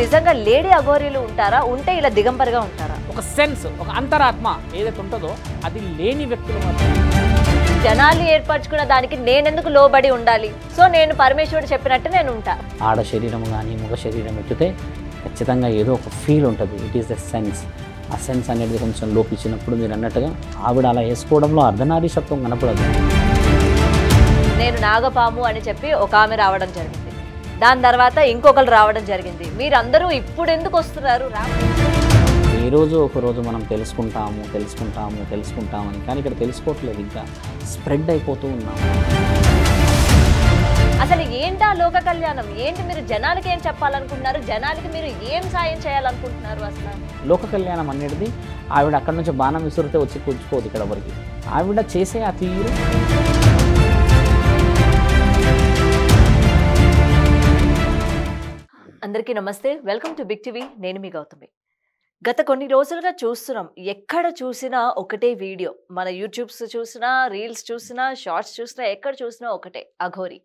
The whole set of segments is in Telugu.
నిజంగా లేడీ అఘోరీలు ఉంటారా ఉంటే ఇలా దిగంబరిగా ఉంటారా ఒక సెన్స్ ఒక అంతరాత్మ ఏదైతే ఉంటుందో అది లేని వ్యక్తులు జనాలు ఏర్పరచుకున్న దానికి నేనెందుకు లోబడి ఉండాలి సో నేను పరమేశ్వరుడు చెప్పినట్టు నేను ఉంటా ఆడ శరీరం కానీ మగ శరీరం ఎత్తితే ఖచ్చితంగా ఏదో ఒక ఫీల్ ఉంటుంది ఇట్ ఈస్ ద సెన్స్ ఆ సెన్స్ అనేది కొంచెం లోపించినప్పుడు మీరు అన్నట్టుగా ఆవిడ అలా వేసుకోవడంలో అర్ధనారీసత్వం కనపడదు నేను నాగపాము అని చెప్పి ఒక ఆమె రావడం జరిగింది దాని తర్వాత ఇంకొకరు రావడం జరిగింది మీరందరూ ఇప్పుడు ఎందుకు వస్తున్నారు ఈరోజు ఒకరోజు మనం తెలుసుకుంటాము తెలుసుకుంటాము తెలుసుకుంటామని కానీ ఇక్కడ తెలుసుకోవట్లేదు ఇంకా స్ప్రెడ్ అయిపోతూ ఉన్నాము అసలు ఏంటా లోక కళ్యాణం ఏంటి మీరు జనాలకి ఏం చెప్పాలనుకుంటున్నారు జనాలకి మీరు ఏం సాయం చేయాలనుకుంటున్నారు అసలు లోక కళ్యాణం అనేది ఆవిడ అక్కడ నుంచి బాణం విసురితే వచ్చి కూర్చుకోదు ఇక్కడ వరకు ఆవిడ చేసే ఆ తీరు అందరికీ నమస్తే వెల్కమ్ టు బిగ్ టీవీ నేను మీ గౌతమి గత కొన్ని రోజులుగా చూస్తున్నాం ఎక్కడ చూసినా ఒకటే వీడియో మన యూట్యూబ్స్ చూసినా రీల్స్ చూసినా షార్ట్స్ చూసినా ఎక్కడ చూసినా ఒకటే అఘోరి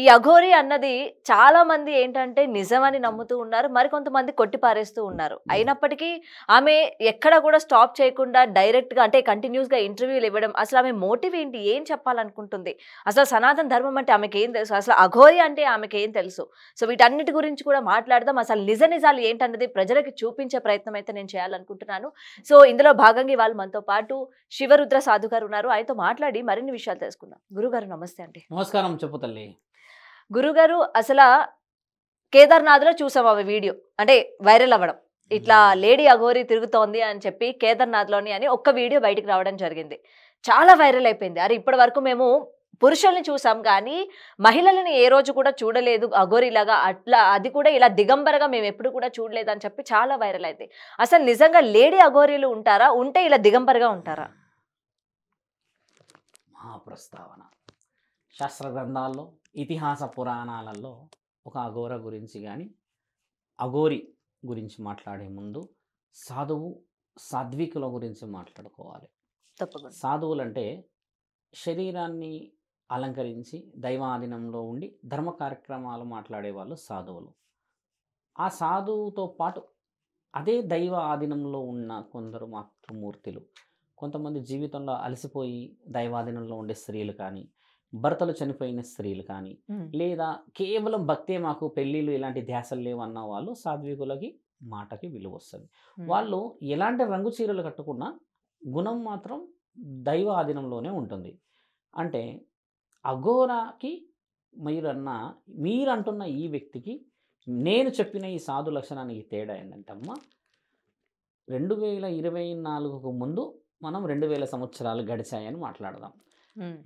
ఈ అఘోరి అన్నది చాలా మంది ఏంటంటే నిజమని నమ్ముతూ ఉన్నారు మరికొంతమంది కొట్టిపారేస్తూ ఉన్నారు అయినప్పటికీ ఆమె ఎక్కడ కూడా స్టాప్ చేయకుండా డైరెక్ట్గా అంటే కంటిన్యూస్గా ఇంటర్వ్యూలు ఇవ్వడం అసలు ఆమె మోటివ్ ఏంటి ఏం చెప్పాలనుకుంటుంది అసలు సనాతన ధర్మం అంటే ఆమెకి ఏం తెలుసు అసలు అఘోరి అంటే ఆమెకి ఏం తెలుసు సో వీటన్నిటి గురించి కూడా మాట్లాడదాం అసలు నిజ నిజాలు ఏంటన్నది ప్రజలకి చూపించే ప్రయత్నం అయితే నేను చేయాలనుకుంటున్నాను సో ఇందులో భాగంగా వాళ్ళు మనతో పాటు శివరుద్ర సాధు గారు ఉన్నారు ఆయనతో మాట్లాడి మరిన్ని విషయాలు తెలుసుకుందాం గురుగారు నమస్తే అండి నమస్కారం చెప్పు తల్లి గురుగారు అసలు కేదార్నాథ్లో చూసాం అవి వీడియో అంటే వైరల్ అవ్వడం ఇట్లా లేడీ అఘోరి తిరుగుతోంది అని చెప్పి కేదార్నాథ్లోని అని ఒక్క వీడియో బయటకు రావడం జరిగింది చాలా వైరల్ అయిపోయింది అరే ఇప్పటి వరకు మేము పురుషుల్ని చూసాం కానీ మహిళలను ఏ రోజు కూడా చూడలేదు అఘోరిలాగా అట్లా అది కూడా ఇలా దిగంబరగా మేము ఎప్పుడు కూడా చూడలేదు అని చెప్పి చాలా వైరల్ అయింది అసలు నిజంగా లేడీ అఘోరీలు ఉంటారా ఉంటే ఇలా దిగంబరగా ఉంటారా మా ప్రస్తావన శాస్త్ర గ్రంథాల్లో ఇతిహాస పురాణాలలో ఒక అఘోర గురించి కానీ అఘోరి గురించి మాట్లాడే ముందు సాధువు సాధ్వికుల గురించి మాట్లాడుకోవాలి తప్పకుండా సాధువులు అంటే శరీరాన్ని అలంకరించి దైవాధీనంలో ఉండి ధర్మ కార్యక్రమాలు మాట్లాడే వాళ్ళు సాధువులు ఆ సాధువుతో పాటు అదే దైవ ఆధీనంలో ఉన్న కొందరు మాతృమూర్తులు కొంతమంది జీవితంలో అలసిపోయి దైవాధీనంలో ఉండే స్త్రీలు కానీ భర్తలు చనిపోయిన స్త్రీలు కానీ లేదా కేవలం భక్తే మాకు పెళ్ళిళ్ళు ఇలాంటి ధ్యాసలు లేవన్న వాళ్ళు సాధ్వికులకి మాటకి విలువ వస్తుంది వాళ్ళు ఎలాంటి రంగు చీరలు కట్టుకున్నా గుణం మాత్రం దైవ ఆధీనంలోనే ఉంటుంది అంటే అఘోరాకి మీరన్న మీరంటున్న ఈ వ్యక్తికి నేను చెప్పిన ఈ సాధు లక్షణానికి తేడా ఏంటంటే అమ్మ రెండు వేల ఇరవై నాలుగుకు ముందు మనం రెండు వేల సంవత్సరాలు గడిచాయని మాట్లాడదాం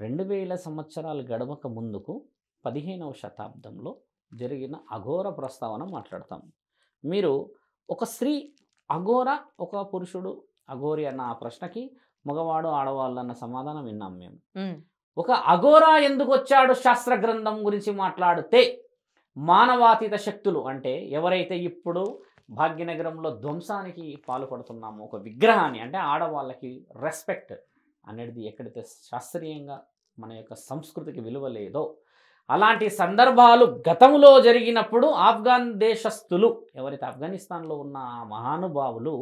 రెండు వేల సంవత్సరాలు గడవక ముందుకు పదిహేనవ శతాబ్దంలో జరిగిన అఘోర ప్రస్తావన మాట్లాడతాం మీరు ఒక స్త్రీ అఘోర ఒక పురుషుడు అఘోరి అన్న ఆ ప్రశ్నకి మగవాడు ఆడవాళ్ళు అన్న సమాధానం విన్నాం మేము ఒక అఘోరా ఎందుకు వచ్చాడు శాస్త్ర గ్రంథం గురించి మాట్లాడితే మానవాతీత శక్తులు అంటే ఎవరైతే ఇప్పుడు భాగ్యనగరంలో ధ్వంసానికి పాల్పడుతున్నామో ఒక విగ్రహాన్ని అంటే ఆడవాళ్ళకి రెస్పెక్ట్ అనేది ఎక్కడైతే శాస్త్రీయంగా మన యొక్క సంస్కృతికి విలువ లేదో అలాంటి సందర్భాలు గతంలో జరిగినప్పుడు ఆఫ్ఘాన్ దేశస్థులు ఎవరైతే ఆఫ్ఘనిస్తాన్లో ఉన్న మహానుభావులు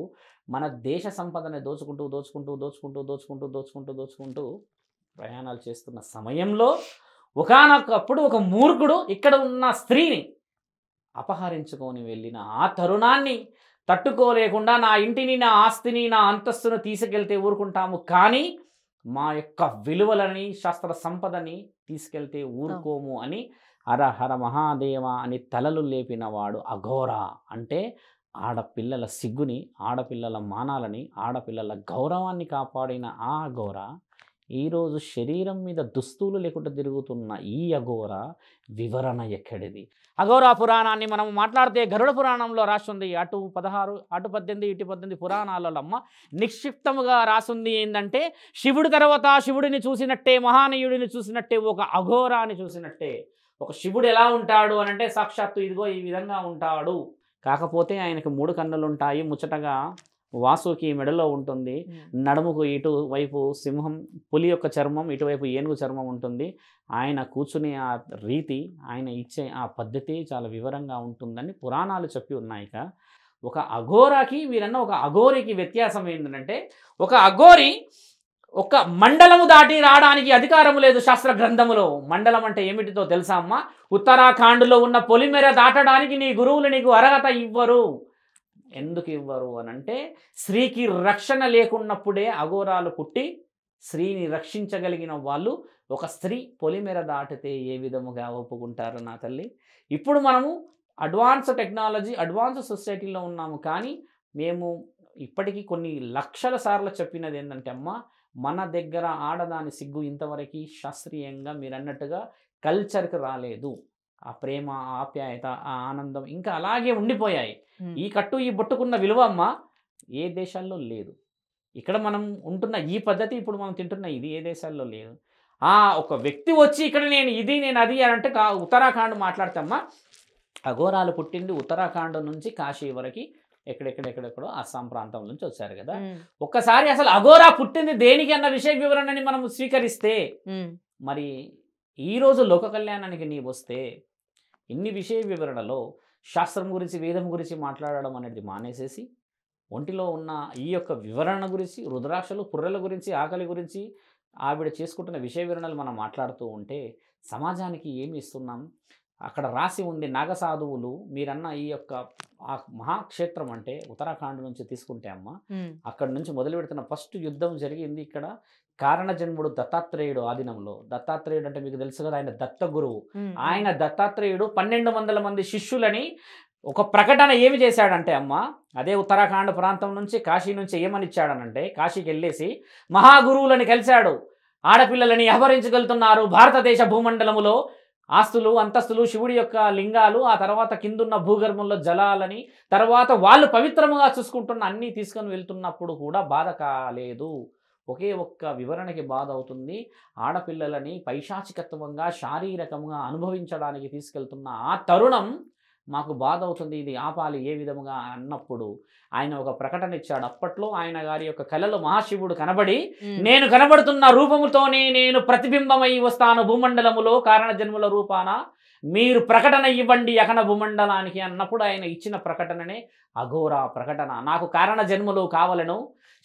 మన దేశ సంపదని దోచుకుంటూ దోచుకుంటూ దోచుకుంటూ దోచుకుంటూ దోచుకుంటూ దోచుకుంటూ ప్రయాణాలు చేస్తున్న సమయంలో ఒకనొకప్పుడు ఒక మూర్ఖుడు ఇక్కడ ఉన్న స్త్రీని అపహరించుకొని వెళ్ళిన ఆ తరుణాన్ని తట్టుకోలేకుండా నా ఇంటిని నా ఆస్తిని నా అంతస్తును తీసుకెళ్తే ఊరుకుంటాము కానీ మా యొక్క విలువలని శాస్త్ర సంపదని తీసుకెళ్తే ఊరుకోము అని హర హర మహాదేవ అని తలలు లేపినవాడు అఘోర అంటే ఆడపిల్లల సిగ్గుని ఆడపిల్లల మానాలని ఆడపిల్లల గౌరవాన్ని కాపాడిన ఆ అఘోర ఈరోజు శరీరం మీద దుస్తులు లేకుండా తిరుగుతున్న ఈ అఘోర వివరణ ఎక్కడిది అఘోర పురాణాన్ని మనం మాట్లాడితే గరుడ పురాణంలో రాసింది అటు పదహారు అటు పద్దెనిమిది ఇటు పద్దెనిమిది పురాణాలలో అమ్మ నిక్షిప్తముగా రాసింది ఏంటంటే శివుడి తర్వాత శివుడిని చూసినట్టే మహానీయుడిని చూసినట్టే ఒక అఘోరాని చూసినట్టే ఒక శివుడు ఎలా ఉంటాడు అనంటే సాక్షాత్తు ఇదిగో ఈ విధంగా ఉంటాడు కాకపోతే ఆయనకు మూడు కన్నులుంటాయి ముచ్చటగా వాసుకి మెడలో ఉంటుంది నడుముకు ఇటు వైపు సింహం పులి యొక్క చర్మం ఇటువైపు ఏనుగు చర్మం ఉంటుంది ఆయన కూర్చునే ఆ రీతి ఆయన ఇచ్చే ఆ పద్ధతి చాలా వివరంగా ఉంటుందని పురాణాలు చెప్పి ఉన్నాయి ఒక అఘోరాకి వీరన్న ఒక అఘోరికి వ్యత్యాసం ఏంటంటే ఒక అఘోరి ఒక మండలము దాటి రావడానికి అధికారము లేదు శాస్త్ర గ్రంథములో మండలం అంటే ఏమిటితో తెలుసా అమ్మా ఉత్తరాఖండ్లో ఉన్న పొలిమెర దాటడానికి నీ గురువులు నీకు అర్హత ఇవ్వరు ఎందుకు ఇవ్వరు అని అంటే స్త్రీకి రక్షణ లేకున్నప్పుడే అఘోరాలు పుట్టి స్త్రీని రక్షించగలిగిన వాళ్ళు ఒక స్త్రీ పొలిమేర దాటితే ఏ విధముగా ఒప్పుకుంటారు నా తల్లి ఇప్పుడు మనము అడ్వాన్స్ టెక్నాలజీ అడ్వాన్స్ సొసైటీలో ఉన్నాము కానీ మేము ఇప్పటికీ కొన్ని లక్షల సార్లు చెప్పినది ఏంటంటే అమ్మ మన దగ్గర ఆడదాని సిగ్గు ఇంతవరకు శాస్త్రీయంగా మీరు అన్నట్టుగా కల్చర్కి రాలేదు ఆ ప్రేమ ఆప్యాయత ఆ ఆనందం ఇంకా అలాగే ఉండిపోయాయి ఈ కట్టు ఈ బొట్టుకున్న విలువ అమ్మ ఏ దేశాల్లో లేదు ఇక్కడ మనం ఉంటున్న ఈ పద్ధతి ఇప్పుడు మనం తింటున్న ఇది ఏ దేశాల్లో లేదు ఆ ఒక వ్యక్తి వచ్చి ఇక్కడ నేను ఇది నేను అది అని అంటే ఉత్తరాఖండ్ మాట్లాడతామ్మా అఘోరాలు పుట్టింది ఉత్తరాఖండ్ నుంచి కాశీ వరకు ఎక్కడెక్కడెక్కడెక్కడో అస్సాం ప్రాంతం నుంచి వచ్చారు కదా ఒక్కసారి అసలు అఘోరా పుట్టింది దేనికి అన్న విషయ వివరణని మనం స్వీకరిస్తే మరి ఈరోజు లోక కళ్యాణానికి నీ వస్తే ఇన్ని విషయ వివరణలో శాస్త్రం గురించి వేదం గురించి మాట్లాడడం అనేది మానేసేసి ఒంటిలో ఉన్న ఈ యొక్క వివరణ గురించి రుద్రాక్షలు పుర్రెల గురించి ఆకలి గురించి ఆవిడ చేసుకుంటున్న విషయ వివరణలు మనం మాట్లాడుతూ ఉంటే సమాజానికి ఏమి ఇస్తున్నాం అక్కడ రాసి ఉంది నాగసాధువులు మీరన్న ఈ యొక్క ఆ మహాక్షేత్రం అంటే ఉత్తరాఖండ్ నుంచి తీసుకుంటే అమ్మ అక్కడ నుంచి మొదలు పెడుతున్న ఫస్ట్ యుద్ధం జరిగింది ఇక్కడ కారణజన్ముడు దత్తాత్రేయుడు ఆధీనంలో దత్తాత్రేయుడు అంటే మీకు తెలుసు కదా ఆయన దత్త గురువు ఆయన దత్తాత్రేయుడు పన్నెండు వందల మంది శిష్యులని ఒక ప్రకటన ఏమి చేశాడంటే అమ్మ అదే ఉత్తరాఖండ్ ప్రాంతం నుంచి కాశీ నుంచి ఏమనిచ్చాడనంటే కాశీకి వెళ్ళేసి మహాగురువులని కలిశాడు ఆడపిల్లలని అపహరించగలుగుతున్నారు భారతదేశ భూమండలములో ఆస్తులు అంతస్తులు శివుడి యొక్క లింగాలు ఆ తర్వాత కిందున్న భూగర్భంలో జలాలని తర్వాత వాళ్ళు పవిత్రముగా చూసుకుంటున్న అన్నీ తీసుకొని వెళ్తున్నప్పుడు కూడా బాధ కాలేదు ఒకే ఒక్క వివరణకి బాధ అవుతుంది ఆడపిల్లలని పైశాచికత్వంగా శారీరకంగా అనుభవించడానికి తీసుకెళ్తున్న ఆ తరుణం మాకు బాధ అవుతుంది ఇది ఆపాలి ఏ విధముగా అన్నప్పుడు ఆయన ఒక ప్రకటన ఇచ్చాడు అప్పట్లో ఆయన గారి యొక్క కళలో మహాశివుడు కనబడి నేను కనబడుతున్న రూపముతోనే నేను ప్రతిబింబమై వస్తాను భూమండలములో కారణ జన్ముల రూపాన మీరు ప్రకటన ఇవ్వండి అఖండ భూమండలానికి అన్నప్పుడు ఆయన ఇచ్చిన ప్రకటననే అఘోరా ప్రకటన నాకు కారణ జన్మలు కావలను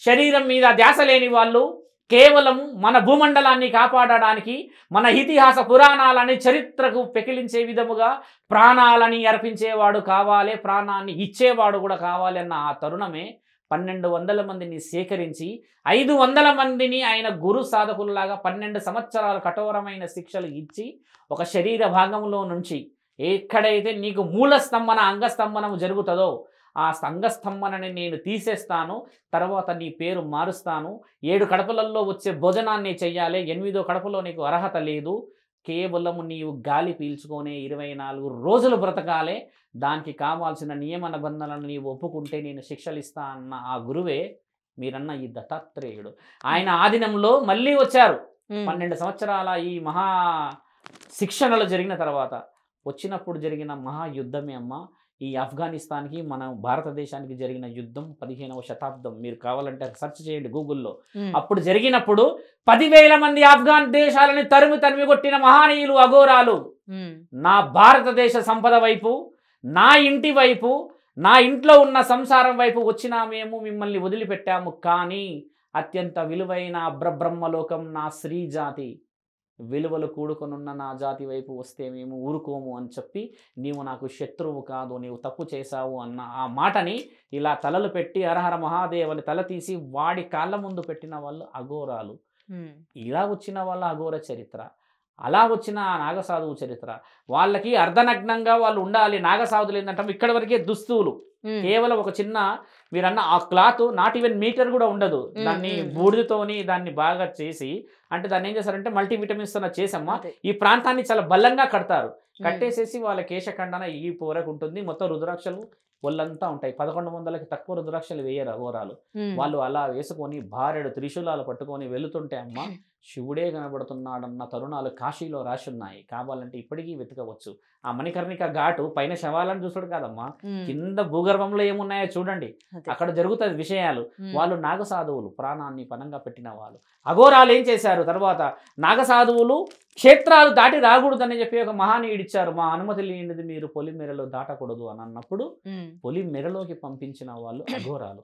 శరీరం మీద ధ్యాస లేని వాళ్ళు కేవలం మన భూమండలాన్ని కాపాడడానికి మన ఇతిహాస పురాణాలని చరిత్రకు పెకిలించే విధముగా ప్రాణాలని అర్పించేవాడు కావాలి ప్రాణాన్ని ఇచ్చేవాడు కూడా కావాలి అన్న ఆ తరుణమే పన్నెండు వందల మందిని సేకరించి ఐదు వందల మందిని ఆయన గురు సాధకులలాగా పన్నెండు సంవత్సరాలు కఠోరమైన శిక్షలు ఇచ్చి ఒక శరీర భాగంలో నుంచి ఎక్కడైతే నీకు మూల స్తంభన అంగస్తంభనము జరుగుతుందో ఆ సంఘస్తంభనని నేను తీసేస్తాను తర్వాత నీ పేరు మారుస్తాను ఏడు కడపలల్లో వచ్చే భోజనాన్ని చెయ్యాలి ఎనిమిదో కడపలో నీకు అర్హత లేదు కేవలము నీవు గాలి పీల్చుకునే ఇరవై నాలుగు రోజులు బ్రతకాలే దానికి కావాల్సిన నియమ నిబంధనలను నీవు ఒప్పుకుంటే నేను శిక్షలిస్తా అన్న ఆ గురువే మీరన్న ఈ దత్తాత్రేయుడు ఆయన ఆధీనంలో మళ్ళీ వచ్చారు పన్నెండు సంవత్సరాల ఈ మహా శిక్షణలు జరిగిన తర్వాత వచ్చినప్పుడు జరిగిన మహాయుద్ధమే అమ్మ ఈ ఆఫ్ఘనిస్తాన్కి మన భారతదేశానికి జరిగిన యుద్ధం పదిహేనవ శతాబ్దం మీరు కావాలంటే సెర్చ్ చేయండి గూగుల్లో అప్పుడు జరిగినప్పుడు పదివేల మంది ఆఫ్ఘాన్ దేశాలని తరిమి తరిమి కొట్టిన మహానీయులు అఘోరాలు నా భారతదేశ సంపద వైపు నా ఇంటి వైపు నా ఇంట్లో ఉన్న సంసారం వైపు వచ్చినా మేము మిమ్మల్ని వదిలిపెట్టాము కానీ అత్యంత విలువైన అబ్రబ్రహ్మలోకం నా స్త్రీ జాతి విలువలు కూడుకొనున్న నా జాతి వైపు వస్తే మేము ఊరుకోము అని చెప్పి నీవు నాకు శత్రువు కాదు నీవు తప్పు చేశావు అన్న ఆ మాటని ఇలా తలలు పెట్టి హరహర మహాదేవుని తల తీసి వాడి కాళ్ళ ముందు పెట్టిన వాళ్ళు అఘోరాలు ఇలా వచ్చిన వాళ్ళ అఘోర చరిత్ర అలా వచ్చిన ఆ నాగసాధువు చరిత్ర వాళ్ళకి అర్ధనగ్నంగా వాళ్ళు ఉండాలి నాగసాధులు ఏంటంటే ఇక్కడ వరకే దుస్తువులు కేవలం ఒక చిన్న వీరన్న ఆ క్లాత్ నాట్ ఈవెన్ మీటర్ కూడా ఉండదు దాన్ని బూడిదతోని దాన్ని బాగా చేసి అంటే దాన్ని ఏం చేస్తారంటే మల్టీవిటమిన్స్ తో చేసమ్మా ఈ ప్రాంతాన్ని చాలా బలంగా కడతారు కట్టేసేసి వాళ్ళ కేశఖండన ఈ పూరకు ఉంటుంది మొత్తం రుద్రాక్షలు ఒళ్ళంతా ఉంటాయి పదకొండు వందలకి తక్కువ రుద్రాక్షలు వేయరు అఘోరాలు వాళ్ళు అలా వేసుకొని భార్యడు త్రిశూలాలు పట్టుకొని వెళుతుంటే అమ్మ శివుడే కనబడుతున్నాడన్న తరుణాలు కాశీలో రాసి ఉన్నాయి కావాలంటే ఇప్పటికీ వెతకవచ్చు ఆ మణికర్ణిక ఘాటు పైన శవాలను చూసాడు కాదమ్మా కింద భూగర్భంలో ఏమున్నాయో చూడండి అక్కడ జరుగుతుంది విషయాలు వాళ్ళు నాగసాధువులు ప్రాణాన్ని పనంగా పెట్టిన వాళ్ళు అఘోరాలు ఏం చేశారు తర్వాత నాగసాధువులు క్షేత్రాలు దాటి రాకూడదని చెప్పి ఒక మహానీయుడిచ్చారు మా అనుమతి లేనిది మీరు పొలిమెరలో దాటకూడదు అని అన్నప్పుడు పొలిమెరలోకి పంపించిన వాళ్ళు అఘోరాలు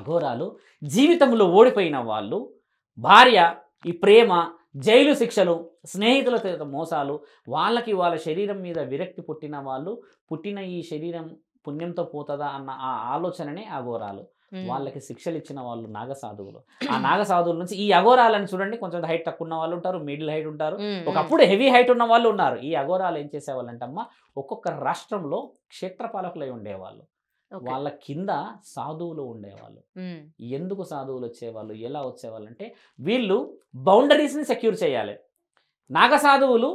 అఘోరాలు జీవితంలో ఓడిపోయిన వాళ్ళు భార్య ఈ ప్రేమ జైలు శిక్షలు స్నేహితుల చేత మోసాలు వాళ్ళకి వాళ్ళ శరీరం మీద విరక్తి పుట్టిన వాళ్ళు పుట్టిన ఈ శరీరం పుణ్యంతో పోతుందా అన్న ఆ ఆలోచననే అఘోరాలు వాళ్ళకి శిక్షలు ఇచ్చిన వాళ్ళు నాగసాధువులు ఆ నాగసాధువుల నుంచి ఈ అఘోరాలను చూడండి కొంచెం హైట్ తక్కువ ఉన్న వాళ్ళు ఉంటారు మిడిల్ హైట్ ఉంటారు ఒకప్పుడు హెవీ హైట్ ఉన్న వాళ్ళు ఉన్నారు ఈ అఘోరాలు ఏం చేసేవాళ్ళంటమ్మా ఒక్కొక్క రాష్ట్రంలో క్షేత్రపాలకులై ఉండేవాళ్ళు వాళ్ళ కింద సాధువులు ఉండేవాళ్ళు ఎందుకు సాధువులు వచ్చేవాళ్ళు ఎలా వచ్చేవాళ్ళు అంటే వీళ్ళు బౌండరీస్ని సెక్యూర్ చేయాలి నాగ సాధువులు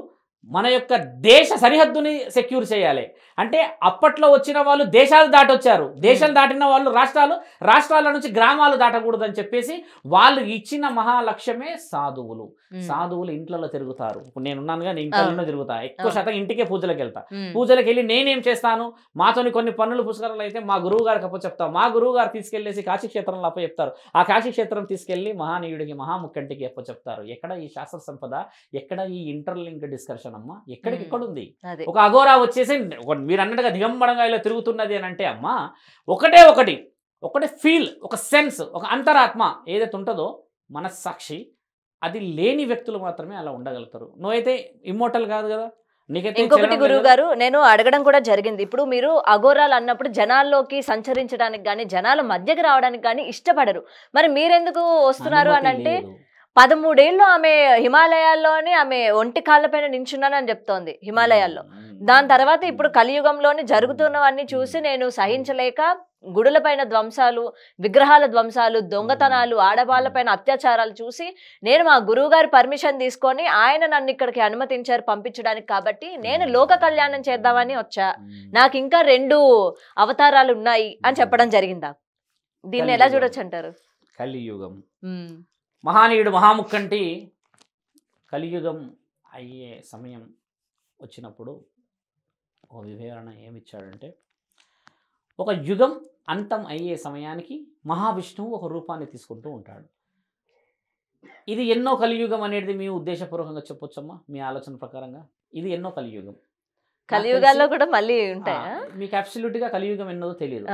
మన యొక్క దేశ సరిహద్దుని సెక్యూర్ చేయాలి అంటే అప్పట్లో వచ్చిన వాళ్ళు దేశాలు దాటొచ్చారు దేశాలు hmm. దాటిన వాళ్ళు రాష్ట్రాలు రాష్ట్రాల నుంచి గ్రామాలు దాటకూడదని చెప్పేసి వాళ్ళు ఇచ్చిన మహాలక్ష్యమే సాధువులు hmm. సాధువులు ఇంట్లో తిరుగుతారు ఇప్పుడు నేనున్నాను కానీ ఇంట్లో తిరుగుతా ఎక్కువ శాతం ఇంటికే పూజలకు వెళ్తా hmm. పూజలకు వెళ్ళి నేనేం చేస్తాను మాతోని కొన్ని పనులు పుస్తకాలు అయితే మా గురువు గారికి అప్పు చెప్తా మా గురువు గారు తీసుకెళ్లేసి కాశీక్షేత్రంలో అప్ప చెప్తారు ఆ కాశీక్షేత్రం తీసుకెళ్లి మహానీయుడికి మహాముఖంటికి అప్ప చెప్తారు ఎక్కడ ఈ శాస్త్ర సంపద ఎక్కడ ఈ ఇంటర్లింక్ డిస్కషన్ అమ్మా ఎక్కడికెక్కడ ఉంది ఒక అఘోరా వచ్చేసి మీరు అన్నట్టుగా దిగంబడంగా ఇలా తిరుగుతున్నది అని అంటే అమ్మా ఒకటే ఒకటి ఒకటే ఫీల్ ఒక సెన్స్ ఒక అంతరాత్మ ఏదైతే ఉంటుందో మనస్సాక్షి అది లేని వ్యక్తులు మాత్రమే అలా ఉండగలుగుతారు నువ్వైతే ఇమ్మోటల్ కాదు కదా ఇంకొకటి గురువు గారు నేను అడగడం కూడా జరిగింది ఇప్పుడు మీరు అఘోరాలు అన్నప్పుడు జనాల్లోకి సంచరించడానికి కానీ జనాల మధ్యకి రావడానికి కానీ ఇష్టపడరు మరి మీరెందుకు వస్తున్నారు అని అంటే పదమూడేళ్ళు ఆమె హిమాలయాల్లోని ఆమె ఒంటి కాళ్ళ పైన నించున్నానని చెప్తోంది హిమాలయాల్లో దాని తర్వాత ఇప్పుడు కలియుగంలోని జరుగుతున్నవన్నీ చూసి నేను సహించలేక గుడులపైన ధ్వంసాలు విగ్రహాల ధ్వంసాలు దొంగతనాలు ఆడవాళ్ళ పైన అత్యాచారాలు చూసి నేను మా గురువుగారి పర్మిషన్ తీసుకొని ఆయన నన్ను ఇక్కడికి అనుమతించారు పంపించడానికి కాబట్టి నేను లోక కళ్యాణం చేద్దామని వచ్చా నాకు ఇంకా రెండు అవతారాలు ఉన్నాయి అని చెప్పడం జరిగిందా దీన్ని ఎలా చూడొచ్చు అంటారు కలియుగం మహానీయుడు మహాముఖంటి కలియుగం అయ్యే సమయం వచ్చినప్పుడు ఒక వివరణ ఏమిచ్చాడంటే ఒక యుగం అంతం అయ్యే సమయానికి మహావిష్ణువు ఒక రూపాన్ని తీసుకుంటూ ఉంటాడు ఇది ఎన్నో కలియుగం అనేది మీ ఉద్దేశపూర్వకంగా చెప్పొచ్చమ్మా మీ ఆలోచన ప్రకారంగా ఇది ఎన్నో కలియుగం కలియుగాల్లో కూడా మళ్ళీ ఉంటాయా మీకు అబ్సల్యూట్ గా కలియుగం ఎన్నదో తెలియదు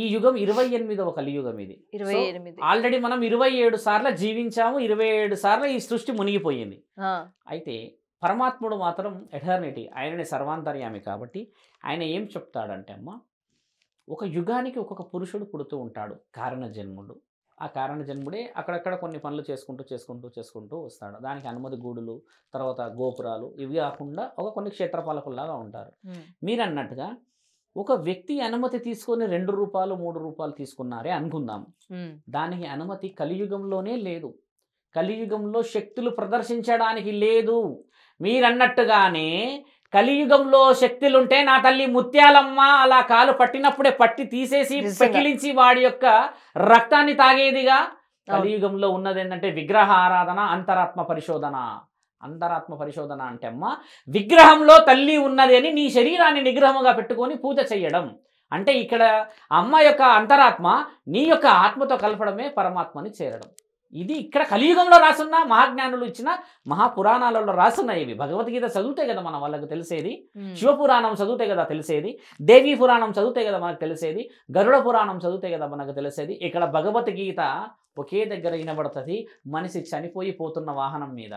ఈ యుగం ఇరవై ఎనిమిదవ కలియుగం ఇది ఇరవై ఎనిమిది ఆల్రెడీ మనం ఇరవై ఏడు సార్లు జీవించాము ఇరవై ఏడు సార్లు ఈ సృష్టి మునిగిపోయింది అయితే పరమాత్ముడు మాత్రం ఎటర్నిటీ ఆయనని సర్వాంతర్యామి కాబట్టి ఆయన ఏం చెప్తాడంటే అమ్మ ఒక యుగానికి ఒక్కొక్క పురుషుడు పుడుతూ ఉంటాడు కారణ జన్ముడు ఆ కారణ జన్ముడే అక్కడక్కడ కొన్ని పనులు చేసుకుంటూ చేసుకుంటూ చేసుకుంటూ వస్తాడు దానికి అనుమతి గూడులు తర్వాత గోపురాలు ఇవి కాకుండా ఒక కొన్ని క్షేత్రపాలకుల్లాగా ఉంటారు మీరు అన్నట్టుగా ఒక వ్యక్తి అనుమతి తీసుకొని రెండు రూపాయలు మూడు రూపాయలు తీసుకున్నారే అనుకుందాం దానికి అనుమతి కలియుగంలోనే లేదు కలియుగంలో శక్తులు ప్రదర్శించడానికి లేదు మీరన్నట్టుగానే కలియుగంలో శక్తులుంటే నా తల్లి ముత్యాలమ్మ అలా కాలు పట్టినప్పుడే పట్టి తీసేసి పకిలించి వాడి యొక్క రక్తాన్ని తాగేదిగా కలియుగంలో ఉన్నది ఏంటంటే విగ్రహ ఆరాధన అంతరాత్మ పరిశోధన అంతరాత్మ పరిశోధన అంటే అమ్మ విగ్రహంలో తల్లి ఉన్నది అని నీ శరీరాన్ని నిగ్రహముగా పెట్టుకొని పూజ చేయడం అంటే ఇక్కడ అమ్మ యొక్క అంతరాత్మ నీ యొక్క ఆత్మతో కలపడమే పరమాత్మని చేరడం ఇది ఇక్కడ కలియుగంలో రాసున్న మహాజ్ఞానులు ఇచ్చిన మహాపురాణాలలో రాసున్న ఇవి భగవద్గీత చదివితే కదా మన వాళ్ళకి తెలిసేది శివపురాణం చదివితే కదా తెలిసేది దేవీ పురాణం చదివితే కదా మనకు తెలిసేది గరుడ పురాణం చదివితే కదా మనకు తెలిసేది ఇక్కడ భగవద్గీత ఒకే దగ్గర వినబడుతుంది మనిషి చనిపోయి పోతున్న వాహనం మీద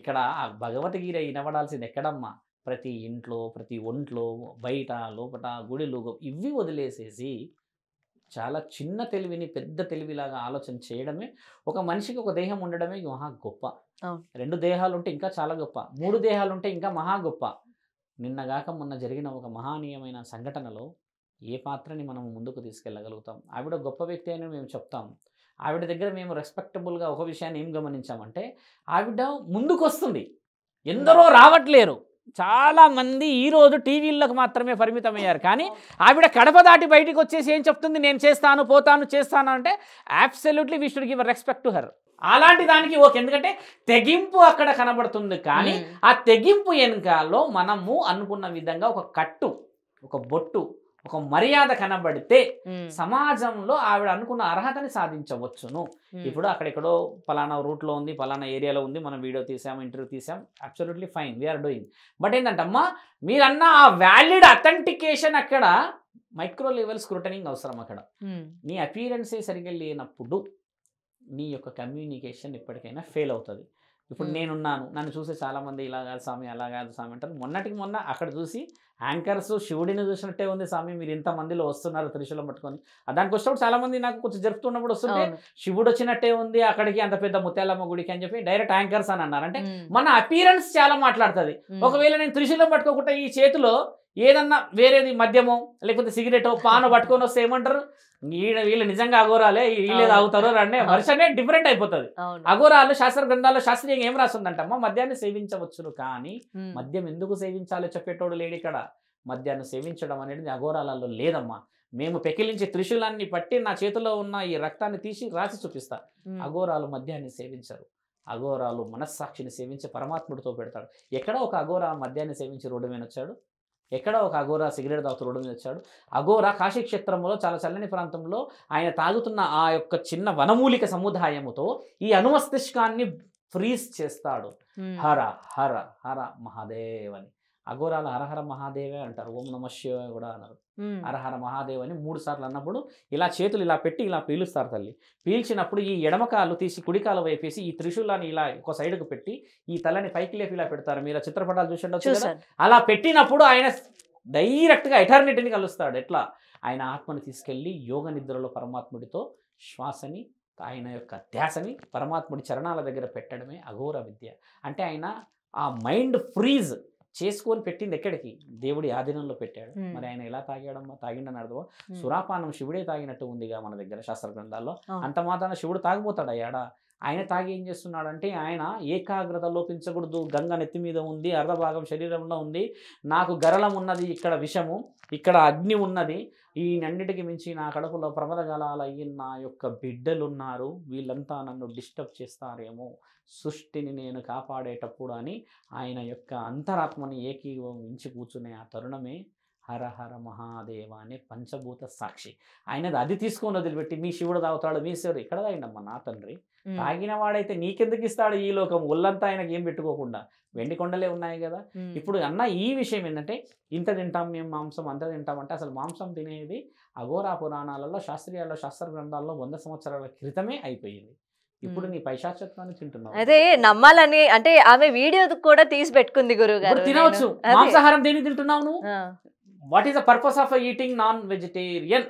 ఇక్కడ భగవద్గీత వినబడాల్సింది ఎక్కడమ్మా ప్రతి ఇంట్లో ప్రతి ఒంట్లో బయట లోపట లోపల లోగం ఇవి వదిలేసేసి చాలా చిన్న తెలివిని పెద్ద తెలివిలాగా ఆలోచన చేయడమే ఒక మనిషికి ఒక దేహం ఉండడమే మహా గొప్ప రెండు దేహాలు ఉంటే ఇంకా చాలా గొప్ప మూడు దేహాలు ఉంటే ఇంకా మహా గొప్ప నిన్నగాక మొన్న జరిగిన ఒక మహానీయమైన సంఘటనలో ఏ పాత్రని మనం ముందుకు తీసుకెళ్ళగలుగుతాం ఆవిడ గొప్ప వ్యక్తి అని మేము చెప్తాం ఆవిడ దగ్గర మేము రెస్పెక్టబుల్గా ఒక విషయాన్ని ఏం గమనించామంటే ఆవిడ ముందుకు వస్తుంది ఎందరో రావట్లేరు చాలామంది ఈరోజు టీవీల్లోకి మాత్రమే పరిమితమయ్యారు కానీ ఆవిడ కడప దాటి బయటకు వచ్చేసి ఏం చెప్తుంది నేను చేస్తాను పోతాను చేస్తాను అంటే absolutely we give respect to her అలాంటి దానికి ఓకే ఎందుకంటే తెగింపు అక్కడ కనబడుతుంది కానీ ఆ తెగింపు వెనుకలో మనము అనుకున్న విధంగా ఒక కట్టు ఒక బొట్టు ఒక మర్యాద కనబడితే సమాజంలో ఆవిడ అనుకున్న అర్హతని సాధించవచ్చును ఇప్పుడు అక్కడెక్కడో పలానా రూట్లో ఉంది పలానా ఏరియాలో ఉంది మనం వీడియో తీసాం ఇంటర్వ్యూ తీసాం absolutely fine we're doing but ఏంటంటమ్మా మీరన్న ఆ వ్యాలిడ్ అథెంటికేషన్ అక్కడ మైక్రో లెవెల్ స్క్రూటనింగ్ అవసరం అక్కడ నీ అపీరెన్సే సరిగ్గా లేనప్పుడు నీ యొక్క కమ్యూనికేషన్ ఇప్పటికైనా ఫెయిల్ అవుతుంది ఇప్పుడు నేనున్నాను నన్ను చూసి చాలామంది ఇలా కాదు స్వామి అలా కాదు స్వామి అంటారు మొన్నటికి మొన్న అక్కడ చూసి యాంకర్స్ శివుడిని చూసినట్టే ఉంది స్వామి మీరు ఇంతమందిలో వస్తున్నారు త్రిశూలం పట్టుకొని దానికి వచ్చినప్పుడు చాలామంది నాకు కొంచెం జరుపుతున్నప్పుడు వస్తుంది శివుడు వచ్చినట్టే ఉంది అక్కడికి అంత పెద్ద ముత్యాలమ్మ గుడికి అని చెప్పి డైరెక్ట్ యాంకర్స్ అని అన్నారు అంటే మన అపీరెన్స్ చాలా మాట్లాడుతుంది ఒకవేళ నేను త్రిశూలం పట్టుకోకుండా ఈ చేతిలో ఏదన్నా వేరేది మద్యమో లేకపోతే సిగరెట్ పాను పట్టుకొని వస్తే ఏమంటారు వీళ్ళు నిజంగా అఘోరాలే వీళ్ళే తాగుతారు అనే వర్షమే డిఫరెంట్ అయిపోతుంది అఘోరాలు శాస్త్ర గ్రంథాల్లో శాస్త్రీయంగా ఏం రాస్తుందంటమ్మా మద్యాన్ని సేవించవచ్చును కానీ మద్యం ఎందుకు సేవించాలో చెప్పేటోడు లేడు ఇక్కడ మద్యాన్ని సేవించడం అనేది అఘోరాలలో లేదమ్మా మేము పెకిలించి త్రిశూలాన్ని పట్టి నా చేతిలో ఉన్న ఈ రక్తాన్ని తీసి రాసి చూపిస్తా అఘోరాలు మద్యాన్ని సేవించరు అఘోరాలు మనస్సాక్షిని సేవించి పరమాత్ముడితో పెడతాడు ఎక్కడ ఒక అఘోరా మద్యాన్ని సేవించి రోడ్డు మీద వచ్చాడు ఎక్కడ ఒక అఘోరా సిగరెట్ తాగుతూ వచ్చాడు అఘోరా కాశీక్షేత్రంలో చాలా చల్లని ప్రాంతంలో ఆయన తాగుతున్న ఆ యొక్క చిన్న వనమూలిక సముదాయముతో ఈ అనుమస్తిష్కాన్ని ఫ్రీజ్ చేస్తాడు హర హర హర మహాదేవ్ అని అఘోరాలు హరహర మహాదేవే అంటారు ఓం నమ కూడా అన్నారు అరహర మహాదేవ్ అని మూడు సార్లు అన్నప్పుడు ఇలా చేతులు ఇలా పెట్టి ఇలా పీలుస్తారు తల్లి పీల్చినప్పుడు ఈ ఎడమకాలు తీసి కుడికాలు వైపేసి ఈ త్రిశూలాన్ని ఇలా ఒక సైడ్కు పెట్టి ఈ తలని పైకి లేపి ఇలా పెడతారు మీరు చిత్రపటాలు చూసిండొచ్చు అలా పెట్టినప్పుడు ఆయన డైరెక్ట్గా ఎటర్నిటీని కలుస్తాడు ఎట్లా ఆయన ఆత్మను తీసుకెళ్ళి యోగ నిద్రలో పరమాత్ముడితో శ్వాసని ఆయన యొక్క ధ్యాసని పరమాత్ముడి చరణాల దగ్గర పెట్టడమే అఘోర విద్య అంటే ఆయన ఆ మైండ్ ఫ్రీజ్ చేసుకొని పెట్టింది ఎక్కడికి దేవుడి ఆధీనంలో పెట్టాడు మరి ఆయన ఎలా తాగాడమ్మా తాగిండని అర్థం సురాపానం శివుడే తాగినట్టు ఉందిగా మన దగ్గర శాస్త్ర గ్రంథాల్లో అంత మాత్రాన శివుడు తాగిపోతాడు అయ్యాడా ఆయన తాగి ఏం చేస్తున్నాడంటే ఆయన ఏకాగ్రత లోపించకూడదు గంగ నెత్తి మీద ఉంది అర్ధభాగం శరీరంలో ఉంది నాకు గరళం ఉన్నది ఇక్కడ విషము ఇక్కడ అగ్ని ఉన్నది ఈ నన్నిటికి మించి నా కడుపులో గలాలు అయిన నా యొక్క బిడ్డలున్నారు వీళ్ళంతా నన్ను డిస్టర్బ్ చేస్తారేమో సృష్టిని నేను కాపాడేటప్పుడు అని ఆయన యొక్క అంతరాత్మని ఏకీభవించి కూర్చునే ఆ తరుణమే హర హర మహాదేవ అనే పంచభూత సాక్షి ఆయనది అది తీసుకొని వదిలిపెట్టి మీ శివుడు తాగుతాడు మీ శివుడు ఇక్కడ తాగిండమ్మా నా తండ్రి తాగిన వాడైతే నీకెందుకు ఇస్తాడు ఈ లోకం ఒళ్ళంతా ఆయనకి ఏం పెట్టుకోకుండా వెండి కొండలే ఉన్నాయి కదా ఇప్పుడు అన్న ఈ విషయం ఏంటంటే ఇంత తింటాం మేము మాంసం అంత తింటామంటే అసలు మాంసం తినేది అఘోరా పురాణాలలో శాస్త్రీయాల్లో శాస్త్ర గ్రంథాల్లో వంద సంవత్సరాల క్రితమే అయిపోయింది ఇప్పుడు నీ పైశాచత్వాన్ని తింటున్నావు అదే నమ్మాలని అంటే ఆమె వీడియో కూడా తీసి పెట్టుకుంది గురువు గారు తినవచ్చు మాంసాహారం దేని తింటున్నావు నువ్వు what is the purpose of eating non-vegetarian?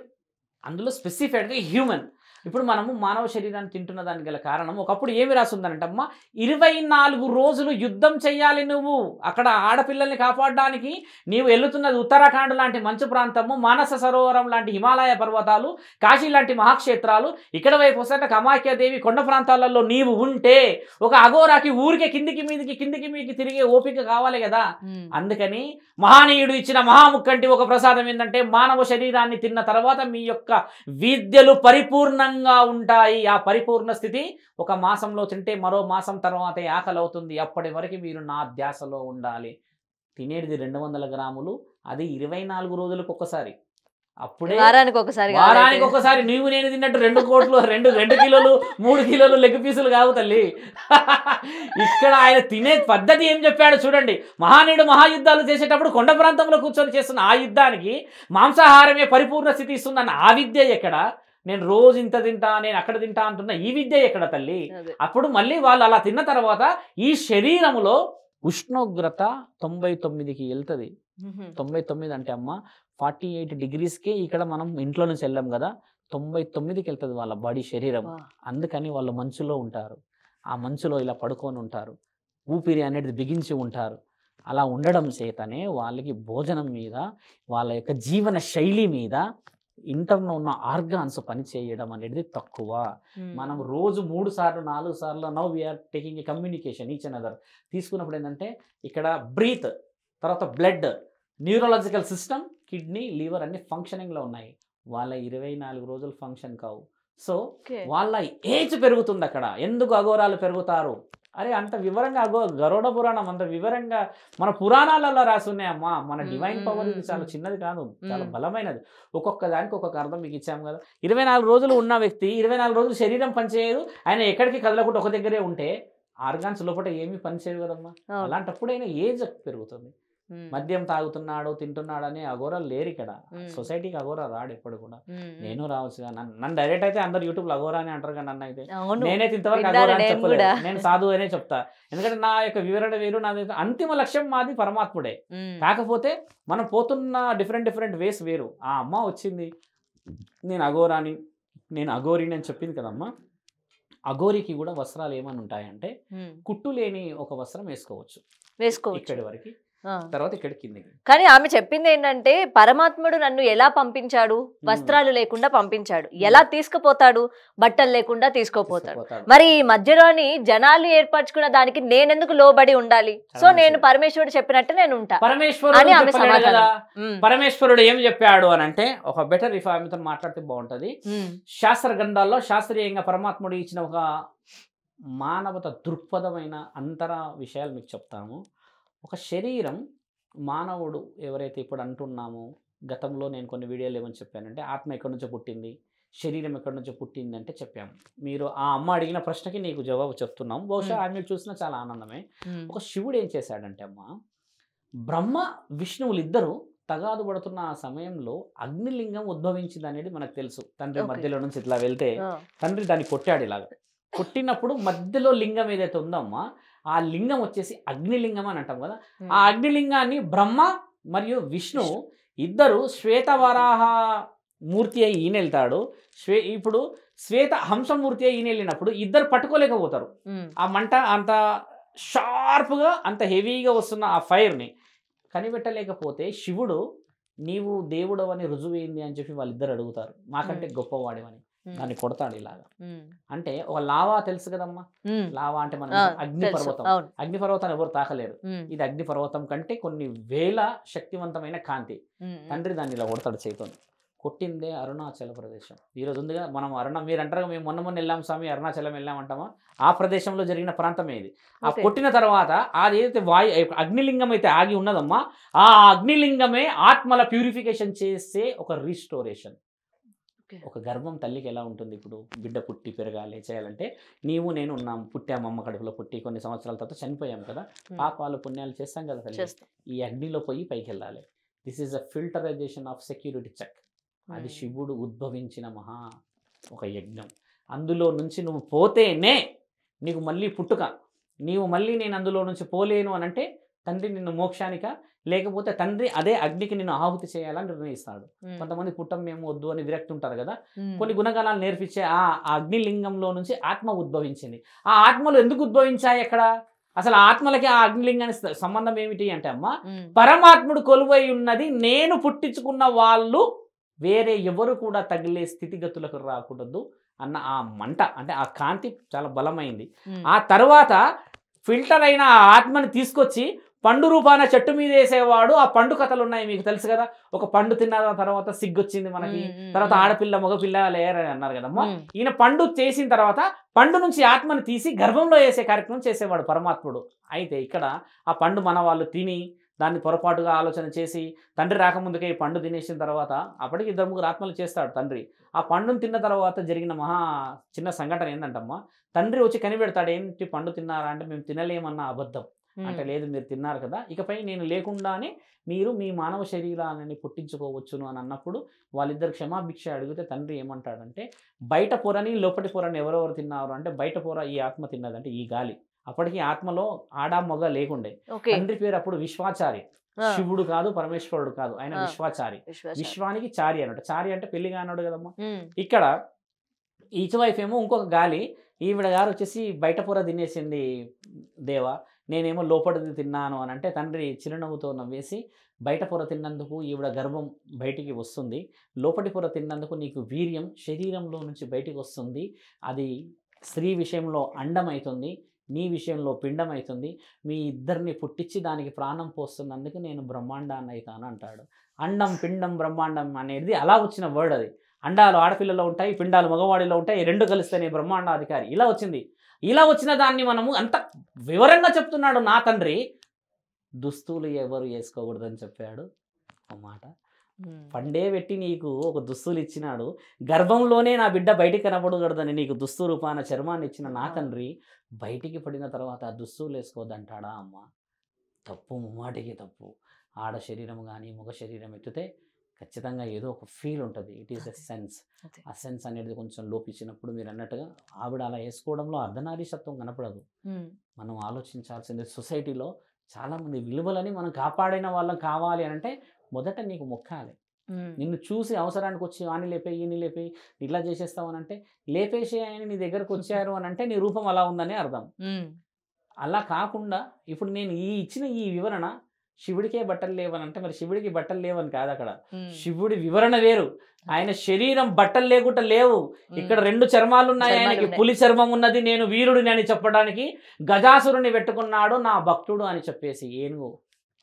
And specifically human. ఇప్పుడు మనము మానవ శరీరాన్ని తింటున్న దానికి గల కారణం ఒకప్పుడు ఏమి రాసి అమ్మ ఇరవై నాలుగు రోజులు యుద్ధం చేయాలి నువ్వు అక్కడ ఆడపిల్లల్ని కాపాడడానికి నీవు వెళ్తున్నది ఉత్తరాఖండ్ లాంటి మంచు ప్రాంతము మానస సరోవరం లాంటి హిమాలయ పర్వతాలు కాశీ లాంటి మహాక్షేత్రాలు ఇక్కడ వైపు వస్తే కమాఖ్యాదేవి కొండ ప్రాంతాలలో నీవు ఉంటే ఒక అఘోరాకి ఊరికే కిందికి మీదికి కిందికి మీదికి తిరిగే ఓపిక కావాలి కదా అందుకని మహానీయుడు ఇచ్చిన మహాముక్కంటి ఒక ప్రసాదం ఏంటంటే మానవ శరీరాన్ని తిన్న తర్వాత మీ యొక్క విద్యలు పరిపూర్ణ పరిపూర్ణంగా ఉంటాయి ఆ పరిపూర్ణ స్థితి ఒక మాసంలో తింటే మరో మాసం తర్వాత ఆకలి అవుతుంది అప్పటి వరకు మీరు నా ధ్యాసలో ఉండాలి తినేది రెండు వందల గ్రాములు అది ఇరవై నాలుగు రోజులకు ఒకసారి అప్పుడే వారానికి ఒకసారి వారానికి ఒకసారి నువ్వు నేను తిన్నట్టు రెండు కోట్లు రెండు రెండు కిలోలు మూడు కిలోలు లెగ్ పీసులు కావు తల్లి ఇక్కడ ఆయన తినే పద్ధతి ఏం చెప్పాడు చూడండి మహానీడు మహాయుద్ధాలు చేసేటప్పుడు కొండ ప్రాంతంలో కూర్చొని చేస్తున్న ఆ యుద్ధానికి మాంసాహారమే పరిపూర్ణ స్థితి ఇస్తుందన్న ఆ విద్య ఎక్కడ నేను రోజు ఇంత తింటా నేను అక్కడ తింటా అంటున్న ఈ విద్య ఎక్కడ తల్లి అప్పుడు మళ్ళీ వాళ్ళు అలా తిన్న తర్వాత ఈ శరీరంలో ఉష్ణోగ్రత తొంభై తొమ్మిదికి వెళ్తుంది తొంభై తొమ్మిది అంటే అమ్మ ఫార్టీ ఎయిట్ డిగ్రీస్కే ఇక్కడ మనం ఇంట్లో నుంచి వెళ్ళాం కదా తొంభై తొమ్మిదికి వెళ్తుంది వాళ్ళ బాడీ శరీరం అందుకని వాళ్ళు మంచులో ఉంటారు ఆ మంచులో ఇలా పడుకొని ఉంటారు ఊపిరి అనేది బిగించి ఉంటారు అలా ఉండడం చేతనే వాళ్ళకి భోజనం మీద వాళ్ళ యొక్క జీవన శైలి మీద ఇంటర్లో ఉన్న ఆర్గాన్స్ పని చేయడం అనేది తక్కువ మనం రోజు మూడు సార్లు నాలుగు సార్లు now we're taking a communication each and other తీసుకున్నప్పుడు ఏంటంటే ఇక్కడ బ్రీత్ తర్వాత blood neurological system kidney liver అన్ని ఫంక్షనింగ్లో ఉన్నాయి వాళ్ళ ఇరవై నాలుగు రోజులు ఫంక్షన్ కావు సో వాళ్ళ ఏజ్ పెరుగుతుంది అక్కడ ఎందుకు అఘోరాలు పెరుగుతారు అరే అంత వివరంగా అగో గరుడ పురాణం అంత వివరంగా మన పురాణాలలో రాసున్నాయమ్మా మన డివైన్ పవర్ చాలా చిన్నది కాదు చాలా బలమైనది ఒక్కొక్క దానికి ఒక్కొక్క అర్థం మీకు ఇచ్చాము కదా ఇరవై రోజులు ఉన్న వ్యక్తి ఇరవై రోజులు శరీరం పనిచేయదు ఆయన ఎక్కడికి కదలకుండా ఒక దగ్గరే ఉంటే ఆర్గాన్స్ లోపల ఏమీ పనిచేయదు కదమ్మా అలాంటప్పుడు అయినా ఏజ్ పెరుగుతుంది మద్యం తాగుతున్నాడు తింటున్నాడు అనే అఘోరాలు లేరు ఇక్కడ సొసైటీకి అఘోరా రాడు ఎప్పుడు కూడా నేను రావచ్చు నన్ను డైరెక్ట్ అయితే అందరు యూట్యూబ్ లో అఘోరా అని అంటారు కానీ నన్ను అయితే నేనే ఇంతవరకు అని చెప్పలేదు నేను సాధువు అనే చెప్తా ఎందుకంటే నా యొక్క వివరణ వేరు నా అంతిమ లక్ష్యం మాది పరమాత్ముడే కాకపోతే మనం పోతున్న డిఫరెంట్ డిఫరెంట్ వేస్ వేరు ఆ అమ్మ వచ్చింది నేను అఘోరాని నేను అఘోరిని అని చెప్పింది కదమ్మా అఘోరికి కూడా వస్త్రాలు ఏమని ఉంటాయంటే కుట్టు లేని ఒక వస్త్రం వేసుకోవచ్చు వేసుకోవచ్చు ఇక్కడి వరకు తర్వాత ఇక్కడ కానీ ఆమె చెప్పింది ఏంటంటే పరమాత్ముడు నన్ను ఎలా పంపించాడు వస్త్రాలు లేకుండా పంపించాడు ఎలా తీసుకుపోతాడు బట్టలు లేకుండా తీసుకోపోతాడు మరి ఈ మధ్యలోని జనాలు ఏర్పరచుకున్న దానికి నేనెందుకు లోబడి ఉండాలి సో నేను పరమేశ్వరుడు చెప్పినట్టు నేను ఉంటా అని ఆమె పరమేశ్వరుడు ఏం చెప్పాడు అని అంటే ఒక బెటర్ ఇఫ్ ఆమెతో మాట్లాడితే బాగుంటది శాస్త్ర గ్రంథాల్లో శాస్త్రీయంగా పరమాత్ముడు ఇచ్చిన ఒక మానవత దృక్పథమైన అంతర విషయాలు మీకు చెప్తాము ఒక శరీరం మానవుడు ఎవరైతే ఇప్పుడు అంటున్నామో గతంలో నేను కొన్ని వీడియోలు ఏమని చెప్పానంటే ఆత్మ ఎక్కడి నుంచో పుట్టింది శరీరం ఎక్కడి నుంచో పుట్టింది అంటే చెప్పాము మీరు ఆ అమ్మ అడిగిన ప్రశ్నకి నీకు జవాబు చెప్తున్నాం బహుశా ఆమె చూసినా చాలా ఆనందమే ఒక శివుడు ఏం చేశాడంటే అమ్మ బ్రహ్మ విష్ణువులు ఇద్దరు తగాదు పడుతున్న ఆ సమయంలో అగ్నిలింగం ఉద్భవించింది అనేది మనకు తెలుసు తండ్రి మధ్యలో నుంచి ఇట్లా వెళ్తే తండ్రి దాన్ని కొట్టాడు ఇలాగ కొట్టినప్పుడు మధ్యలో లింగం ఏదైతే ఉందమ్మా ఆ లింగం వచ్చేసి అగ్నిలింగం అని అంటాం కదా ఆ అగ్నిలింగాన్ని బ్రహ్మ మరియు విష్ణు ఇద్దరు శ్వేతవరాహ మూర్తి అయి ఈయన వెళ్తాడు శ్వే ఇప్పుడు శ్వేత హంసమూర్తి అయి ఈయన వెళ్ళినప్పుడు ఇద్దరు పట్టుకోలేకపోతారు ఆ మంట అంత షార్ప్గా అంత హెవీగా వస్తున్న ఆ ఫైర్ని కనిపెట్టలేకపోతే శివుడు నీవు దేవుడవని అయింది అని చెప్పి వాళ్ళిద్దరు అడుగుతారు మాకంటే గొప్పవాడేమని దాన్ని కొడతాడు ఇలాగా అంటే ఒక లావా తెలుసు కదమ్మా లావా అంటే మనం అగ్ని పర్వతం అగ్ని పర్వతాన్ని ఎవరు తాకలేరు ఇది అగ్ని పర్వతం కంటే కొన్ని వేల శక్తివంతమైన కాంతి తండ్రి దాన్ని ఇలా కొడతాడు చేతుని కొట్టిందే అరుణాచల ప్రదేశం ఈరోజు ఉందిగా మనం అరుణ మీరు అంటారు మేము మొన్న మొన్న వెళ్ళాం స్వామి అరుణాచలం వెళ్ళామంటామా ఆ ప్రదేశంలో జరిగిన ప్రాంతం ఏది ఆ కొట్టిన తర్వాత అది ఏదైతే వాయు అగ్నిలింగం అయితే ఆగి ఉన్నదమ్మా ఆ అగ్నిలింగమే ఆత్మల ప్యూరిఫికేషన్ చేసే ఒక రీస్టోరేషన్ ఒక గర్భం తల్లికి ఎలా ఉంటుంది ఇప్పుడు బిడ్డ పుట్టి పెరగాలి చేయాలంటే నీవు నేను ఉన్నాం పుట్టాము అమ్మ కడుపులో పుట్టి కొన్ని సంవత్సరాల తర్వాత చనిపోయాం కదా పాపాలు పుణ్యాలు చేస్తాం కదా తల్లి ఈ అగ్నిలో పోయి పైకి వెళ్ళాలి this is a filterization of security check అది శివుడు ఉద్భవించిన మహా ఒక యజ్ఞం అందులో నుంచి నువ్వు పోతేనే నీకు మళ్ళీ పుట్టుక నీవు మళ్ళీ నేను అందులో నుంచి పోలేను అని అంటే తండ్రి నిన్ను మోక్షానిక లేకపోతే తండ్రి అదే అగ్నికి నిన్ను ఆహుతి చేయాలని నిర్ణయిస్తాడు కొంతమంది పుట్టం మేము వద్దు అని విరక్తి ఉంటారు కదా కొన్ని గుణగణాలు నేర్పించే ఆ అగ్నిలింగంలో నుంచి ఆత్మ ఉద్భవించింది ఆ ఆత్మలు ఎందుకు ఉద్భవించాయి అక్కడ అసలు ఆత్మలకి ఆ అగ్నిలింగానికి సంబంధం ఏమిటి అంటే అమ్మ పరమాత్ముడు కొలువై ఉన్నది నేను పుట్టించుకున్న వాళ్ళు వేరే ఎవరు కూడా తగిలే స్థితిగతులకు రాకూడదు అన్న ఆ మంట అంటే ఆ కాంతి చాలా బలమైంది ఆ తర్వాత ఫిల్టర్ అయిన ఆ ఆత్మని తీసుకొచ్చి పండు రూపాన చెట్టు మీద వేసేవాడు ఆ పండు కథలు ఉన్నాయి మీకు తెలుసు కదా ఒక పండు తిన్న తర్వాత సిగ్గొచ్చింది మనకి తర్వాత ఆడపిల్ల మగపిల్ల లేరని అన్నారు కదమ్మా ఈయన పండు చేసిన తర్వాత పండు నుంచి ఆత్మను తీసి గర్భంలో వేసే కార్యక్రమం చేసేవాడు పరమాత్ముడు అయితే ఇక్కడ ఆ పండు మన వాళ్ళు తిని దాన్ని పొరపాటుగా ఆలోచన చేసి తండ్రి రాకముందుకే పండు తినేసిన తర్వాత అప్పటికి ఇద్దరు ముగ్గురు ఆత్మలు చేస్తాడు తండ్రి ఆ పండును తిన్న తర్వాత జరిగిన మహా చిన్న సంఘటన ఏంటంటమ్మా తండ్రి వచ్చి కనిపెడతాడు ఏంటి పండు తిన్నారా అంటే మేము తినలేమన్న అబద్ధం అంటే లేదు మీరు తిన్నారు కదా ఇకపై నేను లేకుండానే మీరు మీ మానవ శరీరాన్ని పుట్టించుకోవచ్చును అని అన్నప్పుడు వాళ్ళిద్దరు క్షమాభిక్ష అడిగితే తండ్రి ఏమంటాడంటే బయట పొరని లోపటి పొరని ఎవరెవరు తిన్నారు అంటే బయట పొర ఈ ఆత్మ తిన్నదంటే ఈ గాలి అప్పటికి ఆత్మలో ఆడా మొగ లేకుండే తండ్రి పేరు అప్పుడు విశ్వాచారి శివుడు కాదు పరమేశ్వరుడు కాదు ఆయన విశ్వాచారి విశ్వానికి చారి అనట చారి అంటే పెళ్లి కానాడు కదమ్మా ఇక్కడ వైఫ్ ఏమో ఇంకొక గాలి ఈవిడ గారు వచ్చేసి బయట పొర తినేసింది దేవ నేనేమో లోపడిది తిన్నాను అని అంటే తండ్రి చిరునవ్వుతో నవ్వేసి బయట పొర తిన్నందుకు ఈవిడ గర్భం బయటికి వస్తుంది లోపటి పొర తిన్నందుకు నీకు వీర్యం శరీరంలో నుంచి బయటికి వస్తుంది అది స్త్రీ విషయంలో అండమవుతుంది నీ విషయంలో పిండమవుతుంది మీ ఇద్దరిని పుట్టించి దానికి ప్రాణం పోస్తున్నందుకు నేను బ్రహ్మాండాన్ని అవుతాను అంటాడు అండం పిండం బ్రహ్మాండం అనేది అలా వచ్చిన వర్డ్ అది అండాలు ఆడపిల్లలో ఉంటాయి పిండాలు మగవాడిలో ఉంటాయి రెండు నేను బ్రహ్మాండాధికారి ఇలా వచ్చింది ఇలా వచ్చిన దాన్ని మనము అంత వివరంగా చెప్తున్నాడు నా తండ్రి దుస్తులు ఎవరు వేసుకోకూడదని చెప్పాడు ఒక మాట పండే పెట్టి నీకు ఒక దుస్తులు ఇచ్చినాడు గర్భంలోనే నా బిడ్డ బయటికి కనపడకూడదని నీకు దుస్తు రూపాన చర్మాన్ని ఇచ్చిన నా తండ్రి బయటికి పడిన తర్వాత ఆ దుస్తులు వేసుకోవద్దంటాడా అమ్మ తప్పు ముమ్మాటికి తప్పు ఆడ శరీరం కానీ ముఖ శరీరం ఎత్తితే ఖచ్చితంగా ఏదో ఒక ఫీల్ ఉంటుంది ఇట్ ఈస్ ద సెన్స్ ఆ సెన్స్ అనేది కొంచెం లోపించినప్పుడు మీరు అన్నట్టుగా ఆవిడ అలా వేసుకోవడంలో అర్ధనారీసత్వం కనపడదు మనం ఆలోచించాల్సింది సొసైటీలో చాలా మంది విలువలని మనం కాపాడిన వాళ్ళం కావాలి అని అంటే మొదట నీకు మొక్కాలి నిన్ను చూసి అవసరానికి వచ్చి వాణి లేపే ఈయన లేపే ఇట్లా చేసేస్తావు అని అంటే లేపేసి ఆయన నీ దగ్గరకు వచ్చారు అని అంటే నీ రూపం అలా ఉందని అర్థం అలా కాకుండా ఇప్పుడు నేను ఈ ఇచ్చిన ఈ వివరణ శివుడికే బట్టలు లేవని అంటే మరి శివుడికి బట్టలు లేవని కాదు అక్కడ శివుడి వివరణ వేరు ఆయన శరీరం బట్టలు లేకుండా లేవు ఇక్కడ రెండు చర్మాలు ఉన్నాయి ఆయనకి పులి చర్మం ఉన్నది నేను వీరుడిని అని చెప్పడానికి గజాసురుని పెట్టుకున్నాడు నా భక్తుడు అని చెప్పేసి ఏనుగు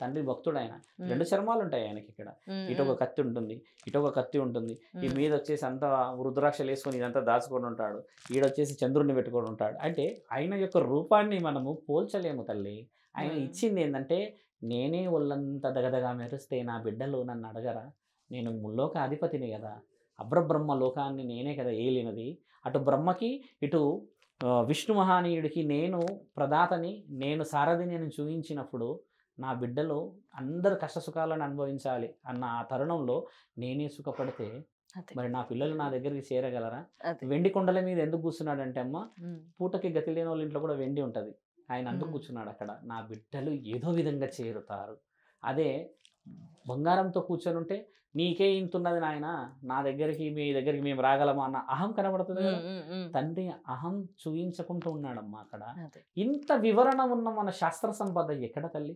తండ్రి భక్తుడు ఆయన రెండు చర్మాలు ఉంటాయి ఆయనకి ఇక్కడ ఇటు ఒక కత్తి ఉంటుంది ఇటు ఒక కత్తి ఉంటుంది ఈ మీద వచ్చేసి అంతా రుద్రాక్షలు వేసుకొని ఇదంతా దాచుకొని ఉంటాడు ఈడొచ్చేసి చంద్రుడిని పెట్టుకొని ఉంటాడు అంటే ఆయన యొక్క రూపాన్ని మనము పోల్చలేము తల్లి ఆయన ఇచ్చింది ఏంటంటే నేనే ఒళ్ళంత దగదగా మెరిస్తే నా బిడ్డలు నన్ను అడగరా నేను ముల్లోక అధిపతిని కదా అబ్రబ్రహ్మ లోకాన్ని నేనే కదా ఏలినది అటు బ్రహ్మకి ఇటు విష్ణు మహానీయుడికి నేను ప్రదాతని నేను సారథిని నేను చూపించినప్పుడు నా బిడ్డలో అందరు సుఖాలను అనుభవించాలి అన్న ఆ తరుణంలో నేనే సుఖపడితే మరి నా పిల్లలు నా దగ్గరికి చేరగలరా వెండి కొండల మీద ఎందుకు కూర్చున్నాడంటే అమ్మ పూటకి గతి లేని వాళ్ళ ఇంట్లో కూడా వెండి ఉంటుంది ఆయన అందుకు కూర్చున్నాడు అక్కడ నా బిడ్డలు ఏదో విధంగా చేరుతారు అదే బంగారంతో కూర్చొని ఉంటే నీకే ఇంతున్నది నాయన నా దగ్గరికి మీ దగ్గరికి మేము రాగలము అన్న అహం కనబడుతుంది తండ్రి అహం చూయించకుంటూ ఉన్నాడమ్మా అక్కడ ఇంత వివరణ ఉన్న మన శాస్త్ర సంపద ఎక్కడ తల్లి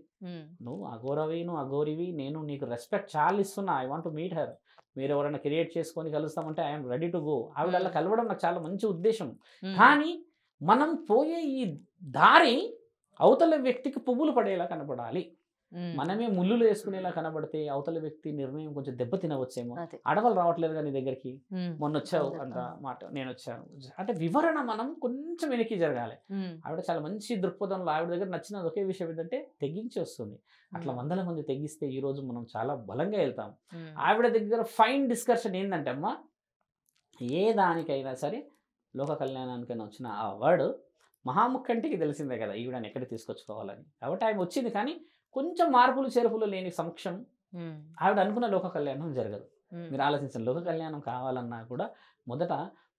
నువ్వు అఘోరవి నువ్వు అఘోరివి నేను నీకు రెస్పెక్ట్ చాలా ఇస్తున్నా ఐ వాంట్ మీట్ హర్ మీరు ఎవరైనా క్రియేట్ చేసుకొని కలుస్తామంటే ఐఎమ్ రెడీ టు గో ఆవిడ అలా కలవడం నాకు చాలా మంచి ఉద్దేశం కానీ మనం పోయే ఈ దారి అవతల వ్యక్తికి పువ్వులు పడేలా కనపడాలి మనమే ముళ్ళులు వేసుకునేలా కనబడితే అవతల వ్యక్తి నిర్ణయం కొంచెం దెబ్బ తినవచ్చేమో అడవలు రావట్లేదు నీ దగ్గరికి మొన్న వచ్చావు అంత మాట నేను వచ్చాను అంటే వివరణ మనం కొంచెం వెనక్కి జరగాలి ఆవిడ చాలా మంచి దృక్పథంలో ఆవిడ దగ్గర నచ్చిన ఒకే విషయం ఏంటంటే తెగించి వస్తుంది అట్లా వందల మంది తెగిస్తే ఈ రోజు మనం చాలా బలంగా వెళ్తాం ఆవిడ దగ్గర ఫైన్ డిస్కషన్ ఏంటంటే అమ్మా ఏ దానికైనా సరే లోక కళ్యాణానికైనా వచ్చిన ఆ వర్డ్ మహాముఖంటికి తెలిసిందే కదా ఈవిడని ఎక్కడ తీసుకొచ్చుకోవాలని కాబట్టి ఆమె వచ్చింది కానీ కొంచెం మార్పులు చేర్పులు లేని సమక్షం ఆవిడ అనుకున్న లోక కళ్యాణం జరగదు మీరు ఆలోచించండి లోక కళ్యాణం కావాలన్నా కూడా మొదట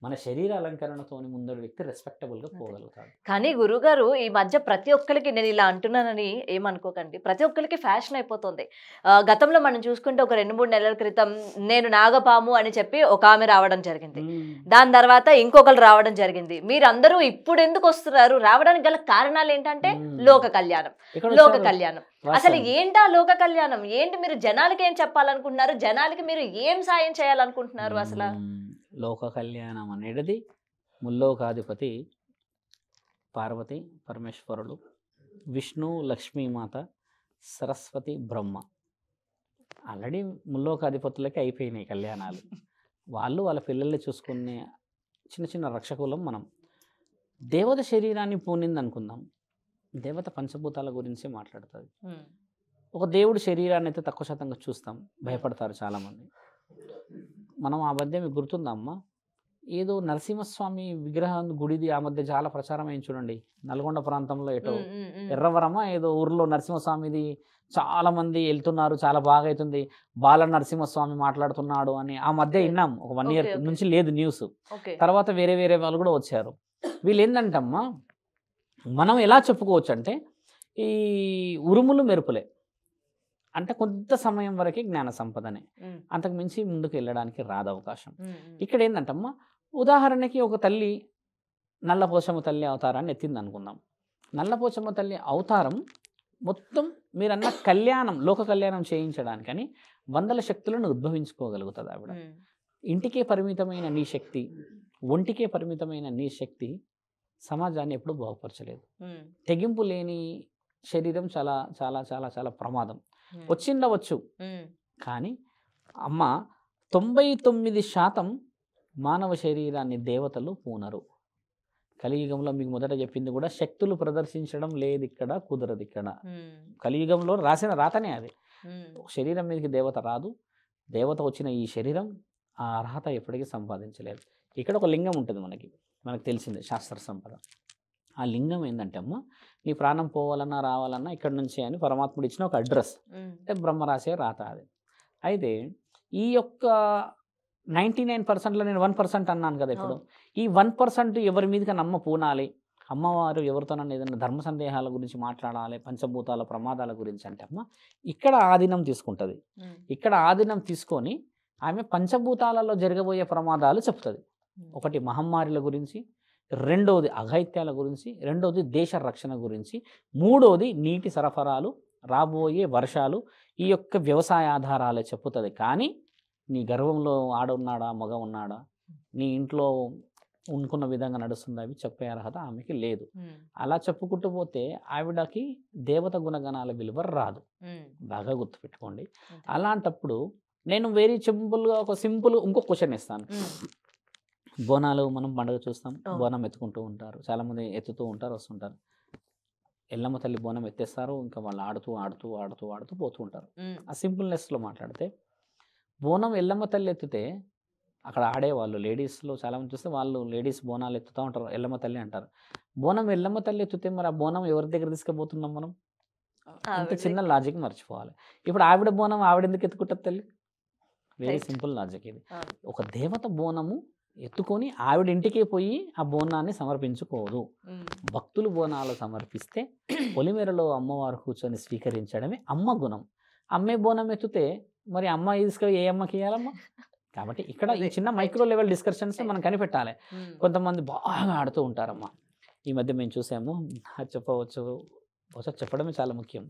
మన శరీర అలంకరణతోని ముందడు వ్యక్తి రెస్పెక్టబుల్గా పోగలుగుతాడు కానీ గురుగారు ఈ మధ్య ప్రతి ఒక్కరికి నేను ఇలా అంటున్నానని ఏమనుకోకండి ప్రతి ఒక్కరికి ఫ్యాషన్ అయిపోతుంది గతంలో మనం చూసుకుంటే ఒక రెండు మూడు నెలల క్రితం నేను నాగపాము అని చెప్పి ఒక ఆమె రావడం జరిగింది దాని తర్వాత ఇంకొకరు రావడం జరిగింది మీరందరూ ఇప్పుడు ఎందుకు వస్తున్నారు రావడానికి గల కారణాలు ఏంటంటే లోక కళ్యాణం లోక కళ్యాణం అసలు ఏంటా లోక కళ్యాణం ఏంటి మీరు జనాలకి ఏం చెప్పాలనుకుంటున్నారు జనాలకి మీరు ఏం సాయం చేయాలనుకుంటున్నారు అసలు లోక కళ్యాణం అనేది ముల్లోకాధిపతి పార్వతి పరమేశ్వరుడు విష్ణు లక్ష్మీమాత సరస్వతి బ్రహ్మ ఆల్రెడీ ముల్లోకాధిపతులకి అయిపోయినాయి కళ్యాణాలు వాళ్ళు వాళ్ళ పిల్లల్ని చూసుకునే చిన్న చిన్న రక్షకులం మనం దేవత శరీరాన్ని పోనింది అనుకుందాం దేవత పంచభూతాల గురించి మాట్లాడుతుంది ఒక దేవుడి శరీరాన్ని అయితే తక్కువ శాతంగా చూస్తాం భయపడతారు చాలామంది మనం ఆ మధ్య మీకు గుర్తుందమ్మా ఏదో నరసింహస్వామి విగ్రహం గుడిది ఆ మధ్య చాలా ప్రచారం అయింది చూడండి నల్గొండ ప్రాంతంలో ఎటో ఎర్రవరమ ఏదో ఊర్లో నరసింహస్వామిది చాలా మంది వెళ్తున్నారు చాలా బాగా అవుతుంది బాల నరసింహస్వామి మాట్లాడుతున్నాడు అని ఆ మధ్య విన్నాం ఒక వన్ ఇయర్ నుంచి లేదు న్యూస్ తర్వాత వేరే వేరే వాళ్ళు కూడా వచ్చారు వీళ్ళు ఏంటంటమ్మా మనం ఎలా చెప్పుకోవచ్చు అంటే ఈ ఉరుములు మెరుపులే అంటే కొంత సమయం వరకే జ్ఞాన సంపదనే అంతకు మించి ముందుకు వెళ్ళడానికి రాదు అవకాశం ఇక్కడ ఏంటంటమ్మా ఉదాహరణకి ఒక తల్లి నల్లపోచమ్మ తల్లి అవతారాన్ని ఎత్తింది అనుకుందాం నల్లపోచమ్మ తల్లి అవతారం మొత్తం మీరన్న కళ్యాణం లోక కళ్యాణం చేయించడానికని వందల శక్తులను ఉద్భవించుకోగలుగుతుంది ఆవిడ ఇంటికే పరిమితమైన నీ శక్తి ఒంటికే పరిమితమైన నీ శక్తి సమాజాన్ని ఎప్పుడూ బాగుపరచలేదు తెగింపు లేని శరీరం చాలా చాలా చాలా చాలా ప్రమాదం వచ్చిండవచ్చు కానీ అమ్మ తొంభై తొమ్మిది శాతం మానవ శరీరాన్ని దేవతలు పూనరు కలియుగంలో మీకు మొదట చెప్పింది కూడా శక్తులు ప్రదర్శించడం లేదు ఇక్కడ కుదరదు ఇక్కడ కలియుగంలో రాసిన రాతనే అది శరీరం మీదకి దేవత రాదు దేవత వచ్చిన ఈ శరీరం ఆ అర్హత ఎప్పటికీ సంపాదించలేదు ఇక్కడ ఒక లింగం ఉంటుంది మనకి మనకు తెలిసిందే శాస్త్ర సంపద ఆ లింగం ఏంటంటే అమ్మ నీ ప్రాణం పోవాలన్నా రావాలన్నా ఇక్కడ నుంచి అని పరమాత్ముడు ఇచ్చిన ఒక అడ్రస్ అంటే బ్రహ్మరాశే రాత అది అయితే ఈ యొక్క నైంటీ నైన్ పర్సెంట్లో నేను వన్ పర్సెంట్ అన్నాను కదా ఇప్పుడు ఈ వన్ పర్సెంట్ ఎవరి మీదకి నమ్మ పూనాలి అమ్మవారు ఎవరితోనన్నా ఏదైనా ధర్మ సందేహాల గురించి మాట్లాడాలి పంచభూతాల ప్రమాదాల గురించి అంటే అమ్మ ఇక్కడ ఆధీనం తీసుకుంటుంది ఇక్కడ ఆధీనం తీసుకొని ఆమె పంచభూతాలలో జరగబోయే ప్రమాదాలు చెప్తుంది ఒకటి మహమ్మారిల గురించి రెండవది అఘైత్యాల గురించి రెండవది దేశ రక్షణ గురించి మూడవది నీటి సరఫరాలు రాబోయే వర్షాలు ఈ యొక్క వ్యవసాయ ఆధారాలే చెప్పుతుంది కానీ నీ గర్వంలో ఆడ ఉన్నాడా మగ ఉన్నాడా నీ ఇంట్లో ఉండుకున్న విధంగా నడుస్తుంది అవి చెప్పే అర్హత ఆమెకి లేదు అలా చెప్పుకుంటూ పోతే ఆవిడకి దేవత గుణగణాల విలువ రాదు బాగా గుర్తుపెట్టుకోండి అలాంటప్పుడు నేను వెరీ సింపుల్గా ఒక సింపుల్ ఇంకో క్వశ్చన్ ఇస్తాను బోనాలు మనం పండుగ చూస్తాం బోనం ఎత్తుకుంటూ ఉంటారు చాలామంది ఎత్తుతూ ఉంటారు వస్తుంటారు ఎల్లమ్మ తల్లి బోనం ఎత్తేస్తారు ఇంకా వాళ్ళు ఆడుతూ ఆడుతూ ఆడుతూ ఆడుతూ పోతూ ఉంటారు ఆ సింపుల్నెస్లో మాట్లాడితే బోనం ఎల్లమ్మ తల్లి ఎత్తితే అక్కడ ఆడేవాళ్ళు లేడీస్లో చాలామంది చూస్తే వాళ్ళు లేడీస్ బోనాలు ఎత్తుతూ ఉంటారు ఎల్లమ్మ తల్లి అంటారు బోనం ఎల్లమ్మ తల్లి ఎత్తితే మరి ఆ బోనం ఎవరి దగ్గర తీసుకుపోతున్నాం మనం అంత చిన్న లాజిక్ మర్చిపోవాలి ఇప్పుడు ఆవిడ బోనం ఆవిడ ఎందుకు ఎత్తుకుంటారు తల్లి వెరీ సింపుల్ లాజిక్ ఇది ఒక దేవత బోనము ఎత్తుకొని ఆవిడ ఇంటికి పోయి ఆ బోనాన్ని సమర్పించుకోదు భక్తులు బోనాలు సమర్పిస్తే పొలిమేరలో అమ్మవారు కూర్చొని స్వీకరించడమే అమ్మ గుణం అమ్మే బోనం ఎత్తితే మరి అమ్మ తీసుకొని ఏ అమ్మకి ఇవ్వాలమ్మా కాబట్టి ఇక్కడ ఈ చిన్న మైక్రో లెవెల్ డిస్కషన్స్ మనం కనిపెట్టాలి కొంతమంది బాగా ఆడుతూ ఉంటారమ్మా ఈ మధ్య మేము చూసాము చెప్పవచ్చు బహుశా చెప్పడమే చాలా ముఖ్యం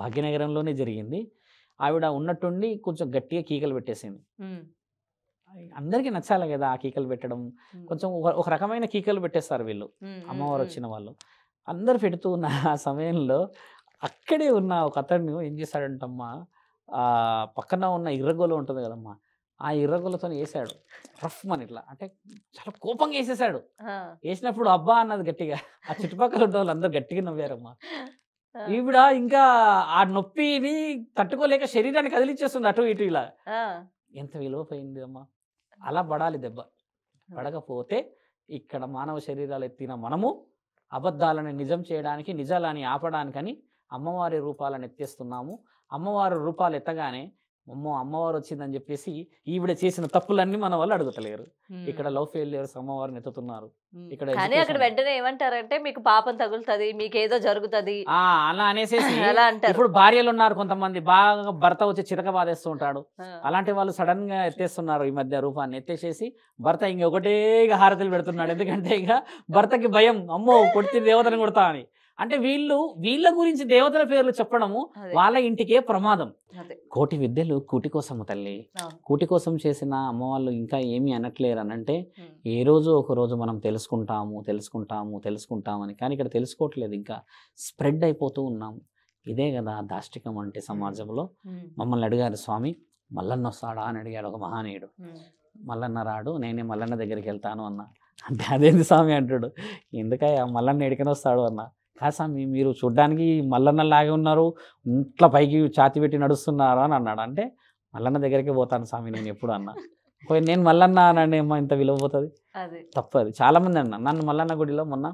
భాగ్యనగరంలోనే జరిగింది ఆవిడ ఉన్నట్టుండి కొంచెం గట్టిగా కీకలు పెట్టేసింది అందరికీ నచ్చాలి కదా ఆ కీకలు పెట్టడం కొంచెం ఒక రకమైన కీకలు పెట్టేస్తారు వీళ్ళు అమ్మవారు వచ్చిన వాళ్ళు అందరు పెడుతూ ఉన్న ఆ సమయంలో అక్కడే ఉన్న ఒక అతను ఏం చేశాడంటమ్మా పక్కన ఉన్న ఇర్రగోలు ఉంటుంది కదమ్మా ఆ ఇర్రగోలతో వేసాడు రఫ్ మన ఇట్లా అంటే చాలా కోపంగా వేసేసాడు వేసినప్పుడు అబ్బా అన్నది గట్టిగా ఆ చుట్టుపక్కల ఉన్న వాళ్ళందరూ గట్టిగా నవ్వారమ్మా ఈవిడ ఇంకా ఆ నొప్పిని తట్టుకోలేక శరీరాన్ని కదిలిచ్చేస్తుంది అటు ఇటు ఇలా ఎంత విలువ పోయింది అమ్మా అలా పడాలి దెబ్బ పడకపోతే ఇక్కడ మానవ శరీరాలు ఎత్తిన మనము అబద్ధాలను నిజం చేయడానికి నిజాలని ఆపడానికని అమ్మవారి రూపాలను ఎత్తేస్తున్నాము అమ్మవారి రూపాలు ఎత్తగానే అమ్మో అమ్మవారు వచ్చిందని చెప్పేసి ఈవిడ చేసిన తప్పులన్నీ మన వాళ్ళు అడుగుతలేరు ఇక్కడ లవ్ ఫెయిల్యూర్స్ అమ్మవారిని ఎత్తుతున్నారు ఇక్కడ కానీ అక్కడ వెంటనే ఏమంటారంటే మీకు పాపం తగులుతుంది మీకు ఏదో జరుగుతుంది అలా అనేసి ఇప్పుడు భార్యలు ఉన్నారు కొంతమంది బాగా భర్త వచ్చి చిరక బాధేస్తూ ఉంటాడు అలాంటి వాళ్ళు సడన్ గా ఎత్తేస్తున్నారు ఈ మధ్య రూపాన్ని ఎత్తేసేసి భర్త ఇంకొకటే ఇక హారతులు పెడుతున్నాడు ఎందుకంటే ఇక భర్తకి భయం అమ్మో కొడితే దేవతను కొడతా అని అంటే వీళ్ళు వీళ్ళ గురించి దేవతల పేర్లు చెప్పడము వాళ్ళ ఇంటికే ప్రమాదం కోటి విద్యలు కూటి కోసం తల్లి కూటి కోసం చేసిన అమ్మవాళ్ళు ఇంకా ఏమీ అనట్లేరు అని అంటే ఏ రోజు ఒక రోజు మనం తెలుసుకుంటాము తెలుసుకుంటాము తెలుసుకుంటామని కానీ ఇక్కడ తెలుసుకోవట్లేదు ఇంకా స్ప్రెడ్ అయిపోతూ ఉన్నాం ఇదే కదా దాష్టికం అంటే సమాజంలో మమ్మల్ని అడిగారు స్వామి మల్లన్న వస్తాడా అని అడిగాడు ఒక మహానీయుడు మల్లన్న రాడు నేనే మల్లన్న దగ్గరికి వెళ్తాను అన్న అంటే అదేంది స్వామి అంటాడు ఎందుకయ్యా మల్లన్న ఎడికనొస్తాడు అన్న కాసామి మీరు చూడ్డానికి లాగే ఉన్నారు ఇంట్లో పైకి ఛాతి పెట్టి నడుస్తున్నారు అని అన్నాడు అంటే మల్లన్న దగ్గరికి పోతాను స్వామి నేను ఎప్పుడు అన్నా నేను మల్లన్న అనండి అమ్మా ఇంత విలువ పోతుంది తప్పదు అది చాలామంది అన్న నన్ను మల్లన్న గుడిలో మొన్న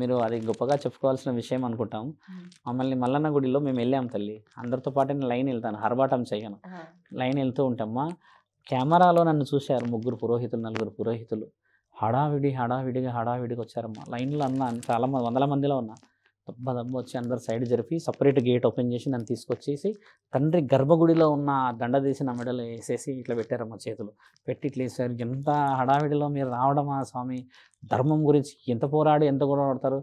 మీరు అది గొప్పగా చెప్పుకోవాల్సిన విషయం అనుకుంటాం మమ్మల్ని మల్లన్న గుడిలో మేము వెళ్ళాం తల్లి అందరితో పాటు నేను లైన్ వెళ్తాను హర్బాటం చేయను లైన్ వెళ్తూ ఉంటామ్మా కెమెరాలో నన్ను చూశారు ముగ్గురు పురోహితులు నలుగురు పురోహితులు హడావిడి హడావిడిగా హడావిడిగా వచ్చారమ్మా లైన్లో అన్నా చాలా మంది వందల మందిలో ఉన్నా దబ్బ దబ్బ వచ్చి అందరు సైడ్ జరిపి సపరేట్ గేట్ ఓపెన్ చేసి నన్ను తీసుకొచ్చేసి తండ్రి గర్భగుడిలో ఉన్న దండ తీసి మెడలు వేసేసి ఇట్లా పెట్టారమ్మ చేతులు పెట్టి ఇట్లా వేసారు ఎంత హడావిడిలో మీరు రావడమా స్వామి ధర్మం గురించి ఎంత పోరాడు ఎంత కూడా పడతారు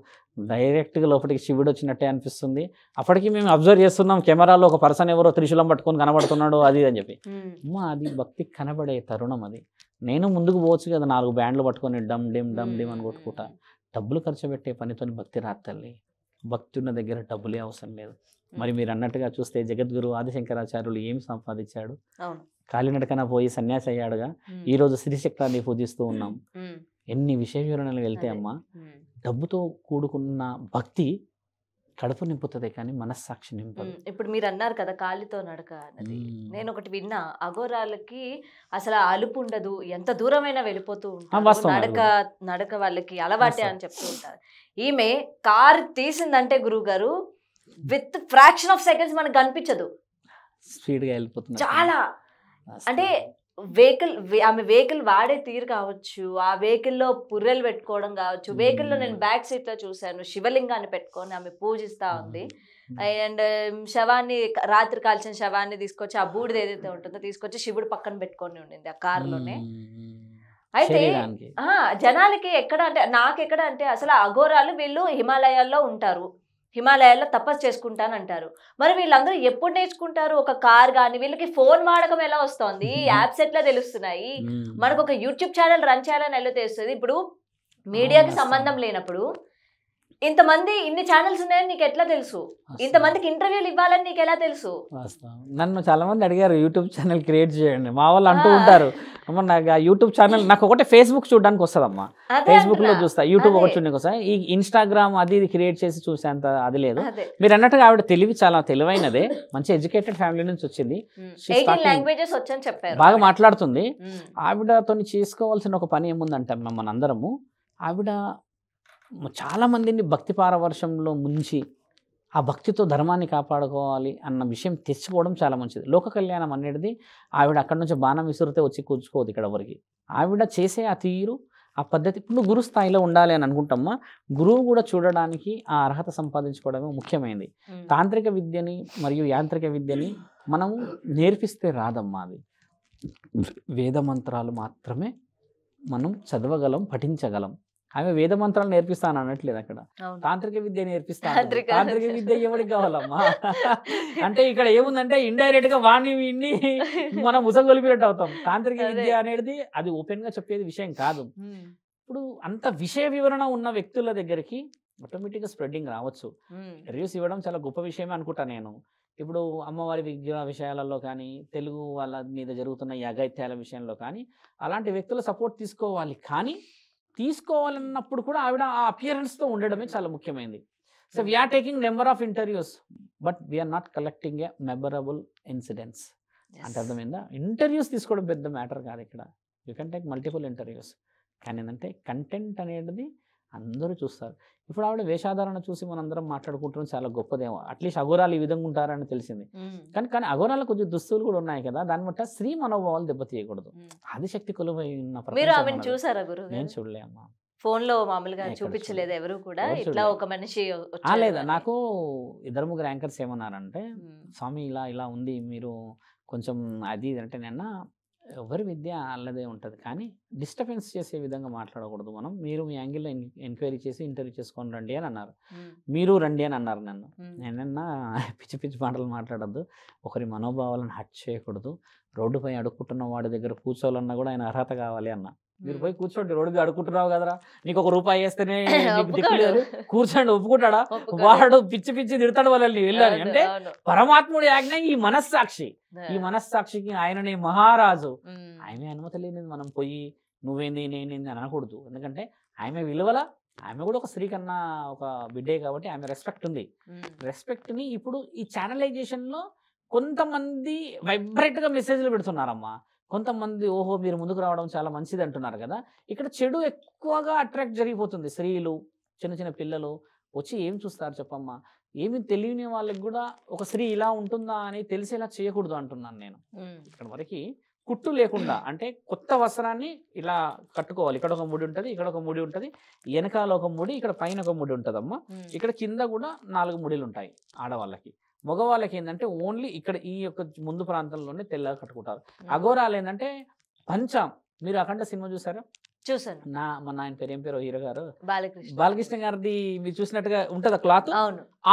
డైరెక్ట్గా లోపలికి శివుడు వచ్చినట్టే అనిపిస్తుంది అప్పటికి మేము అబ్జర్వ్ చేస్తున్నాం కెమెరాలో ఒక పర్సన్ ఎవరో త్రిశూలం పట్టుకొని కనబడుతున్నాడు అది అని చెప్పి అమ్మ అది భక్తి కనబడే తరుణం అది నేను ముందుకు పోవచ్చు కదా నాలుగు బ్యాండ్లు పట్టుకొని డమ్ డిమ్ డమ్ డిమ్ అని కొట్టుకుంటా డబ్బులు ఖర్చు పెట్టే పనితో భక్తి రాత్తల్లి భక్తున్న దగ్గర డబ్బులే అవసరం లేదు మరి మీరు అన్నట్టుగా చూస్తే జగద్గురు ఆదిశంకరాచార్యులు ఏం సంపాదించాడు కాలినడకన పోయి సన్యాసి అయ్యాడుగా ఈ రోజు శ్రీచక్రాన్ని పూజిస్తూ ఉన్నాం ఎన్ని విషయ వివరణలు వెళ్తే అమ్మా డబ్బుతో కూడుకున్న భక్తి కడుపు నింపుతుంది కానీ మనస్సాక్షి నింపదు ఇప్పుడు మీరు అన్నారు కదా కాలితో నడక అన్నది నేను ఒకటి విన్నా అఘోరాలకి అసలు అలుపు ఉండదు ఎంత దూరమైనా వెళ్ళిపోతూ ఉంటుంది నడక నడక వాళ్ళకి అలవాటే అని చెప్తూ ఉంటారు ఈమె కార్ తీసిందంటే గురువు గారు విత్ ఫ్రాక్షన్ ఆఫ్ సెకండ్స్ మనకు కనిపించదు స్పీడ్గా వెళ్ళిపోతుంది చాలా అంటే వెహికల్ ఆమె వెహికల్ వాడే తీరు కావచ్చు ఆ వెహికల్లో పుర్రెలు పెట్టుకోవడం కావచ్చు వెహికల్లో నేను బ్యాక్ సీట్లో చూశాను శివలింగాన్ని పెట్టుకొని ఆమె పూజిస్తూ ఉంది అండ్ శవాన్ని రాత్రి కాల్చిన శవాన్ని తీసుకొచ్చి ఆ బూడిద ఏదైతే ఉంటుందో తీసుకొచ్చి శివుడు పక్కన పెట్టుకొని ఉండింది ఆ కారులోనే అయితే జనాలకి ఎక్కడ అంటే నాకు ఎక్కడ అంటే అసలు అఘోరాలు వీళ్ళు హిమాలయాల్లో ఉంటారు హిమాలయాల్లో తపస్సు అంటారు మరి వీళ్ళందరూ ఎప్పుడు నేర్చుకుంటారు ఒక కార్ కానీ వీళ్ళకి ఫోన్ వాడకం ఎలా వస్తుంది యాప్స్ ఎట్లా తెలుస్తున్నాయి మనకు ఒక యూట్యూబ్ ఛానల్ రన్ చేయాలని ఎలా తెలుస్తుంది ఇప్పుడు మీడియాకి సంబంధం లేనప్పుడు ఇంతమంది ఇన్ని ఛానల్స్ ఉన్నాయని నీకు ఎట్లా తెలుసు ఇంతమందికి ఇంటర్వ్యూలు ఇవ్వాలని నీకు ఎలా తెలుసు నన్ను చాలా మంది అడిగారు యూట్యూబ్ ఛానల్ క్రియేట్ చేయండి మా వాళ్ళు అంటూ ఉంటారు అమ్మ నాకు యూట్యూబ్ ఛానల్ నాకు ఒకటే ఫేస్బుక్ చూడడానికి వస్తుందమ్మా ఫేస్బుక్ లో చూస్తా యూట్యూబ్ ఒకటి చూడడానికి వస్తా ఈ ఇన్స్టాగ్రామ్ అది ఇది క్రియేట్ చేసి చూసేంత అది లేదు మీరు అన్నట్టుగా ఆవిడ తెలివి చాలా తెలివైనదే మంచి ఎడ్యుకేటెడ్ ఫ్యామిలీ నుంచి వచ్చింది బాగా మాట్లాడుతుంది ఆవిడతో చేసుకోవాల్సిన ఒక పని ఏముందంటే మనందరము ఆవిడ చాలామందిని భక్తి పారవర్షంలో ముంచి ఆ భక్తితో ధర్మాన్ని కాపాడుకోవాలి అన్న విషయం తెచ్చుకోవడం చాలా మంచిది లోక కళ్యాణం అనేది ఆవిడ అక్కడి నుంచి బాణం విసురితే వచ్చి కూర్చుకోవద్దు ఇక్కడ ఎవరికి ఆవిడ చేసే ఆ తీరు ఆ పద్ధతి ఇప్పుడు గురు స్థాయిలో ఉండాలి అని అనుకుంటామ్మా గురువు కూడా చూడడానికి ఆ అర్హత సంపాదించుకోవడమే ముఖ్యమైనది తాంత్రిక విద్యని మరియు యాంత్రిక విద్యని మనం నేర్పిస్తే రాదమ్మా అది వేద మంత్రాలు మాత్రమే మనం చదవగలం పఠించగలం ఆమె వేద మంత్రాలు నేర్పిస్తాను అన్నట్లేదు అక్కడ తాంత్రిక విద్య నేర్పిస్తాను తాంత్రిక విద్య ఎవరికి కావాలమ్మా అంటే ఇక్కడ ఏముందంటే ఇండైరెక్ట్ గా వాణి విని మనం ముసగొలిపినట్టు అవుతాం తాంత్రిక విద్య అనేది అది ఓపెన్ గా చెప్పేది విషయం కాదు ఇప్పుడు అంత విషయ వివరణ ఉన్న వ్యక్తుల దగ్గరికి ఆటోమేటిక్ గా స్ప్రెడ్డింగ్ రావచ్చు రివ్యూస్ ఇవ్వడం చాలా గొప్ప విషయమే అనుకుంటా నేను ఇప్పుడు అమ్మవారి విగ్రహ విషయాలలో కానీ తెలుగు వాళ్ళ మీద జరుగుతున్న యాగైత్యాల విషయంలో కానీ అలాంటి వ్యక్తుల సపోర్ట్ తీసుకోవాలి కానీ తీసుకోవాలన్నప్పుడు కూడా ఆవిడ ఆ అపియరెన్స్తో ఉండడమే చాలా ముఖ్యమైనది so we're taking number of interviews but we're not collecting a memorable incidents అంటే అర్థమైందా ఇంటర్వ్యూస్ తీసుకోవడం పెద్ద మ్యాటర్ కాదు ఇక్కడ you can take multiple interviews కానీ ఏంటంటే కంటెంట్ అనేది అందరూ చూస్తారు ఇప్పుడు ఆవిడ వేషాధారణ చూసి మనందరం మాట్లాడుకుంటున్నాం చాలా గొప్పదేమో అట్లీస్ట్ అఘోరాలు ఈ విధంగా ఉంటారని తెలిసింది కానీ కానీ అఘోరాలు కొంచెం దుస్తులు కూడా ఉన్నాయి కదా దాని బట్ట స్త్రీ మనోభావాలు దెబ్బతీయకూడదు ఆదిశక్తి కొలువై ఉన్న నేను చూడలే ఫోన్ లో మామూలుగా చూపించలేదు ఎవరు కూడా ఇట్లా ఒక మనిషి లేదా నాకు ఇద్దరు ముగ్గురు యాంకర్స్ ఏమన్నారంటే స్వామి ఇలా ఇలా ఉంది మీరు కొంచెం అది అంటే నిన్న ఎవరి విద్య అల్లదే ఉంటుంది కానీ డిస్టర్బెన్స్ చేసే విధంగా మాట్లాడకూడదు మనం మీరు మీ యాంగిల్లో ఎంక్వైరీ చేసి ఇంటర్వ్యూ చేసుకొని రండి అని అన్నారు మీరు రండి అని అన్నారు నన్ను నేనన్నా పిచ్చి పిచ్చి మాటలు మాట్లాడద్దు ఒకరి మనోభావాలను హట్ చేయకూడదు రోడ్డుపై అడుక్కుంటున్న వాడి దగ్గర కూర్చోవాలన్నా కూడా ఆయన అర్హత కావాలి అన్నా మీరు పోయి కూర్చోండి రోడ్డు అడుగుతున్నావు కదరా నీకు ఒక రూపాయి వేస్తేనే కూర్చోండి ఒప్పుకుంటాడా వాడు పిచ్చి పిచ్చి తిడతాడు వాళ్ళని వెళ్ళాలి అంటే పరమాత్ముడి ఆజ్ఞ ఈ మనస్సాక్షి ఈ మనస్సాక్షికి ఆయననే మహారాజు ఆయమే అనుమతి లేనిది మనం పోయి నువ్వేంది నేనేంది అని అనకూడదు ఎందుకంటే ఆమె విలువల ఆమె కూడా ఒక స్త్రీ కన్నా ఒక బిడ్డే కాబట్టి ఆమె రెస్పెక్ట్ ఉంది రెస్పెక్ట్ని ఇప్పుడు ఈ ఛానలైజేషన్లో కొంతమంది వైబ్రెట్గా మెసేజ్లు పెడుతున్నారమ్మా కొంతమంది ఓహో మీరు ముందుకు రావడం చాలా మంచిది అంటున్నారు కదా ఇక్కడ చెడు ఎక్కువగా అట్రాక్ట్ జరిగిపోతుంది స్త్రీలు చిన్న చిన్న పిల్లలు వచ్చి ఏం చూస్తారు చెప్పమ్మా ఏమి తెలియని వాళ్ళకి కూడా ఒక స్త్రీ ఇలా ఉంటుందా అని తెలిసేలా చేయకూడదు అంటున్నాను నేను ఇక్కడ వరకు కుట్టు లేకుండా అంటే కొత్త వస్త్రాన్ని ఇలా కట్టుకోవాలి ఇక్కడ ఒక ముడి ఉంటుంది ఇక్కడ ఒక ముడి ఉంటుంది వెనకాల ఒక ముడి ఇక్కడ పైన ఒక ముడి ఉంటుందమ్మా ఇక్కడ కింద కూడా నాలుగు ముడిలు ఉంటాయి ఆడవాళ్ళకి మగవాళ్ళకి ఏంటంటే ఓన్లీ ఇక్కడ ఈ యొక్క ముందు ప్రాంతంలోనే తెల్లగా కట్టుకుంటారు అఘోరాలు ఏంటంటే పంచాం మీరు అఖండ సినిమా చూసారా చూసారు నా మన ఆయన పేరు ఏం పేరు హీరో గారు బాలకృష్ణ బాలకృష్ణ గారిది మీరు చూసినట్టుగా ఉంటది క్లాత్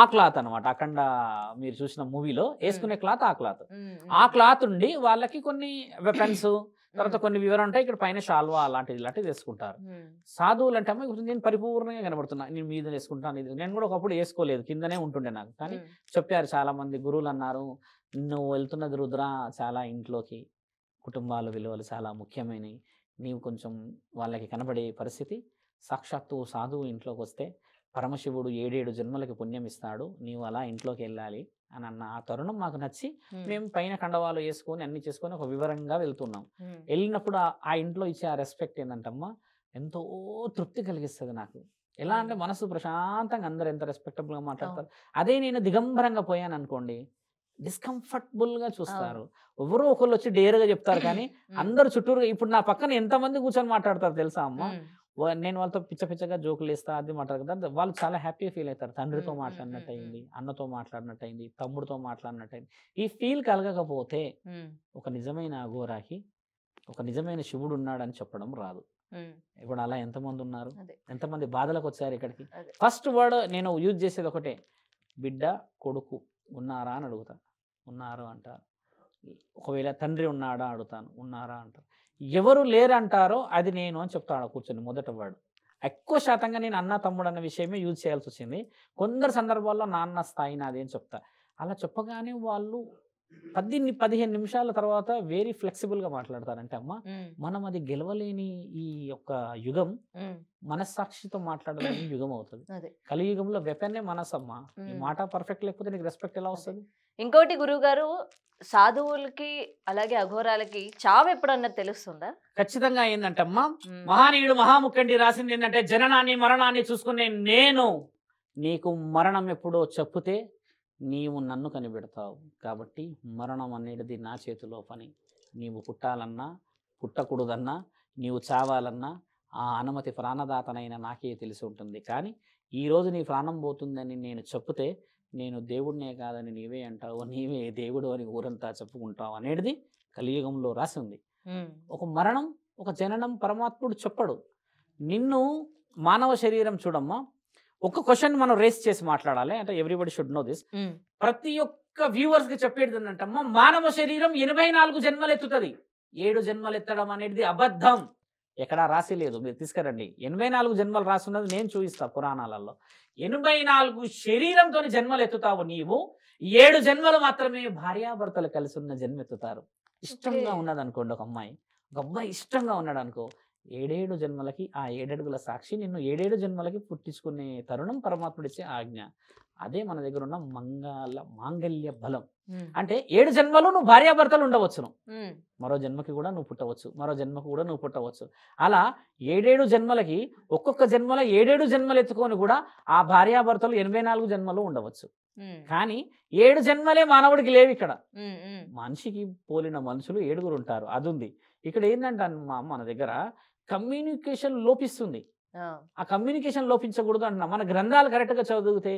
ఆ క్లాత్ అనమాట అఖండ మీరు చూసిన మూవీలో వేసుకునే క్లాత్ ఆ క్లాత్ ఆ క్లాత్ ఉండి వాళ్ళకి కొన్ని వెపన్స్ తర్వాత కొన్ని వివరాలు ఉంటాయి ఇక్కడ పైన షాల్వా అలాంటివి ఇలాంటివి వేసుకుంటారు సాధువులు అంటే అమ్మాయి నేను పరిపూర్ణంగా కనబడుతున్నా నేను మీద వేసుకుంటాను ఇది నేను కూడా ఒకప్పుడు వేసుకోలేదు కిందనే ఉంటుండే నాకు కానీ చెప్పారు చాలా మంది గురువులు అన్నారు నువ్వు వెళ్తున్నది రుద్ర చాలా ఇంట్లోకి కుటుంబాల విలువలు చాలా ముఖ్యమైనవి నీవు కొంచెం వాళ్ళకి కనబడే పరిస్థితి సాక్షాత్తు సాధువు ఇంట్లోకి వస్తే పరమశివుడు ఏడేడు జన్మలకి పుణ్యం ఇస్తాడు నీవు అలా ఇంట్లోకి వెళ్ళాలి అని అన్న ఆ తరుణం మాకు నచ్చి మేము పైన కండవాలు వేసుకొని అన్ని చేసుకొని ఒక వివరంగా వెళ్తున్నాం వెళ్ళినప్పుడు ఆ ఇంట్లో ఇచ్చే ఆ రెస్పెక్ట్ ఏంటంటమ్మా ఎంతో తృప్తి కలిగిస్తుంది నాకు ఎలా అంటే మనసు ప్రశాంతంగా అందరు ఎంత రెస్పెక్టబుల్గా మాట్లాడతారు అదే నేను దిగంబరంగా పోయాను అనుకోండి డిస్కంఫర్టబుల్గా చూస్తారు ఎవరో ఒకళ్ళు వచ్చి డేర్గా చెప్తారు కానీ అందరు చుట్టూరు ఇప్పుడు నా పక్కన ఎంతమంది కూర్చొని మాట్లాడతారు తెలుసా అమ్మ నేను వాళ్ళతో పిచ్చ పిచ్చగా జోకులు వేస్తా అది మాట్లాడుకుంటా వాళ్ళు చాలా హ్యాపీ ఫీల్ అవుతారు తండ్రితో మాట్లాడినట్టు అయింది అన్నతో మాట్లాడినట్టు అయింది తమ్ముడితో మాట్లాడినట్టు అయింది ఈ ఫీల్ కలగకపోతే ఒక నిజమైన అఘోరాకి ఒక నిజమైన శివుడు ఉన్నాడని చెప్పడం రాదు ఇప్పుడు అలా ఎంతమంది ఉన్నారు ఎంతమంది బాధలకు వచ్చారు ఇక్కడికి ఫస్ట్ వర్డ్ నేను యూజ్ చేసేది ఒకటే బిడ్డ కొడుకు ఉన్నారా అని అడుగుతాను ఉన్నారు అంటారు ఒకవేళ తండ్రి ఉన్నాడా అడుగుతాను ఉన్నారా అంటారు ఎవరు లేరంటారో అది నేను అని చెప్తాను కూర్చొని మొదట వాడు ఎక్కువ శాతంగా నేను అన్న తమ్ముడు అన్న విషయమే యూజ్ చేయాల్సి వచ్చింది కొందరు సందర్భాల్లో నాన్న స్థాయి నాది అని చెప్తా అలా చెప్పగానే వాళ్ళు పద్దెనిమిది పదిహేను నిమిషాల తర్వాత వెరీ ఫ్లెక్సిబుల్ గా మాట్లాడతారంటే అమ్మ మనం అది గెలవలేని ఈ యొక్క యుగం మనస్సాక్షితో మాట్లాడలేని యుగం అవుతుంది కలియుగంలో వెపన్నే మనసమ్మ మాట పర్ఫెక్ట్ లేకపోతే నీకు రెస్పెక్ట్ ఎలా వస్తుంది ఇంకోటి గురువు గారు సాధువులకి అలాగే అఘోరాలకి చావు ఎప్పుడన్నా తెలుస్తుందా ఖచ్చితంగా అమ్మా మహానీయుడు మహాముఖండి రాసింది ఏంటంటే జననాన్ని మరణాన్ని చూసుకునే నేను నీకు మరణం ఎప్పుడో చెప్తే నీవు నన్ను కనిపెడతావు కాబట్టి మరణం అనేది నా చేతిలో పని నీవు పుట్టాలన్నా పుట్టకూడదన్నా నీవు చావాలన్నా ఆ అనుమతి ప్రాణదాతనైనా నాకే తెలిసి ఉంటుంది కానీ ఈరోజు నీ ప్రాణం పోతుందని నేను చెప్తే నేను దేవుడినే కాదని నీవే అంటావు నీవే దేవుడు అని ఊరంతా చెప్పుకుంటావు అనేది కలియుగంలో రాసి ఉంది ఒక మరణం ఒక జననం పరమాత్ముడు చెప్పడు నిన్ను మానవ శరీరం చూడమ్మా ఒక క్వశ్చన్ మనం రేస్ చేసి మాట్లాడాలి అంటే ఎవ్రీబడి షుడ్ నో దిస్ ప్రతి ఒక్క వ్యూవర్స్ కి చెప్పేది ఏంటంటమ్మా మానవ శరీరం ఎనభై నాలుగు జన్మలు ఎత్తుతుంది ఏడు జన్మలు ఎత్తడం అనేది అబద్ధం ఎక్కడా రాసి లేదు మీరు తీసుకురండి ఎనభై నాలుగు జన్మలు రాసున్నది నేను చూపిస్తా పురాణాలలో ఎనభై నాలుగు శరీరంతో జన్మలు ఎత్తుతావు నీవు ఏడు జన్మలు మాత్రమే భార్యాభర్తలు కలిసి ఉన్న జన్మ ఎత్తుతారు ఇష్టంగా ఉన్నదనుకోండి ఒక అమ్మాయి ఒక అబ్బాయి ఇష్టంగా ఉన్నాడు అనుకో ఏడేడు జన్మలకి ఆ ఏడడుగుల సాక్షి నిన్ను ఏడేడు జన్మలకి పుట్టించుకునే తరుణం ఇచ్చే ఆజ్ఞ అదే మన దగ్గర ఉన్న మంగళ మాంగళ్య బలం అంటే ఏడు జన్మలు నువ్వు భార్యాభర్తలు ఉండవచ్చును మరో జన్మకి కూడా నువ్వు పుట్టవచ్చు మరో జన్మకు కూడా నువ్వు పుట్టవచ్చు అలా ఏడేడు జన్మలకి ఒక్కొక్క జన్మల ఏడేడు జన్మలు ఎత్తుకొని కూడా ఆ భార్యాభర్తలు ఎనభై నాలుగు జన్మలు ఉండవచ్చు కానీ ఏడు జన్మలే మానవుడికి లేవు ఇక్కడ మనిషికి పోలిన మనుషులు ఏడుగురు ఉంటారు అది ఉంది ఇక్కడ ఏంటంటే మన దగ్గర కమ్యూనికేషన్ లోపిస్తుంది ఆ కమ్యూనికేషన్ లోపించకూడదు అంటున్నా మన గ్రంథాలు కరెక్ట్గా చదివితే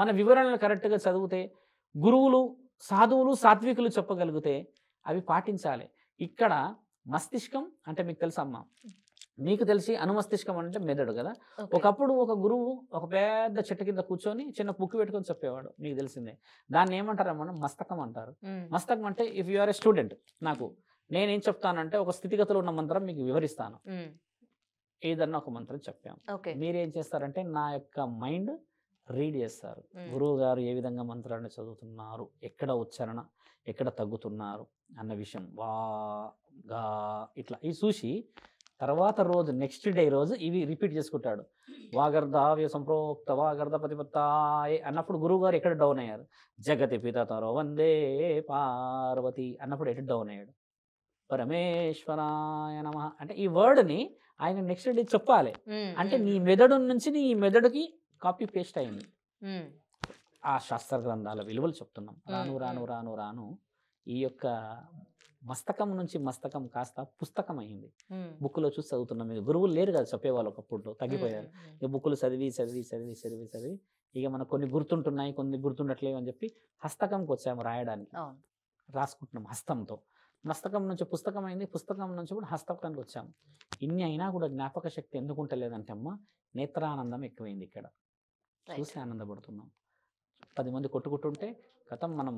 మన వివరణలు కరెక్ట్గా చదివితే గురువులు సాధువులు సాత్వికులు చెప్పగలిగితే అవి పాటించాలి ఇక్కడ మస్తిష్కం అంటే మీకు అమ్మ మీకు తెలిసి అనుమస్తిష్కం అంటే మెదడు కదా ఒకప్పుడు ఒక గురువు ఒక పెద్ద చెట్టు కింద కూర్చొని చిన్న పుక్కు పెట్టుకొని చెప్పేవాడు మీకు తెలిసిందే దాన్ని ఏమంటారు మస్తకం అంటారు మస్తకం అంటే if you are a student నాకు నేనేం చెప్తానంటే ఒక స్థితిగతులు ఉన్న మంత్రం మీకు వివరిస్తాను ఏదన్నా ఒక మంత్రం చెప్పాం మీరేం చేస్తారంటే నా యొక్క మైండ్ రీడ్ చేస్తారు గురువు గారు ఏ విధంగా మంత్రాన్ని చదువుతున్నారు ఎక్కడ ఉచ్చారణ ఎక్కడ తగ్గుతున్నారు అన్న విషయం వా గా ఇట్లా ఇవి చూసి తర్వాత రోజు నెక్స్ట్ డే రోజు ఇవి రిపీట్ చేసుకుంటాడు వాగర్ధ సంప్రోక్త వాగర్ధ ప్రతిపత్తాయ అన్నప్పుడు గురువు గారు ఎక్కడ డౌన్ అయ్యారు జగతి పిత తరో వందే పార్వతి అన్నప్పుడు ఎటు డౌన్ అయ్యాడు పరమేశ్వరాయ నమ అంటే ఈ వర్డ్ని ఆయన నెక్స్ట్ డే చెప్పాలి అంటే నీ మెదడు నుంచి నీ మెదడుకి కాపీ పేస్ట్ అయింది ఆ శాస్త్ర గ్రంథాల విలువలు చెప్తున్నాం రాను రాను రాను రాను ఈ యొక్క మస్తకం నుంచి మస్తకం కాస్త పుస్తకం అయింది బుక్లో చూసి చదువుతున్నాం ఇది గురువులు లేరు కదా చెప్పేవాళ్ళు ఒకప్పుడు తగ్గిపోయారు ఈ బుక్లు చదివి చదివి చదివి చదివి చదివి ఇక మనకు కొన్ని గుర్తుంటున్నాయి కొన్ని గుర్తుండట్లేవు అని చెప్పి హస్తకంకి వచ్చాము రాయడానికి రాసుకుంటున్నాం హస్తంతో మస్తకం నుంచి పుస్తకం అయింది పుస్తకం నుంచి కూడా హస్తకానికి వచ్చాం ఇన్ని అయినా కూడా జ్ఞాపక శక్తి ఎందుకుంటలేదంటే అమ్మ నేత్రానందం ఎక్కువైంది ఇక్కడ చూసి ఆనందపడుతున్నాం పది మంది కొట్టుకుంటుంటే గతం మనం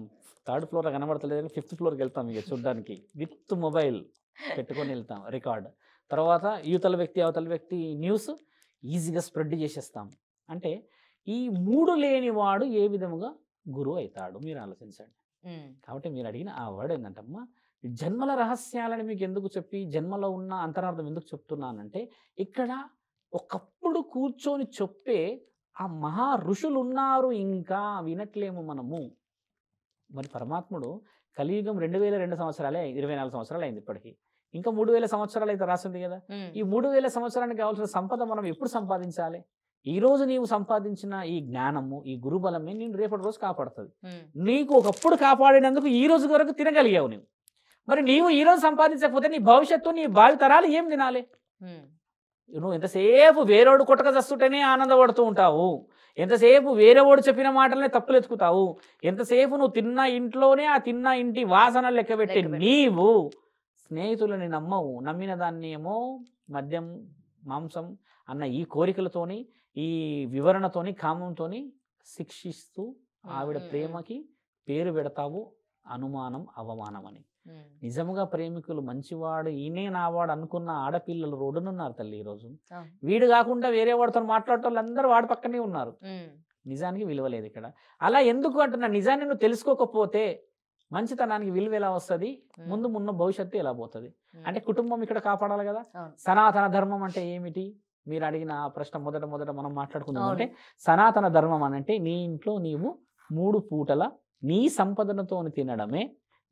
థర్డ్ ఫ్లోర్ కనబడతలేదు ఫిఫ్త్ ఫ్లోర్కి వెళ్తాం ఇక చూడడానికి విత్ మొబైల్ పెట్టుకొని వెళ్తాం రికార్డ్ తర్వాత యువతల వ్యక్తి అవతల వ్యక్తి న్యూస్ ఈజీగా స్ప్రెడ్ చేసేస్తాం అంటే ఈ మూడు లేనివాడు ఏ విధముగా గురువు అవుతాడు మీరు ఆలోచించండి కాబట్టి మీరు అడిగిన ఆ వర్డ్ ఏంటంటే అమ్మా జన్మల రహస్యాలను మీకు ఎందుకు చెప్పి జన్మలో ఉన్న అంతరార్థం ఎందుకు చెప్తున్నానంటే ఇక్కడ ఒకప్పుడు కూర్చొని చెప్పే ఆ మహా ఋషులు ఉన్నారు ఇంకా వినట్లేము మనము మరి పరమాత్ముడు కలియుగం రెండు వేల రెండు సంవత్సరాలే ఇరవై నాలుగు సంవత్సరాలు అయింది ఇప్పటికి ఇంకా మూడు వేల సంవత్సరాలు అయితే రాసింది కదా ఈ మూడు వేల సంవత్సరానికి కావాల్సిన సంపద మనం ఎప్పుడు సంపాదించాలి ఈ రోజు నీవు సంపాదించిన ఈ జ్ఞానము ఈ గురుబలమే నేను రేపటి రోజు కాపాడుతుంది నీకు ఒకప్పుడు కాపాడినందుకు ఈ రోజు వరకు తినగలిగావు నువ్వు మరి నీవు ఈరోజు సంపాదించకపోతే నీ భవిష్యత్తు నీ భావితరాలు ఏం తినాలి నువ్వు ఎంతసేపు వేరేవాడు కొట్టక చస్తుంటేనే ఆనందపడుతూ ఉంటావు ఎంతసేపు వేరేవాడు చెప్పిన మాటలనే తప్పులు ఎత్తుకుతావు ఎంతసేపు నువ్వు తిన్న ఇంట్లోనే ఆ తిన్న ఇంటి వాసన లెక్కబెట్టి నీవు స్నేహితులని నమ్మవు నమ్మిన దాన్ని ఏమో మద్యం మాంసం అన్న ఈ కోరికలతోని ఈ వివరణతోని కామంతో శిక్షిస్తూ ఆవిడ ప్రేమకి పేరు పెడతావు అనుమానం అవమానం అని నిజముగా ప్రేమికులు మంచివాడు ఈయనే నావాడు అనుకున్న ఆడపిల్లలు రోడ్డునున్నారు తల్లి ఈరోజు వీడు కాకుండా వేరే వాడితో మాట్లాడటం అందరూ వాడి పక్కనే ఉన్నారు నిజానికి విలువ లేదు ఇక్కడ అలా ఎందుకు అంటున్నా నిజాన్ని నువ్వు తెలుసుకోకపోతే మంచితనానికి విలువ ఎలా వస్తుంది ముందు మున్న భవిష్యత్తు ఎలా పోతుంది అంటే కుటుంబం ఇక్కడ కాపాడాలి కదా సనాతన ధర్మం అంటే ఏమిటి మీరు అడిగిన ఆ ప్రశ్న మొదట మొదట మనం మాట్లాడుకుందాం అంటే సనాతన ధర్మం అనంటే నీ ఇంట్లో నీవు మూడు పూటల నీ సంపదనతో తినడమే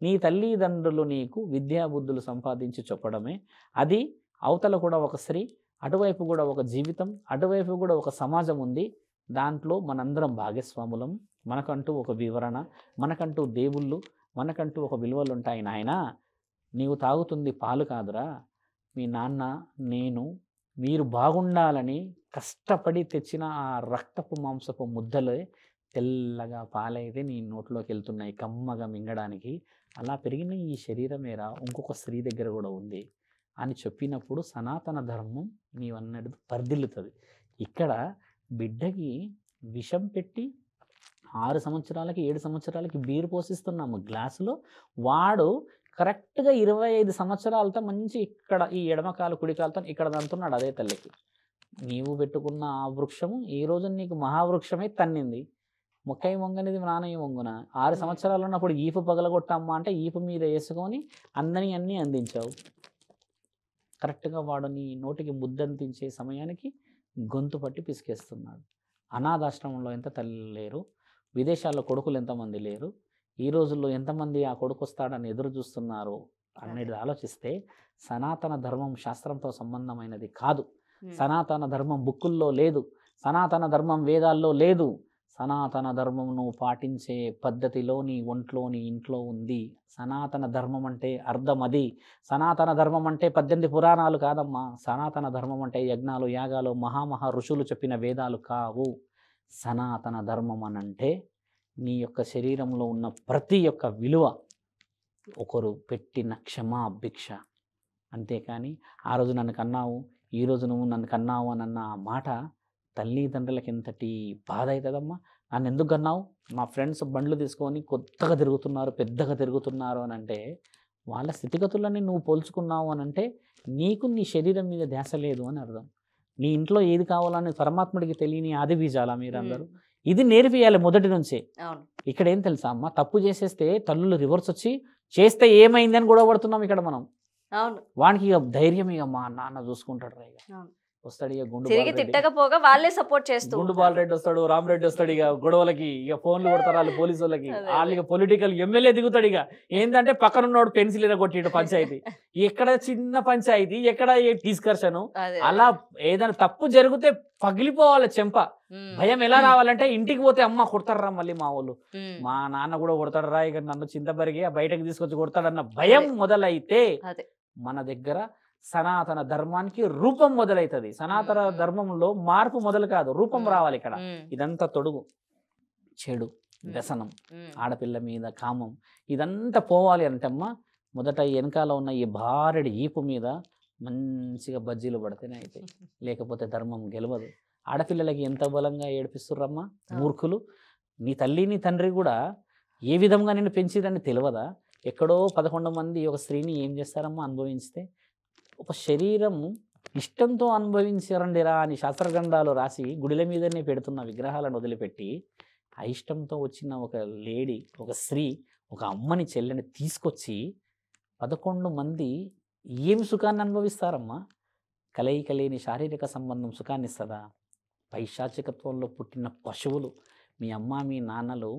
నీ తల్లిదండ్రులు నీకు విద్యాబుద్ధులు సంపాదించి చెప్పడమే అది అవతల కూడా ఒక స్త్రీ అటువైపు కూడా ఒక జీవితం అటువైపు కూడా ఒక సమాజం ఉంది దాంట్లో మనందరం భాగస్వాములం మనకంటూ ఒక వివరణ మనకంటూ దేవుళ్ళు మనకంటూ ఒక విలువలు ఉంటాయి నాయన నీవు తాగుతుంది పాలు కాదురా మీ నాన్న నేను మీరు బాగుండాలని కష్టపడి తెచ్చిన ఆ రక్తపు మాంసపు ముద్దలే తెల్లగా పాలైతే నీ నోట్లోకి వెళ్తున్నాయి కమ్మగా మింగడానికి అలా పెరిగిన ఈ శరీరం మీద ఇంకొక స్త్రీ దగ్గర కూడా ఉంది అని చెప్పినప్పుడు సనాతన ధర్మం అన్నట్టు పరిదిల్లుతుంది ఇక్కడ బిడ్డకి విషం పెట్టి ఆరు సంవత్సరాలకి ఏడు సంవత్సరాలకి బీరు పోషిస్తున్నాము గ్లాసులో వాడు కరెక్ట్గా ఇరవై ఐదు సంవత్సరాలతో మంచి ఇక్కడ ఈ ఎడమకాలు కుడికాలతో ఇక్కడ దంతున్నాడు అదే తల్లికి నీవు పెట్టుకున్న ఆ వృక్షము ఈ రోజు నీకు మహావృక్షమే తన్నింది ముక్కై మొంగనేది నానయ్య వంగున ఆరు సంవత్సరాలు ఉన్నప్పుడు ఈపు పగలగొట్టమ్మా అంటే ఈపు మీద వేసుకొని అందని అన్నీ అందించావు కరెక్ట్గా వాడు నీ నోటికి ముద్దంతించే సమయానికి గొంతు పట్టి పిసికేస్తున్నాడు అనాథాశ్రమంలో ఎంత తల్లి లేరు విదేశాల్లో కొడుకులు ఎంతమంది లేరు ఈ రోజుల్లో ఎంతమంది ఆ కొడుకు వస్తాడని ఎదురు చూస్తున్నారు అనేది ఆలోచిస్తే సనాతన ధర్మం శాస్త్రంతో సంబంధమైనది కాదు సనాతన ధర్మం బుక్కుల్లో లేదు సనాతన ధర్మం వేదాల్లో లేదు సనాతన ధర్మమును పాటించే పద్ధతిలోని ఒంట్లోని ఇంట్లో ఉంది సనాతన ధర్మం అంటే అర్థం అది సనాతన ధర్మం అంటే పద్దెనిమిది పురాణాలు కాదమ్మా సనాతన ధర్మం అంటే యజ్ఞాలు యాగాలు మహామహా ఋషులు చెప్పిన వేదాలు కావు సనాతన ధర్మం అనంటే నీ యొక్క శరీరంలో ఉన్న ప్రతి యొక్క విలువ ఒకరు పెట్టిన క్షమా భిక్ష అంతేకాని ఆ రోజు నన్ను కన్నావు ఈరోజు నువ్వు నన్ను కన్నావు అన్న మాట తల్లిదండ్రులకి ఎంతటి బాధ అవుతుందమ్మా నన్ను ఎందుకు అన్నావు మా ఫ్రెండ్స్ బండ్లు తీసుకొని కొత్తగా తిరుగుతున్నారు పెద్దగా తిరుగుతున్నారు అని అంటే వాళ్ళ స్థితిగతులని నువ్వు పోల్చుకున్నావు అని అంటే నీకు నీ శరీరం మీద ధ్యాస లేదు అని అర్థం నీ ఇంట్లో ఏది కావాలని పరమాత్ముడికి తెలియని ఆది బీజాలా మీరందరూ ఇది నేర్పియాలి మొదటి నుంచే ఇక్కడ ఏం తెలుసా అమ్మ తప్పు చేసేస్తే తల్లులు రివర్స్ వచ్చి చేస్తే ఏమైందని గొడవ పడుతున్నాం ఇక్కడ మనం వానికి ఇక ధైర్యం ఇక మా నాన్న చూసుకుంటాడు రా వస్తాడు ఇక గుండు తిరిగి తిట్టకపోగా వాళ్ళే సపోర్ట్ చేస్తూ గుండు బాల్ రెడ్డి వస్తాడు రామ్ రెడ్డి వస్తాడు ఇక గొడవలకి ఇక ఫోన్లు కొడతారు వాళ్ళు పోలీసు వాళ్ళకి వాళ్ళు ఇక పొలిటికల్ ఎమ్మెల్యే దిగుతాడు ఇక ఏంటంటే పక్కన ఉన్నోడు పెన్సిల్ కొట్టిడు పంచాయతీ ఎక్కడ చిన్న పంచాయతీ ఎక్కడ డిస్కర్షన్ అలా ఏదైనా తప్పు జరిగితే పగిలిపోవాలి చెంప భయం ఎలా రావాలంటే ఇంటికి పోతే అమ్మ కొడతారా మళ్ళీ మా వాళ్ళు మా నాన్న కూడా రా ఇక నన్ను చింత బరిగి బయటకు తీసుకొచ్చి కొడతాడన్న భయం మొదలైతే మన దగ్గర సనాతన ధర్మానికి రూపం మొదలవుతుంది సనాతన ధర్మంలో మార్పు మొదలు కాదు రూపం రావాలి ఇక్కడ ఇదంతా తొడుగు చెడు వ్యసనం ఆడపిల్ల మీద కామం ఇదంతా పోవాలి అంటమ్మా మొదట వెనకాల ఉన్న ఈ భారడి ఈపు మీద మంచిగా బజ్జీలు పడితేనే అవుతాయి లేకపోతే ధర్మం గెలవదు ఆడపిల్లలకి ఎంత బలంగా ఏడిపిస్తుర్రమ్మా మూర్ఖులు నీ తల్లి నీ తండ్రి కూడా ఏ విధంగా నేను పెంచేదని తెలియదా ఎక్కడో పదకొండు మంది ఒక స్త్రీని ఏం చేస్తారమ్మా అనుభవించితే ఒక శరీరం ఇష్టంతో అనుభవించరండిరా అని శాస్త్రగ్రంథాలు రాసి గుడిల మీదనే పెడుతున్న విగ్రహాలను వదిలిపెట్టి ఆ ఇష్టంతో వచ్చిన ఒక లేడీ ఒక స్త్రీ ఒక అమ్మని చెల్లెని తీసుకొచ్చి పదకొండు మంది ఏం సుఖాన్ని అనుభవిస్తారమ్మా కలయిక లేని శారీరక సంబంధం సుఖాన్ని ఇస్తుందా పైశాచికత్వంలో పుట్టిన పశువులు మీ అమ్మ మీ నాన్నలు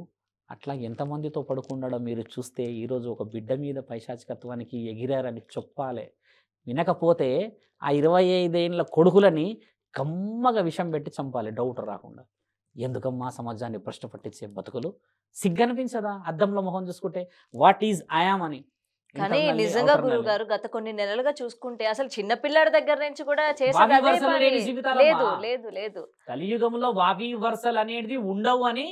అట్లా ఎంతమందితో పడుకుండడం మీరు చూస్తే ఈరోజు ఒక బిడ్డ మీద పైశాచికత్వానికి ఎగిరారని చెప్పాలి వినకపోతే ఆ ఇరవై ఐదేళ్ళ కొడుకులని కమ్మగా విషం పెట్టి చంపాలి డౌట్ రాకుండా ఎందుకమ్మా సమాజాన్ని ప్రశ్న పట్టించే బతుకులు సిగ్గనిపించదా అద్దంలో మొహం చూసుకుంటే వాట్ ఈజ్ ఐఆమ్ అని కానీ నిజంగా గురువు గారు గత కొన్ని నెలలుగా చూసుకుంటే అసలు చిన్న దగ్గర నుంచి కూడా చేసే లేదు లేదు లేదు కలియుగంలో వావి వరసలు అనేది ఉండవు అని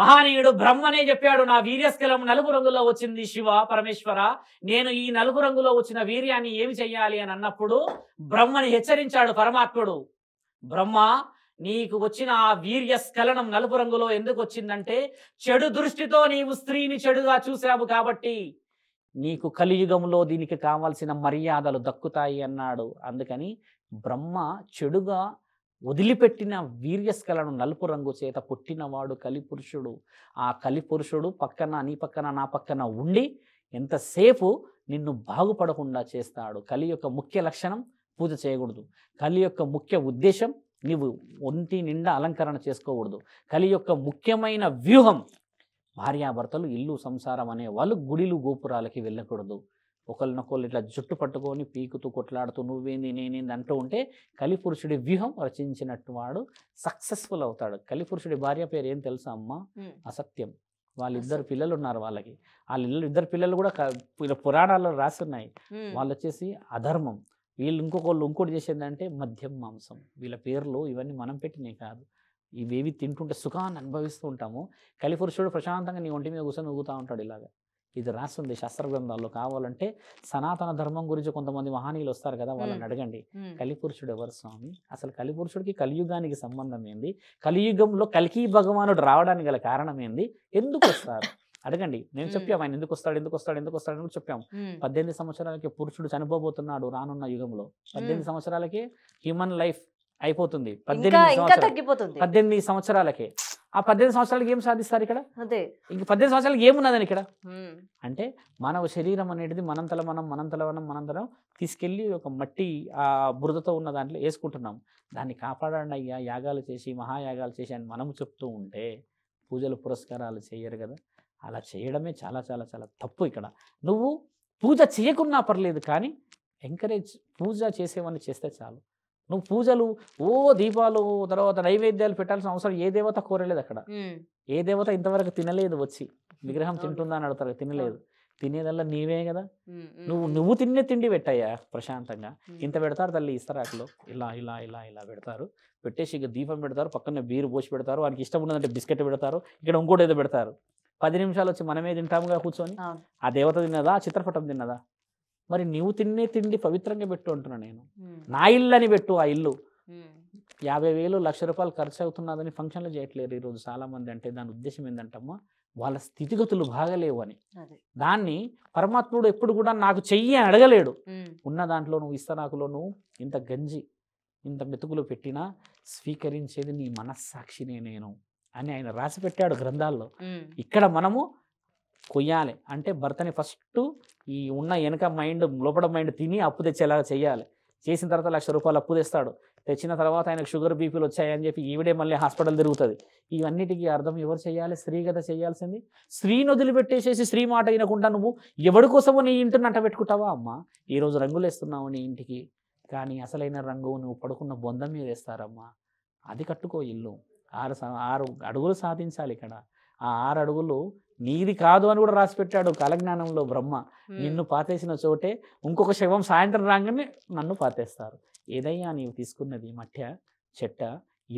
మహానీయుడు బ్రహ్మనే చెప్పాడు నా వీర్యస్కలం నలుపు రంగులో వచ్చింది శివ పరమేశ్వర నేను ఈ నలుపు రంగులో వచ్చిన వీర్యాన్ని ఏమి చెయ్యాలి అని అన్నప్పుడు బ్రహ్మని హెచ్చరించాడు పరమాత్ముడు బ్రహ్మ నీకు వచ్చిన ఆ వీర్యస్ఖలనం నలుపు రంగులో ఎందుకు వచ్చిందంటే చెడు దృష్టితో నీవు స్త్రీని చెడుగా చూశావు కాబట్టి నీకు కలియుగంలో దీనికి కావాల్సిన మర్యాదలు దక్కుతాయి అన్నాడు అందుకని బ్రహ్మ చెడుగా వదిలిపెట్టిన వీర్యస్కలను నలుపు రంగు చేత పుట్టినవాడు కలిపురుషుడు ఆ కలిపురుషుడు పక్కన నీ పక్కన నా పక్కన ఉండి ఎంతసేపు నిన్ను బాగుపడకుండా చేస్తాడు కలి యొక్క ముఖ్య లక్షణం పూజ చేయకూడదు కలి యొక్క ముఖ్య ఉద్దేశం నీవు ఒంటి నిండా అలంకరణ చేసుకోకూడదు కలి యొక్క ముఖ్యమైన వ్యూహం భార్యాభర్తలు ఇల్లు సంసారం అనే వాళ్ళు గుడిలు గోపురాలకి వెళ్ళకూడదు ఒకరినొకరు ఇట్లా జుట్టు పట్టుకొని పీకుతూ కొట్లాడుతూ నువ్వేంది నేనేంది అంటూ ఉంటే కలిపురుషుడి వ్యూహం రచించినట్టు వాడు సక్సెస్ఫుల్ అవుతాడు కలిపురుషుడి భార్య పేరు ఏం తెలుసా అమ్మ అసత్యం వాళ్ళిద్దరు పిల్లలు ఉన్నారు వాళ్ళకి వాళ్ళ ఇద్దరు పిల్లలు కూడా పురాణాల్లో రాస్తున్నాయి వాళ్ళు వచ్చేసి అధర్మం వీళ్ళు ఇంకొకళ్ళు ఇంకోటి చేసేదంటే మద్యం మాంసం వీళ్ళ పేర్లు ఇవన్నీ మనం పెట్టినే కాదు ఇవేవి తింటుంటే సుఖాన్ని అనుభవిస్తూ ఉంటాము కలిపురుషుడు ప్రశాంతంగా నీ ఒంటి మీద కూర్చొని ఊగుతూ ఉంటాడు ఇలాగా ఇది రాస్తుంది శాస్త్ర గ్రంథాల్లో కావాలంటే సనాతన ధర్మం గురించి కొంతమంది మహానీయులు వస్తారు కదా వాళ్ళని అడగండి కలిపురుషుడు ఎవరు స్వామి అసలు కలిపురుషుడికి కలియుగానికి సంబంధం ఏంది కలియుగంలో కలికి భగవానుడు రావడానికి గల కారణం ఏంది ఎందుకు వస్తారు అడగండి నేను చెప్పాము ఆయన ఎందుకు వస్తాడు ఎందుకు వస్తాడు ఎందుకు వస్తాడు అని చెప్పాము పద్దెనిమిది సంవత్సరాలకి పురుషుడు చనిపోబోతున్నాడు రానున్న యుగంలో పద్దెనిమిది సంవత్సరాలకి హ్యూమన్ లైఫ్ అయిపోతుంది పద్దెనిమిది పద్దెనిమిది సంవత్సరాలకే ఆ పద్దెనిమిది సంవత్సరాలకి ఏం సాధిస్తారు ఇక్కడ అదే ఇంక పద్దెనిమిది సంవత్సరాలకి ఏమున్నదని ఇక్కడ అంటే మానవ శరీరం అనేది మనంతల మనం మనంతల మనం మనంతరం తీసుకెళ్ళి ఒక మట్టి ఆ బురదతో ఉన్న దాంట్లో వేసుకుంటున్నాం దాన్ని కాపాడండి అయ్యా యాగాలు చేసి మహాయాగాలు చేసి అని మనము చెప్తూ ఉంటే పూజలు పురస్కారాలు చేయరు కదా అలా చేయడమే చాలా చాలా చాలా తప్పు ఇక్కడ నువ్వు పూజ చేయకున్నా పర్లేదు కానీ ఎంకరేజ్ పూజ చేసేవన్నీ చేస్తే చాలు నువ్వు పూజలు ఓ దీపాలు తర్వాత నైవేద్యాలు పెట్టాల్సిన అవసరం ఏ దేవత కోరలేదు అక్కడ ఏ దేవత ఇంతవరకు తినలేదు వచ్చి విగ్రహం తింటుందా అని అడుగుతారు తినలేదు తినేదల్లా నీవే కదా నువ్వు నువ్వు తినే తిండి పెట్టాయా ప్రశాంతంగా ఇంత పెడతారు తల్లి అట్లు ఇలా ఇలా ఇలా ఇలా పెడతారు పెట్టేసి ఇక దీపం పెడతారు పక్కనే బీరు పోసి పెడతారు వారికి ఇష్టం ఉన్నదంటే బిస్కెట్ పెడతారు ఇక్కడ ఇంకోటి ఏదో పెడతారు పది నిమిషాలు వచ్చి మనమే తింటాముగా కూర్చొని ఆ దేవత తిన్నదా చిత్రపటం తిన్నదా మరి నువ్వు తిన్నే తిండి పవిత్రంగా పెట్టు అంటున్నా నేను నా ఇల్లు అని పెట్టు ఆ ఇల్లు యాభై వేలు లక్ష రూపాయలు ఖర్చు అవుతున్నదని ఫంక్షన్లు చేయట్లేరు ఈరోజు చాలామంది అంటే దాని ఉద్దేశం ఏంటంటమ్మా వాళ్ళ స్థితిగతులు బాగలేవు అని దాన్ని పరమాత్ముడు ఎప్పుడు కూడా నాకు చెయ్యి అని అడగలేడు ఉన్న దాంట్లో నువ్వు ఇస్తనాకులో నువ్వు ఇంత గంజి ఇంత మెతుకులు పెట్టినా స్వీకరించేది నీ మనస్సాక్షినే నేను అని ఆయన రాసి పెట్టాడు గ్రంథాల్లో ఇక్కడ మనము కొయ్యాలి అంటే భర్తని ఫస్ట్ ఈ ఉన్న వెనక మైండ్ లోపల మైండ్ తిని అప్పు తెచ్చేలాగా చేయాలి చేసిన తర్వాత లక్ష రూపాయలు అప్పు తెస్తాడు తెచ్చిన తర్వాత ఆయనకు షుగర్ బీపీలు వచ్చాయని చెప్పి ఈవిడే మళ్ళీ హాస్పిటల్ తిరుగుతుంది ఇవన్నిటికీ అర్థం ఎవరు చేయాలి స్త్రీ కదా చేయాల్సింది స్త్రీని వదిలిపెట్టేసేసి స్త్రీ మాట వినకుండా నువ్వు ఎవడి కోసమో నీ ఇంటిని అంట పెట్టుకుంటావా అమ్మ ఈరోజు రంగులు వేస్తున్నావు నీ ఇంటికి కానీ అసలైన రంగు నువ్వు పడుకున్న బొందం మీద వేస్తారమ్మా అది కట్టుకో ఇల్లు ఆరు ఆరు అడుగులు సాధించాలి ఇక్కడ ఆ ఆరు అడుగులు నీది కాదు అని కూడా రాసి పెట్టాడు కాలజ్ఞానంలో బ్రహ్మ నిన్ను పాతేసిన చోటే ఇంకొక శవం సాయంత్రం రాగానే నన్ను పాతేస్తారు ఏదయ్యా నీవు తీసుకున్నది మఠ్య చెట్ట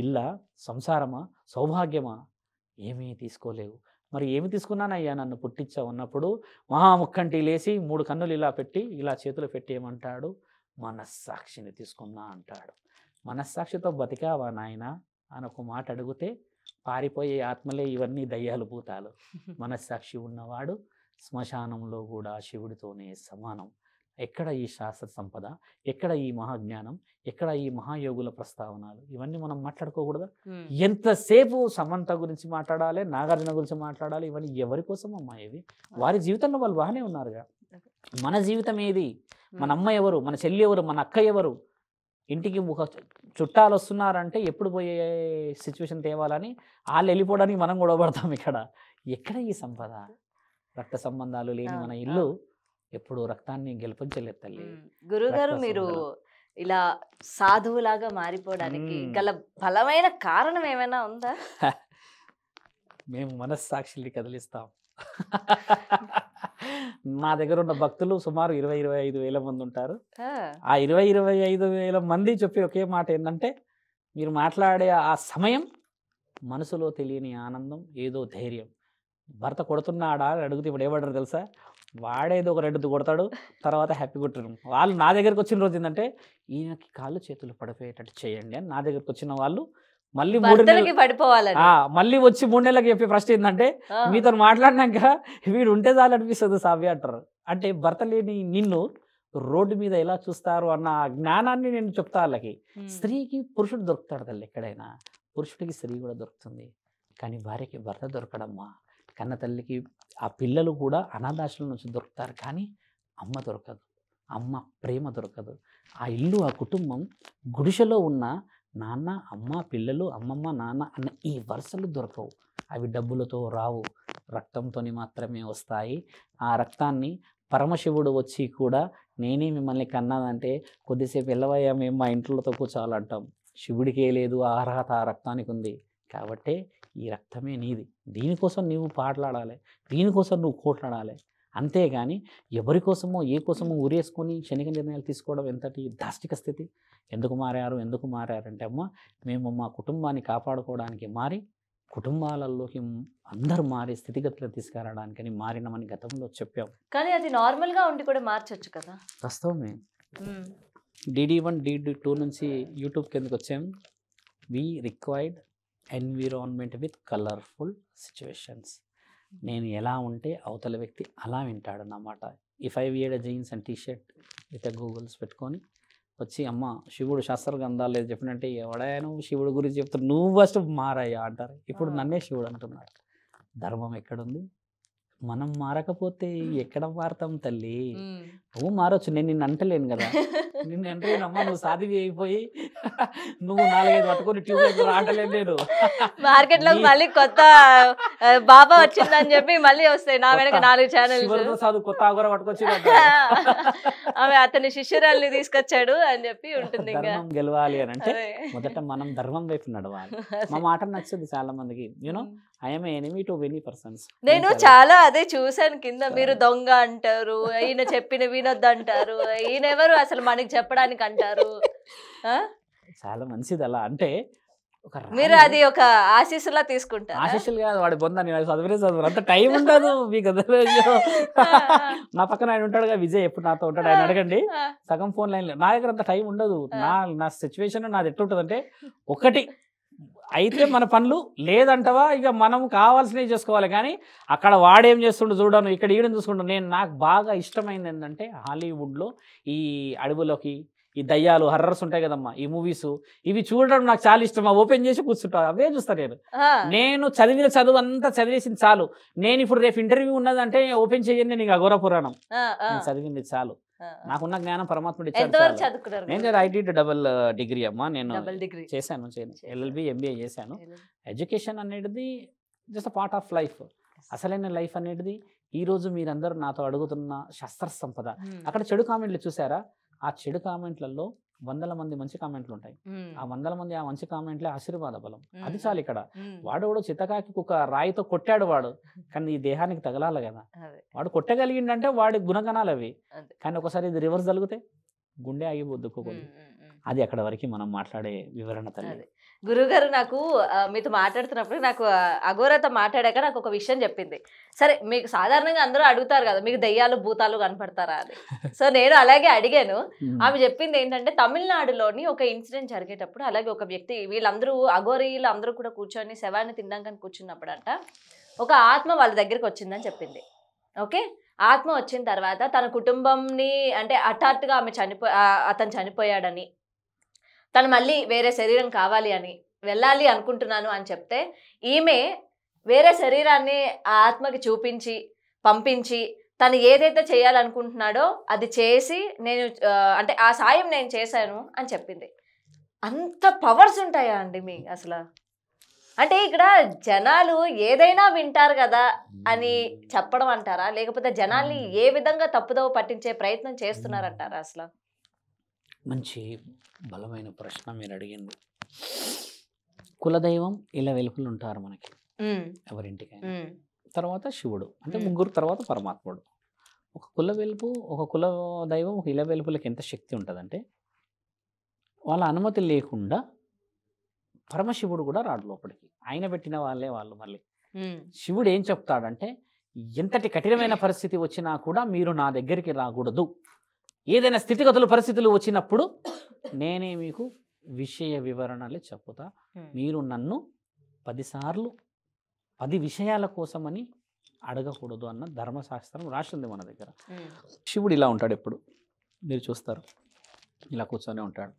ఇల్ల సంసారమా సౌభాగ్యమా ఏమీ తీసుకోలేవు మరి ఏమి తీసుకున్నానయ్యా నన్ను పుట్టించా ఉన్నప్పుడు మహాముఖంటి లేచి మూడు కన్నులు ఇలా పెట్టి ఇలా చేతులు పెట్టి ఏమంటాడు మనస్సాక్షిని తీసుకున్నా అంటాడు మనస్సాక్షితో బతికావా నాయన అని ఒక మాట అడిగితే పారిపోయే ఆత్మలే ఇవన్నీ దయ్యాలు భూతాలు మనస్సాక్షి ఉన్నవాడు శ్మశానంలో కూడా శివుడితోనే సమానం ఎక్కడ ఈ శాస్త్ర సంపద ఎక్కడ ఈ మహాజ్ఞానం ఎక్కడ ఈ మహాయోగుల ప్రస్తావనలు ఇవన్నీ మనం మాట్లాడుకోకూడదా ఎంతసేపు సమంత గురించి మాట్లాడాలి నాగార్జున గురించి మాట్లాడాలి ఇవన్నీ ఎవరి కోసం అమ్మా ఇవి వారి జీవితంలో వాళ్ళు బాగానే ఉన్నారుగా మన జీవితం ఏది మన అమ్మ ఎవరు మన చెల్లి ఎవరు మన అక్క ఎవరు ఇంటికి ముఖ చుట్టాలు వస్తున్నారంటే ఎప్పుడు పోయే సిచ్యువేషన్ తేవాలని వాళ్ళు వెళ్ళిపోవడానికి మనం గొడవ పడతాం ఇక్కడ ఎక్కడ ఈ సంపద రక్త సంబంధాలు లేని మన ఇల్లు ఎప్పుడు రక్తాన్ని గెలిపించలేదు తల్లి గురుగారు మీరు ఇలా సాధువులాగా మారిపోవడానికి గల బలమైన కారణం ఏమైనా ఉందా మేము మనస్సాక్షుల్ని కదిలిస్తాం నా దగ్గర ఉన్న భక్తులు సుమారు ఇరవై ఇరవై ఐదు వేల మంది ఉంటారు ఆ ఇరవై ఇరవై ఐదు వేల మంది చెప్పి ఒకే మాట ఏంటంటే మీరు మాట్లాడే ఆ సమయం మనసులో తెలియని ఆనందం ఏదో ధైర్యం భర్త కొడుతున్నాడా అని అడిగితే ఇప్పుడు ఏమంటారు తెలుసా వాడేదో ఒక రెండు కొడతాడు తర్వాత హ్యాపీ కొట్టడం వాళ్ళు నా దగ్గరకు వచ్చిన రోజు ఏంటంటే ఈయనకి కాళ్ళు చేతులు పడిపోయేటట్టు చేయండి అని నా దగ్గరకు వచ్చిన వాళ్ళు మళ్ళీ మూడు పడిపోవాలి మళ్ళీ వచ్చి మూడు నెలలకు చెప్పే ప్రశ్న ఏంటంటే మీతో మాట్లాడినాక వీడు ఉంటే చాలు అనిపిస్తుంది సావి అంటారు అంటే భర్త లేని నిన్ను రోడ్డు మీద ఎలా చూస్తారు అన్న జ్ఞానాన్ని నేను చెప్తా వాళ్ళకి స్త్రీకి పురుషుడు దొరుకుతాడు తల్లి ఎక్కడైనా పురుషుడికి స్త్రీ కూడా దొరుకుతుంది కానీ భార్యకి భర్త దొరకడమ్మా కన్న తల్లికి ఆ పిల్లలు కూడా అనాథాశ్రమం నుంచి దొరుకుతారు కానీ అమ్మ దొరకదు అమ్మ ప్రేమ దొరకదు ఆ ఇల్లు ఆ కుటుంబం గుడిసెలో ఉన్న నాన్న అమ్మ పిల్లలు అమ్మమ్మ నాన్న అన్న ఈ వరుసలు దొరకవు అవి డబ్బులతో రావు రక్తంతో మాత్రమే వస్తాయి ఆ రక్తాన్ని పరమశివుడు వచ్చి కూడా నేనే మిమ్మల్ని కన్నానంటే కొద్దిసేపు వెళ్ళవయ్యా మేము మా ఇంట్లోతో కూర్చోవాలంటాం శివుడికే లేదు ఆ అర్హత ఆ రక్తానికి ఉంది కాబట్టే ఈ రక్తమే నీది దీనికోసం నీవు పాటలాడాలి దీనికోసం నువ్వు కోట్లాడాలి అంతేగాని ఎవరి కోసమో ఏ కోసమో ఊరేసుకొని క్షణిక నిర్ణయాలు తీసుకోవడం ఎంతటి దాష్టిక స్థితి ఎందుకు మారారు ఎందుకు మారారంటే అమ్మ మేము మా కుటుంబాన్ని కాపాడుకోవడానికి మారి కుటుంబాలలోకి అందరూ మారే స్థితిగతులు తీసుకురావడానికని మారినామని గతంలో చెప్పాం కానీ అది నార్మల్గా ఉండి కూడా మార్చొచ్చు కదా వాస్తవమే డిడి వన్ డిడి టూ నుంచి యూట్యూబ్ కిందకి వచ్చాం we required environment with colourful situations నేను ఎలా ఉంటే అవతల వ్యక్తి అలా వింటాడు అన్నమాట ఈ five year jeans and T-shirt with goggles పెట్టుకొని వచ్చి అమ్మ శివుడు శాస్త్రగ్రంథాలు లేదు చెప్పినంటే ఎవడైనా నువ్వు శివుడు గురించి చెప్తారు నువ్వు ఫస్ట్ మారయ్యా అంటారు ఇప్పుడు నన్నే శివుడు అంటున్నాడు ధర్మం ఎక్కడుంది మనం మారకపోతే ఎక్కడ మారతాం తల్లి నువ్వు మారొచ్చు నేను నిన్ను అంటలేను కదా నిన్ను ఎంటర్ అమ్మ నువ్వు సాధివి అయిపోయి నువ్వు నాలుగైదు పట్టుకొని ట్యూబ్ రావట్లేదు నేను మార్కెట్ లో మళ్ళీ కొత్త బాబా వచ్చిందని చెప్పి మళ్ళీ వస్తాయి నా వెనక నాలుగు ఛానల్ ప్రసాద్ కొత్త ఆగుర పట్టుకొచ్చి ఆమె అతని శిష్యురాల్ని తీసుకొచ్చాడు అని చెప్పి ఉంటుంది ఇంకా గెలవాలి అని అంటే మొదట మనం ధర్మం వైపు నడవాలి మా మాట నచ్చింది చాలా మందికి you know I'm enemy to many persons నేను చాలా అదే చూశాను కింద మీరు దొంగ అంటారు ఈయన చెప్పిన వినొద్దు అంటారు ఈయన ఎవరు అసలు మనకి చెప్పడానికి అంటారు చాలా మంచిది అలా అంటే మీరు అది ఒక ఆశీస్సులా తీసుకుంటారు ఆశీస్సులు కాదు వాడు పొందాను నేను చదివే చదువు అంత టైం ఉండదు మీకు నా పక్కన ఆయన ఉంటాడుగా విజయ్ ఎప్పుడు నాతో ఉంటాడు ఆయన అడగండి సగం ఫోన్ లైన్ నా దగ్గర అంత టైం ఉండదు నా నా సిచ్యువేషన్ నాది ఎట్లుంటుంది అంటే ఒకటి అయితే మన పనులు లేదంటవా ఇక మనం కావాల్సినవి చేసుకోవాలి కానీ అక్కడ వాడేం చేస్తుండో చూడను ఇక్కడ ఈయన చూసుకుంటాను నేను నాకు బాగా ఇష్టమైంది ఏంటంటే హాలీవుడ్లో ఈ అడవులోకి ఈ దయ్యాలు హర్రర్స్ ఉంటాయి కదమ్మా ఈ మూవీస్ ఇవి చూడడం నాకు చాలా ఇష్టం ఓపెన్ చేసి కూర్చుంటా అవే చూస్తాను నేను నేను చదివిన చదువు అంతా చదివేసింది చాలు నేను ఇప్పుడు రేపు ఇంటర్వ్యూ ఉన్నదంటే ఓపెన్ చేయండి నేను అఘోర పురాణం చదివింది చాలు నాకున్న జ్ఞానం పరమాత్మ డబుల్ డిగ్రీ అమ్మా నేను చేశాను ఎల్ఎల్బి ఎంబీఏ చేశాను ఎడ్యుకేషన్ అనేది జస్ట్ పార్ట్ ఆఫ్ లైఫ్ అసలైన లైఫ్ అనేది ఈ రోజు మీరందరూ నాతో అడుగుతున్న శస్త్ర సంపద అక్కడ చెడు కామెంట్లు చూసారా ఆ చెడు కామెంట్లలో వందల మంది మంచి కామెంట్లు ఉంటాయి ఆ వందల మంది ఆ మంచి కామెంట్లే ఆశీర్వాద బలం అది చాలు ఇక్కడ వాడు కూడా చిత్తకాకి ఒక రాయితో కొట్టాడు వాడు కానీ ఈ దేహానికి తగలాలి కదా వాడు కొట్టగలిగిండంటే వాడి గుణగణాలు అవి కానీ ఒకసారి ఇది రివర్స్ జరిగితే గుండె ఆగిపోద్దు అది అక్కడ వరకు మనం మాట్లాడే వివరణ తల్లి గురుగారు నాకు మీతో మాట్లాడుతున్నప్పుడు నాకు అఘోరతో మాట్లాడాక నాకు ఒక విషయం చెప్పింది సరే మీకు సాధారణంగా అందరూ అడుగుతారు కదా మీకు దయ్యాలు భూతాలు కనపడతారా అని సో నేను అలాగే అడిగాను ఆమె చెప్పింది ఏంటంటే తమిళనాడులోని ఒక ఇన్సిడెంట్ జరిగేటప్పుడు అలాగే ఒక వ్యక్తి వీళ్ళందరూ అఘోరీలు అందరూ కూడా కూర్చొని శవాన్ని తినడానికి కూర్చున్నప్పుడు అంట ఒక ఆత్మ వాళ్ళ దగ్గరికి వచ్చిందని చెప్పింది ఓకే ఆత్మ వచ్చిన తర్వాత తన కుటుంబంని అంటే హఠాత్తుగా ఆమె చనిపో అతను చనిపోయాడని తను మళ్ళీ వేరే శరీరం కావాలి అని వెళ్ళాలి అనుకుంటున్నాను అని చెప్తే ఈమె వేరే శరీరాన్ని ఆ ఆత్మకి చూపించి పంపించి తను ఏదైతే చేయాలనుకుంటున్నాడో అది చేసి నేను అంటే ఆ సాయం నేను చేశాను అని చెప్పింది అంత పవర్స్ ఉంటాయా అండి మీ అసలు అంటే ఇక్కడ జనాలు ఏదైనా వింటారు కదా అని చెప్పడం అంటారా లేకపోతే జనాల్ని ఏ విధంగా తప్పుదవ పట్టించే ప్రయత్నం చేస్తున్నారంటారా అసలు మంచి బలమైన ప్రశ్న మీరు అడిగింది కులదైవం ఇలా వెలుపులు ఉంటారు మనకి ఎవరింటికైనా తర్వాత శివుడు అంటే ముగ్గురు తర్వాత పరమాత్ముడు ఒక కుల వెలుపు ఒక కుల దైవం ఒక ఇల వెలుపులకు ఎంత శక్తి ఉంటుందంటే వాళ్ళ అనుమతి లేకుండా పరమశివుడు కూడా రాడు లోపలికి ఆయన పెట్టిన వాళ్ళే వాళ్ళు మళ్ళీ శివుడు ఏం చెప్తాడంటే ఎంతటి కఠినమైన పరిస్థితి వచ్చినా కూడా మీరు నా దగ్గరికి రాకూడదు ఏదైనా స్థితిగతులు పరిస్థితులు వచ్చినప్పుడు నేనే మీకు విషయ వివరణలు చెప్పుతా మీరు నన్ను పదిసార్లు పది విషయాల కోసమని అడగకూడదు అన్న ధర్మశాస్త్రం రాసింది మన దగ్గర శివుడు ఇలా ఉంటాడు ఎప్పుడు మీరు చూస్తారు ఇలా కూర్చొని ఉంటాడు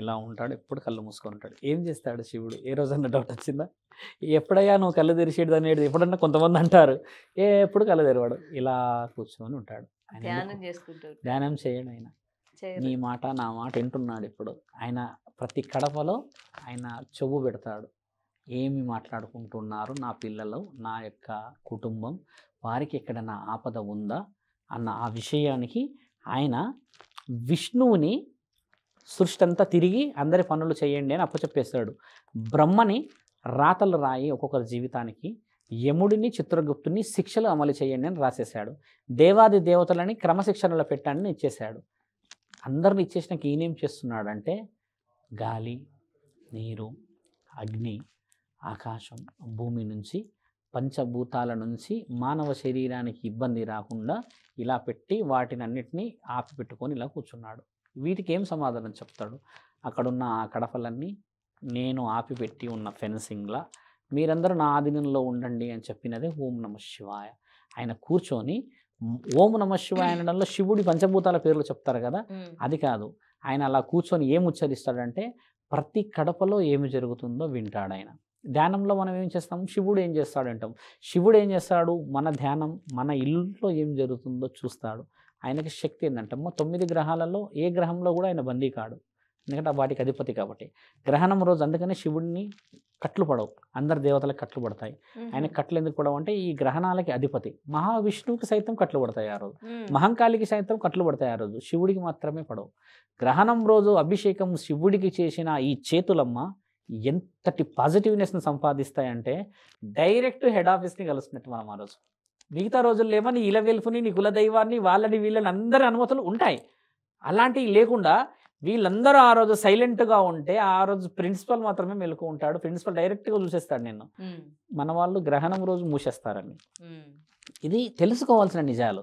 ఇలా ఉంటాడు ఎప్పుడు కళ్ళు మూసుకొని ఉంటాడు ఏం చేస్తాడు శివుడు ఏ రోజన్నా డౌట్ వచ్చిందా ఎప్పుడయ్యా నువ్వు కళ్ళు తెరిచేడు అనేది ఎప్పుడన్నా కొంతమంది అంటారు ఏ ఎప్పుడు కళ్ళు తెరవాడు ఇలా కూర్చొని ఉంటాడు ధ్యానం చేసుకుంటారు ధ్యానం చేయడు ఆయన నీ మాట నా మాట వింటున్నాడు ఇప్పుడు ఆయన ప్రతి కడపలో ఆయన చెవు పెడతాడు ఏమి మాట్లాడుకుంటున్నారు నా పిల్లలు నా యొక్క కుటుంబం వారికి ఎక్కడ నా ఆపద ఉందా అన్న ఆ విషయానికి ఆయన విష్ణువుని సృష్టి అంతా తిరిగి అందరి పనులు చేయండి అని అప్పచెప్పేస్తాడు బ్రహ్మని రాతలు రాయి ఒక్కొక్కరి జీవితానికి యముడిని చిత్రగుప్తుని శిక్షలు అమలు చేయండి అని రాసేశాడు దేవాది దేవతలని క్రమశిక్షణలో పెట్టాడని ఇచ్చేశాడు అందరిని ఇచ్చేసినాక ఈయనేం చేస్తున్నాడంటే గాలి నీరు అగ్ని ఆకాశం భూమి నుంచి పంచభూతాల నుంచి మానవ శరీరానికి ఇబ్బంది రాకుండా ఇలా పెట్టి వాటిని అన్నిటినీ ఆపిపెట్టుకొని ఇలా కూర్చున్నాడు వీటికి ఏం సమాధానం చెప్తాడు అక్కడున్న ఆ కడపలన్నీ నేను ఆపిపెట్టి ఉన్న ఫెన్సింగ్లా మీరందరూ నా ఆధీనంలో ఉండండి అని చెప్పినదే ఓం నమ శివాయ ఆయన కూర్చొని ఓం నమ శివాయ అనడంలో శివుడి పంచభూతాల పేర్లు చెప్తారు కదా అది కాదు ఆయన అలా కూర్చొని ఏం ఉచ్చరిస్తాడంటే ప్రతి కడపలో ఏమి జరుగుతుందో వింటాడు ఆయన ధ్యానంలో మనం ఏం చేస్తాం శివుడు ఏం చేస్తాడు అంటాం శివుడు ఏం చేస్తాడు మన ధ్యానం మన ఇల్లులో ఏం జరుగుతుందో చూస్తాడు ఆయనకి శక్తి ఏంటంటే తొమ్మిది గ్రహాలలో ఏ గ్రహంలో కూడా ఆయన బందీ కాడు ఎందుకంటే వాటికి అధిపతి కాబట్టి గ్రహణం రోజు అందుకనే శివుడిని కట్లు పడవు అందరు దేవతలకు కట్లు పడతాయి ఆయన కట్లు ఎందుకు పడవు అంటే ఈ గ్రహణాలకి అధిపతి మహావిష్ణువుకి సైతం కట్లు పడతాయి ఆ రోజు మహంకాళికి సైతం కట్లు పడతాయి ఆ రోజు శివుడికి మాత్రమే పడవు గ్రహణం రోజు అభిషేకం శివుడికి చేసిన ఈ చేతులమ్మ ఎంతటి పాజిటివ్నెస్ని సంపాదిస్తాయంటే డైరెక్ట్ హెడ్ ఆఫీస్ని కలుస్తున్నట్టు మనం ఆ రోజు మిగతా రోజుల్లో ఏమో నీ ఇల వెలుపుని నీ కులదైవాన్ని వాళ్ళని వీళ్ళని అందరి అనుమతులు ఉంటాయి అలాంటివి లేకుండా వీళ్ళందరూ ఆ రోజు సైలెంట్గా ఉంటే ఆ రోజు ప్రిన్సిపల్ మాత్రమే మెలకు ఉంటాడు ప్రిన్సిపల్ డైరెక్ట్గా చూసేస్తాడు నేను మన వాళ్ళు గ్రహణం రోజు మూసేస్తారని ఇది తెలుసుకోవాల్సిన నిజాలు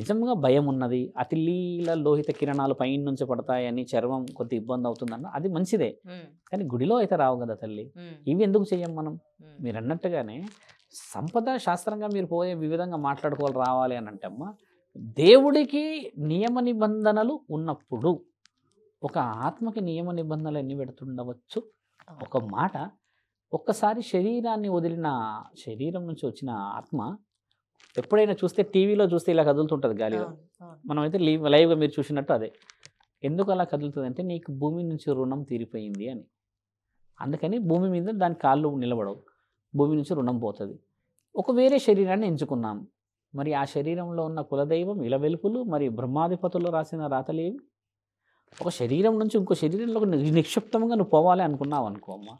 నిజంగా భయం ఉన్నది అతిలీల లోహిత కిరణాలు పైన నుంచి పడతాయని చర్మం కొద్ది ఇబ్బంది అవుతుందన్న అది మంచిదే కానీ గుడిలో అయితే రావు కదా తల్లి ఇవి ఎందుకు చెయ్యం మనం మీరు అన్నట్టుగానే సంపద శాస్త్రంగా మీరు పోయే వివిధంగా మాట్లాడుకోవాలి రావాలి అని అంటే అమ్మ దేవుడికి నియమ నిబంధనలు ఉన్నప్పుడు ఒక ఆత్మకి నియమ నిబంధనలు ఎన్ని పెడుతుండవచ్చు ఒక మాట ఒక్కసారి శరీరాన్ని వదిలిన శరీరం నుంచి వచ్చిన ఆత్మ ఎప్పుడైనా చూస్తే టీవీలో చూస్తే ఇలా కదులుతుంటుంది గాలిలో మనం అయితే లీవ్ లైవ్గా మీరు చూసినట్టు అదే ఎందుకు అలా కదులుతుంది అంటే నీకు భూమి నుంచి రుణం తీరిపోయింది అని అందుకని భూమి మీద దాని కాళ్ళు నిలబడవు భూమి నుంచి రుణం పోతుంది ఒక వేరే శరీరాన్ని ఎంచుకున్నాం మరి ఆ శరీరంలో ఉన్న కులదైవం ఇలవెలుపులు మరి బ్రహ్మాధిపతులు రాసిన రాతలేవి ఒక శరీరం నుంచి ఇంకో శరీరంలో నిక్షిప్తంగా నువ్వు పోవాలి అనుకున్నావు అనుకో అమ్మ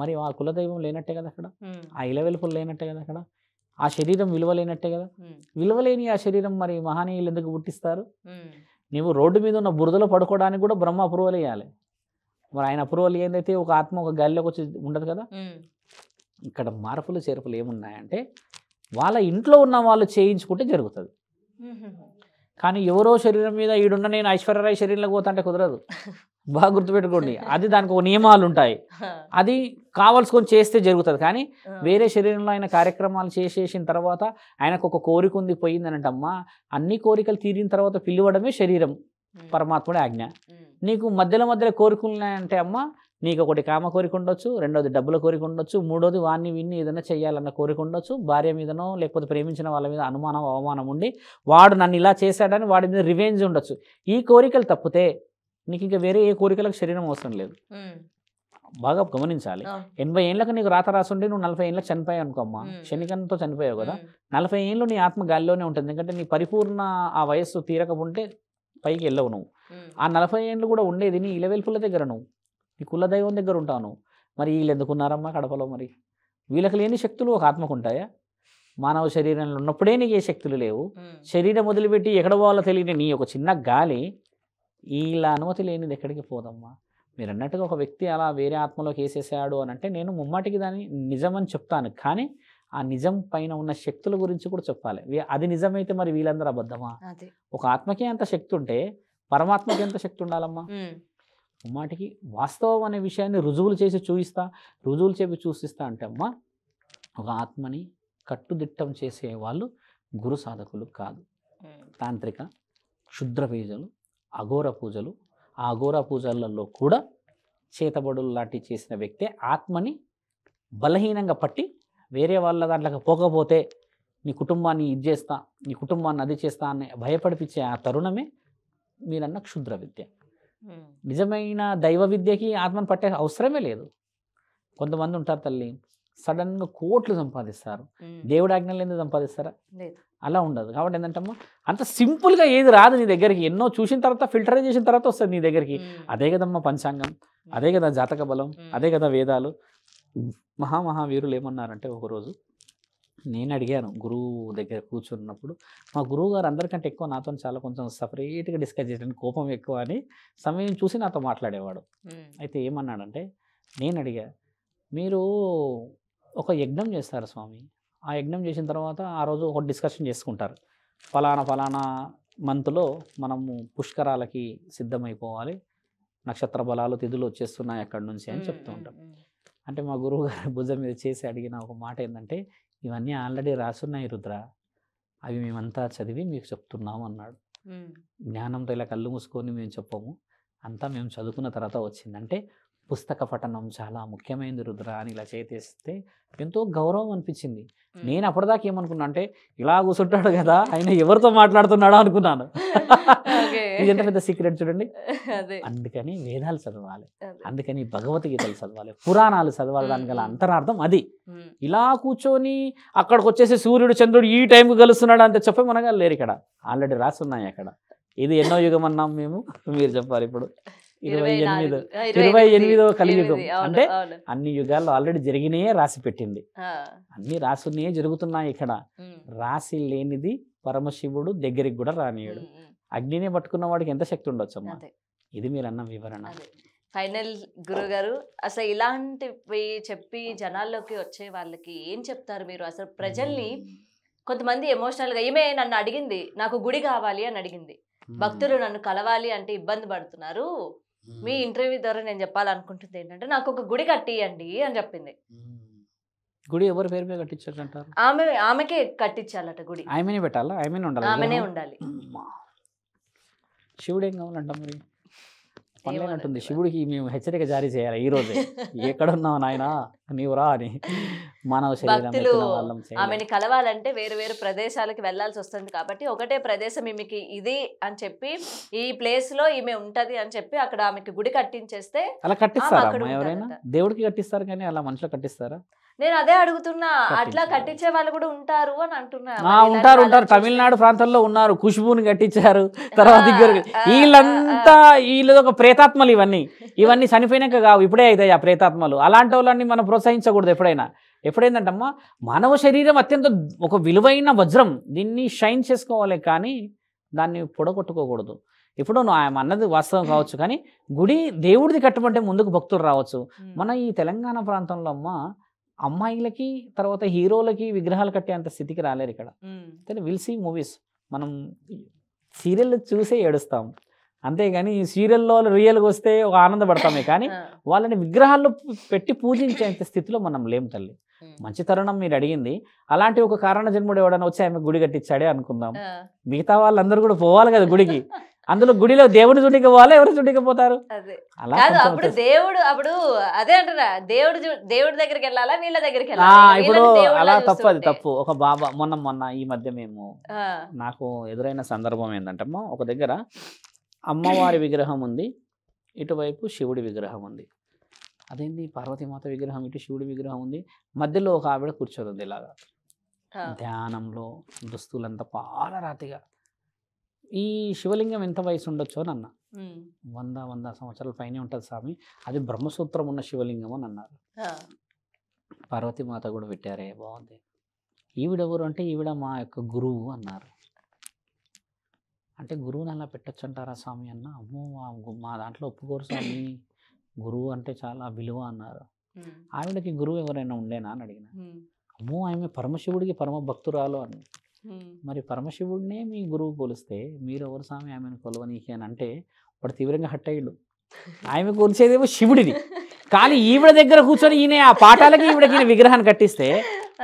మరి ఆ కులదైవం లేనట్టే కదా అక్కడ ఆ ఇలవెలుపులు లేనట్టే కదా అక్కడ ఆ శరీరం విలువ లేనట్టే కదా విలువలేని ఆ శరీరం మరి మహానీయులు ఎందుకు పుట్టిస్తారు నీవు రోడ్డు మీద ఉన్న బురదలో పడుకోవడానికి కూడా బ్రహ్మ అప్రూవల్ వేయాలి మరి ఆయన అప్రూవల్ ఏందైతే ఒక ఆత్మ ఒక గాలిలోకి వచ్చి ఉండదు కదా ఇక్కడ మార్పులు చేర్పులు ఏమున్నాయంటే వాళ్ళ ఇంట్లో ఉన్న వాళ్ళు చేయించుకుంటే జరుగుతుంది కానీ ఎవరో శరీరం మీద ఈడున్న నేను ఐశ్వర్యరాయ్ శరీరంలో పోతాంటే కుదరదు బాగా గుర్తుపెట్టుకోండి అది దానికి ఒక నియమాలు ఉంటాయి అది కావాల్సుకొని చేస్తే జరుగుతుంది కానీ వేరే శరీరంలో ఆయన కార్యక్రమాలు చేసేసిన తర్వాత ఆయనకు ఒక కోరిక ఉంది పోయింది అంటమ్మా అన్ని కోరికలు తీరిన తర్వాత పిలవడమే శరీరం పరమాత్ముడే ఆజ్ఞ నీకు మధ్యలో మధ్యలో కోరికలు ఉన్నాయంటే అమ్మ నీకు ఒకటి కామ కోరిక ఉండొచ్చు రెండోది డబ్బుల కోరిక ఉండొచ్చు మూడోది వాన్ని విన్ని ఏదైనా చేయాలన్న కోరిక ఉండొచ్చు భార్య మీదనో లేకపోతే ప్రేమించిన వాళ్ళ మీద అనుమానం అవమానం ఉండి వాడు నన్ను ఇలా చేశాడని వాడి మీద రివెంజ్ ఉండొచ్చు ఈ కోరికలు తప్పితే నీకు ఇంకా వేరే ఏ కోరికలకు శరీరం అవసరం లేదు బాగా గమనించాలి ఎనభై ఏళ్ళకి నీకు రాత రాసుండి నువ్వు నలభై ఏళ్ళకి చనిపోయావు అనుకోమ్మా శనికంతో చనిపోయావు కదా నలభై ఏళ్ళు నీ ఆత్మ గాలిలోనే ఉంటుంది ఎందుకంటే నీ పరిపూర్ణ ఆ వయస్సు తీరక ఉంటే పైకి వెళ్ళవు నువ్వు ఆ నలభై ఏళ్ళు కూడా ఉండేది నీ ఇలవెల్పుల దగ్గర నువ్వు నీ కులదైవం దగ్గర ఉంటాను మరి వీళ్ళు ఎందుకున్నారమ్మా కడపలో మరి వీళ్ళకి లేని శక్తులు ఒక ఆత్మకు ఉంటాయా మానవ శరీరంలో ఉన్నప్పుడే నీకు ఏ శక్తులు లేవు శరీరం వదిలిపెట్టి ఎక్కడ పోవాలో తెలియని నీ ఒక చిన్న గాలి ఇలా అనుమతి లేనిది ఎక్కడికి పోదమ్మా మీరు అన్నట్టుగా ఒక వ్యక్తి అలా వేరే ఆత్మలోకి వేసేసాడు అని అంటే నేను ముమ్మాటికి దాన్ని నిజమని చెప్తాను కానీ ఆ నిజం పైన ఉన్న శక్తుల గురించి కూడా చెప్పాలి అది నిజమైతే మరి వీళ్ళందరూ అబద్ధమా ఒక ఆత్మకే అంత శక్తి ఉంటే పరమాత్మకి ఎంత శక్తి ఉండాలమ్మా ఉమ్మాటికి వాస్తవం అనే విషయాన్ని రుజువులు చేసి చూపిస్తా రుజువులు చేసి చూసిస్తా అంటే అమ్మ ఒక ఆత్మని కట్టుదిట్టం చేసే వాళ్ళు గురు సాధకులు కాదు తాంత్రిక క్షుద్ర పూజలు అఘోర పూజలు ఆ అఘోర పూజలలో కూడా చేతబడులు లాంటి చేసిన వ్యక్తే ఆత్మని బలహీనంగా పట్టి వేరే వాళ్ళ దాంట్లోకి పోకపోతే నీ కుటుంబాన్ని ఇది చేస్తా నీ కుటుంబాన్ని అది చేస్తా అని భయపడిపించే ఆ తరుణమే మీరన్న క్షుద్ర విద్య నిజమైన దైవ విద్యకి ఆత్మను పట్టే అవసరమే లేదు కొంతమంది ఉంటారు తల్లి సడన్గా కోట్లు సంపాదిస్తారు దేవుడు ఆజ్ఞలు ఎందుకు సంపాదిస్తారా అలా ఉండదు కాబట్టి ఏంటంటే అంత సింపుల్గా ఏది రాదు నీ దగ్గరికి ఎన్నో చూసిన తర్వాత ఫిల్టర్ చేసిన తర్వాత వస్తుంది నీ దగ్గరికి అదే కదమ్మా పంచాంగం అదే కదా జాతక బలం అదే కదా వేదాలు మహామహావీరులు ఏమన్నారంటే ఒకరోజు నేను అడిగాను గురువు దగ్గర కూర్చున్నప్పుడు మా గురువు గారు అందరికంటే ఎక్కువ నాతో చాలా కొంచెం సపరేట్గా డిస్కస్ చేసాను కోపం ఎక్కువ అని సమయం చూసి నాతో మాట్లాడేవాడు అయితే ఏమన్నాడంటే నేను అడిగా మీరు ఒక యజ్ఞం చేస్తారు స్వామి ఆ యజ్ఞం చేసిన తర్వాత ఆ రోజు ఒక డిస్కషన్ చేసుకుంటారు ఫలానా ఫలానా మంత్లో మనము పుష్కరాలకి సిద్ధమైపోవాలి నక్షత్ర బలాలు తిథులు వచ్చేస్తున్నాయి అక్కడి నుంచి అని చెప్తూ ఉంటాం అంటే మా గురువు గారు భుజం మీద చేసి అడిగిన ఒక మాట ఏంటంటే ఇవన్నీ ఆల్రెడీ రాసున్నాయి రుద్ర అవి మేమంతా చదివి మీకు చెప్తున్నాము అన్నాడు జ్ఞానంతో ఇలా కళ్ళు మూసుకొని మేము చెప్పము అంతా మేము చదువుకున్న తర్వాత వచ్చింది అంటే పుస్తక పఠనం చాలా ముఖ్యమైనది రుద్ర అని ఇలా చేతేస్తే ఎంతో గౌరవం అనిపించింది నేను అప్పటిదాకా ఏమనుకున్నా అంటే ఇలా కూర్చుంటాడు కదా ఆయన ఎవరితో మాట్లాడుతున్నాడో అనుకున్నాను ఎంత పెద్ద సీక్రెట్ చూడండి అందుకని వేదాలు చదవాలి అందుకని భగవద్గీతలు చదవాలి పురాణాలు చదవాలి దాని గల అంతరార్థం అది ఇలా కూర్చొని అక్కడికి వచ్చేసి సూర్యుడు చంద్రుడు ఈ టైంకి కలుస్తున్నాడు అంటే చెప్పే మనగా లేరు ఇక్కడ ఆల్రెడీ రాసున్నాయి అక్కడ ఇది ఎన్నో యుగం అన్నాం మేము మీరు చెప్పాలి ఇప్పుడు ఇరవై ఎనిమిదో ఇరవై ఎనిమిదో కలియుగం అంటే అన్ని యుగాల్లో ఆల్రెడీ జరిగినయే రాసి పెట్టింది అన్ని రాసునే జరుగుతున్నాయి ఇక్కడ రాసి లేనిది పరమశివుడు దగ్గరికి కూడా రానియాడు అగ్నిని పట్టుకున్న వాడికి ఎంత శక్తి ఉండొచ్చు అమ్మా ఇది మీరు అన్న వివరణ ఫైనల్ గురుగారు అసలు ఇలాంటివి చెప్పి జనాల్లోకి వచ్చే వాళ్ళకి ఏం చెప్తారు మీరు అసలు ప్రజల్ని కొంతమంది ఎమోషనల్గా ఈమె నన్ను అడిగింది నాకు గుడి కావాలి అని అడిగింది భక్తులు నన్ను కలవాలి అంటే ఇబ్బంది పడుతున్నారు మీ ఇంటర్వ్యూ ద్వారా నేను చెప్పాలనుకుంటుంది ఏంటంటే నాకు ఒక గుడి కట్టియండి అని చెప్పింది గుడి ఎవరి పేరు మీద కట్టించారు అంటారు ఆమె ఆమెకే కట్టించాలట గుడి ఆమెనే పెట్టాలా ఆమెనే ఉండాలి ఆమెనే ఉండాలి శివుడు ఏం కావాలంట మరి పనులేనట్టుంది శివుడికి మేము హెచ్చరిక జారీ చేయాలి ఈ ఎక్కడ ఉన్నాం నాయనా నీవురా అని మానవ ఆమెని కలవాలంటే వేరు వేరు ప్రదేశాలకు వెళ్లాల్సి వస్తుంది కాబట్టి ఒకటే ప్రదేశం ఈమెకి ఇది అని చెప్పి ఈ ప్లేస్ లో ఈమె ఉంటది అని చెప్పి అక్కడ ఆమెకి గుడి కట్టించేస్తే అలా కట్టిస్తారా ఎవరైనా దేవుడికి కట్టిస్తారు కానీ అలా మనుషులు కట్టిస్తారా నేను అదే అడుగుతున్నా అట్లా కట్టించే వాళ్ళు కూడా ఉంటారు అని అంటున్నా ఉంటారు ఉంటారు తమిళనాడు ప్రాంతంలో ఉన్నారు ఖుష్బుని కట్టించారు తర్వాత వీళ్ళంతా వీళ్ళ ఒక ప్రేతాత్మలు ఇవన్నీ ఇవన్నీ చనిపోయినాక కావు ఇప్పుడే అవుతాయి ఆ ప్రేతాత్మలు అలాంటి వాళ్ళని మనం ప్రోత్సహించకూడదు ఎప్పుడైనా ఎప్పుడైందంటమ్మా మానవ శరీరం అత్యంత ఒక విలువైన వజ్రం దీన్ని షైన్ చేసుకోవాలి కానీ దాన్ని పొడగొట్టుకోకూడదు ఇప్పుడు నువ్వు ఆయన అన్నది వాస్తవం కావచ్చు కానీ గుడి దేవుడిది కట్టమంటే ముందుకు భక్తులు రావచ్చు మన ఈ తెలంగాణ ప్రాంతంలో అమ్మ అమ్మాయిలకి తర్వాత హీరోలకి విగ్రహాలు కట్టేంత స్థితికి రాలేరు ఇక్కడ కానీ విల్ సీ మూవీస్ మనం సీరియల్ చూసే ఏడుస్తాం అంతేగాని ఈ సీరియల్లో రియల్గా వస్తే ఒక ఆనందపడతామే కానీ వాళ్ళని విగ్రహాల్లో పెట్టి పూజించేంత స్థితిలో మనం లేము తల్లి మంచి తరుణం మీరు అడిగింది అలాంటి ఒక కారణ జన్ముడు ఎవడన్నా వచ్చి ఆమె గుడి కట్టించాడే అనుకుందాం మిగతా వాళ్ళందరూ కూడా పోవాలి కదా గుడికి అందులో గుడిలో దేవుడి చుట్టికి పోవాలి ఎవరు చుట్టికి పోతారు అలా అప్పుడు దేవుడు అప్పుడు అదే దేవుడు దేవుడి దగ్గరికి వెళ్ళాలా వీళ్ళ దగ్గరికి ఇప్పుడు అలా తప్పు అది తప్పు ఒక బాబా మొన్న మొన్న ఈ మధ్య మేము నాకు ఎదురైన సందర్భం ఏంటంటే ఒక దగ్గర అమ్మవారి విగ్రహం ఉంది ఇటువైపు శివుడి విగ్రహం ఉంది అదేంటి పార్వతీమాత విగ్రహం ఇటు శివుడి విగ్రహం ఉంది మధ్యలో ఒక ఆవిడ కూర్చోదుంది ఇలాగా ధ్యానంలో దుస్తులంతా పాలరాతిగా ఈ శివలింగం ఎంత వయసు ఉండొచ్చు అని అన్న వంద వంద సంవత్సరాల పైన ఉంటుంది స్వామి అది బ్రహ్మసూత్రం ఉన్న శివలింగం అని అన్నారు పార్వతీమాత కూడా పెట్టారే బాగుంది ఈవిడెవరు అంటే ఈవిడ మా యొక్క గురువు అన్నారు అంటే గురువుని అలా పెట్టచ్చు అంటారా స్వామి అన్న అమ్మో మా దాంట్లో ఒప్పుకోరు స్వామి గురువు అంటే చాలా విలువ అన్నారు ఆవిడకి గురువు ఎవరైనా ఉండేనా అని అడిగిన అమ్మో ఆమె పరమశివుడికి పరమ భక్తురాలు అని మరి పరమశివుడినే మీ గురువు కొలిస్తే మీరు ఎవరు స్వామి ఆమెను కొలవనీకి అని అంటే వాడు తీవ్రంగా హట్ ఆమె కొలిచేదేమో శివుడిని కానీ ఈవిడ దగ్గర కూర్చొని ఈయన ఆ పాఠాలకి ఈవిడకి విగ్రహాన్ని కట్టిస్తే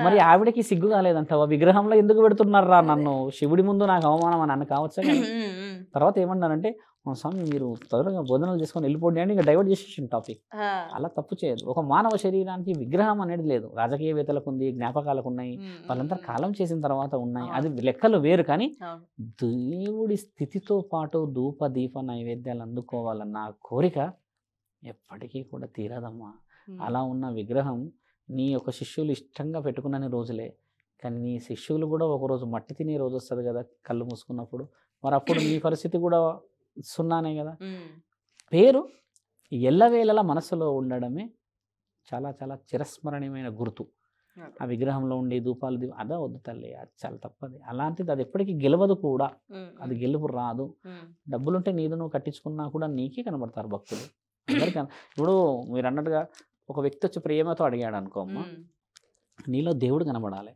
మరి ఆవిడకి సిగ్గు కాలేదంటావా విగ్రహంలో ఎందుకు పెడుతున్నారా నన్ను శివుడి ముందు నాకు అవమానం అని నన్ను కావచ్చు తర్వాత ఏమన్నానంటే స్వామి మీరు త్వరగా బోధనలు చేసుకొని వెళ్ళిపోండి అంటే ఇంకా డైవర్ట్ చేసేసిన టాపిక్ అలా తప్పు చేయదు ఒక మానవ శరీరానికి విగ్రహం అనేది లేదు రాజకీయవేత్తలకు ఉంది జ్ఞాపకాలకు ఉన్నాయి వాళ్ళంతా కాలం చేసిన తర్వాత ఉన్నాయి అది లెక్కలు వేరు కానీ దేవుడి స్థితితో పాటు ధూప దీప నైవేద్యాలు అందుకోవాలన్న కోరిక ఎప్పటికీ కూడా తీరదమ్మా అలా ఉన్న విగ్రహం నీ యొక్క శిష్యులు ఇష్టంగా పెట్టుకున్నని రోజులే కానీ నీ శిష్యులు కూడా ఒకరోజు మట్టి తినే రోజు వస్తుంది కదా కళ్ళు మూసుకున్నప్పుడు మరి అప్పుడు నీ పరిస్థితి కూడా సున్నానే కదా పేరు ఎల్లవేళలా మనసులో ఉండడమే చాలా చాలా చిరస్మరణీయమైన గుర్తు ఆ విగ్రహంలో ఉండే దూపాలు దీపం అదే వద్దు తల్లి అది చాలా తప్పది అలాంటిది అది ఎప్పటికీ గెలవదు కూడా అది గెలుపు రాదు డబ్బులుంటే నీదు నువ్వు కట్టించుకున్నా కూడా నీకే కనబడతారు భక్తులు అందరికీ ఇప్పుడు మీరు అన్నట్టుగా ఒక వ్యక్తి వచ్చి ప్రేమతో అడిగాడు అనుకో అమ్మ నీలో దేవుడు కనబడాలి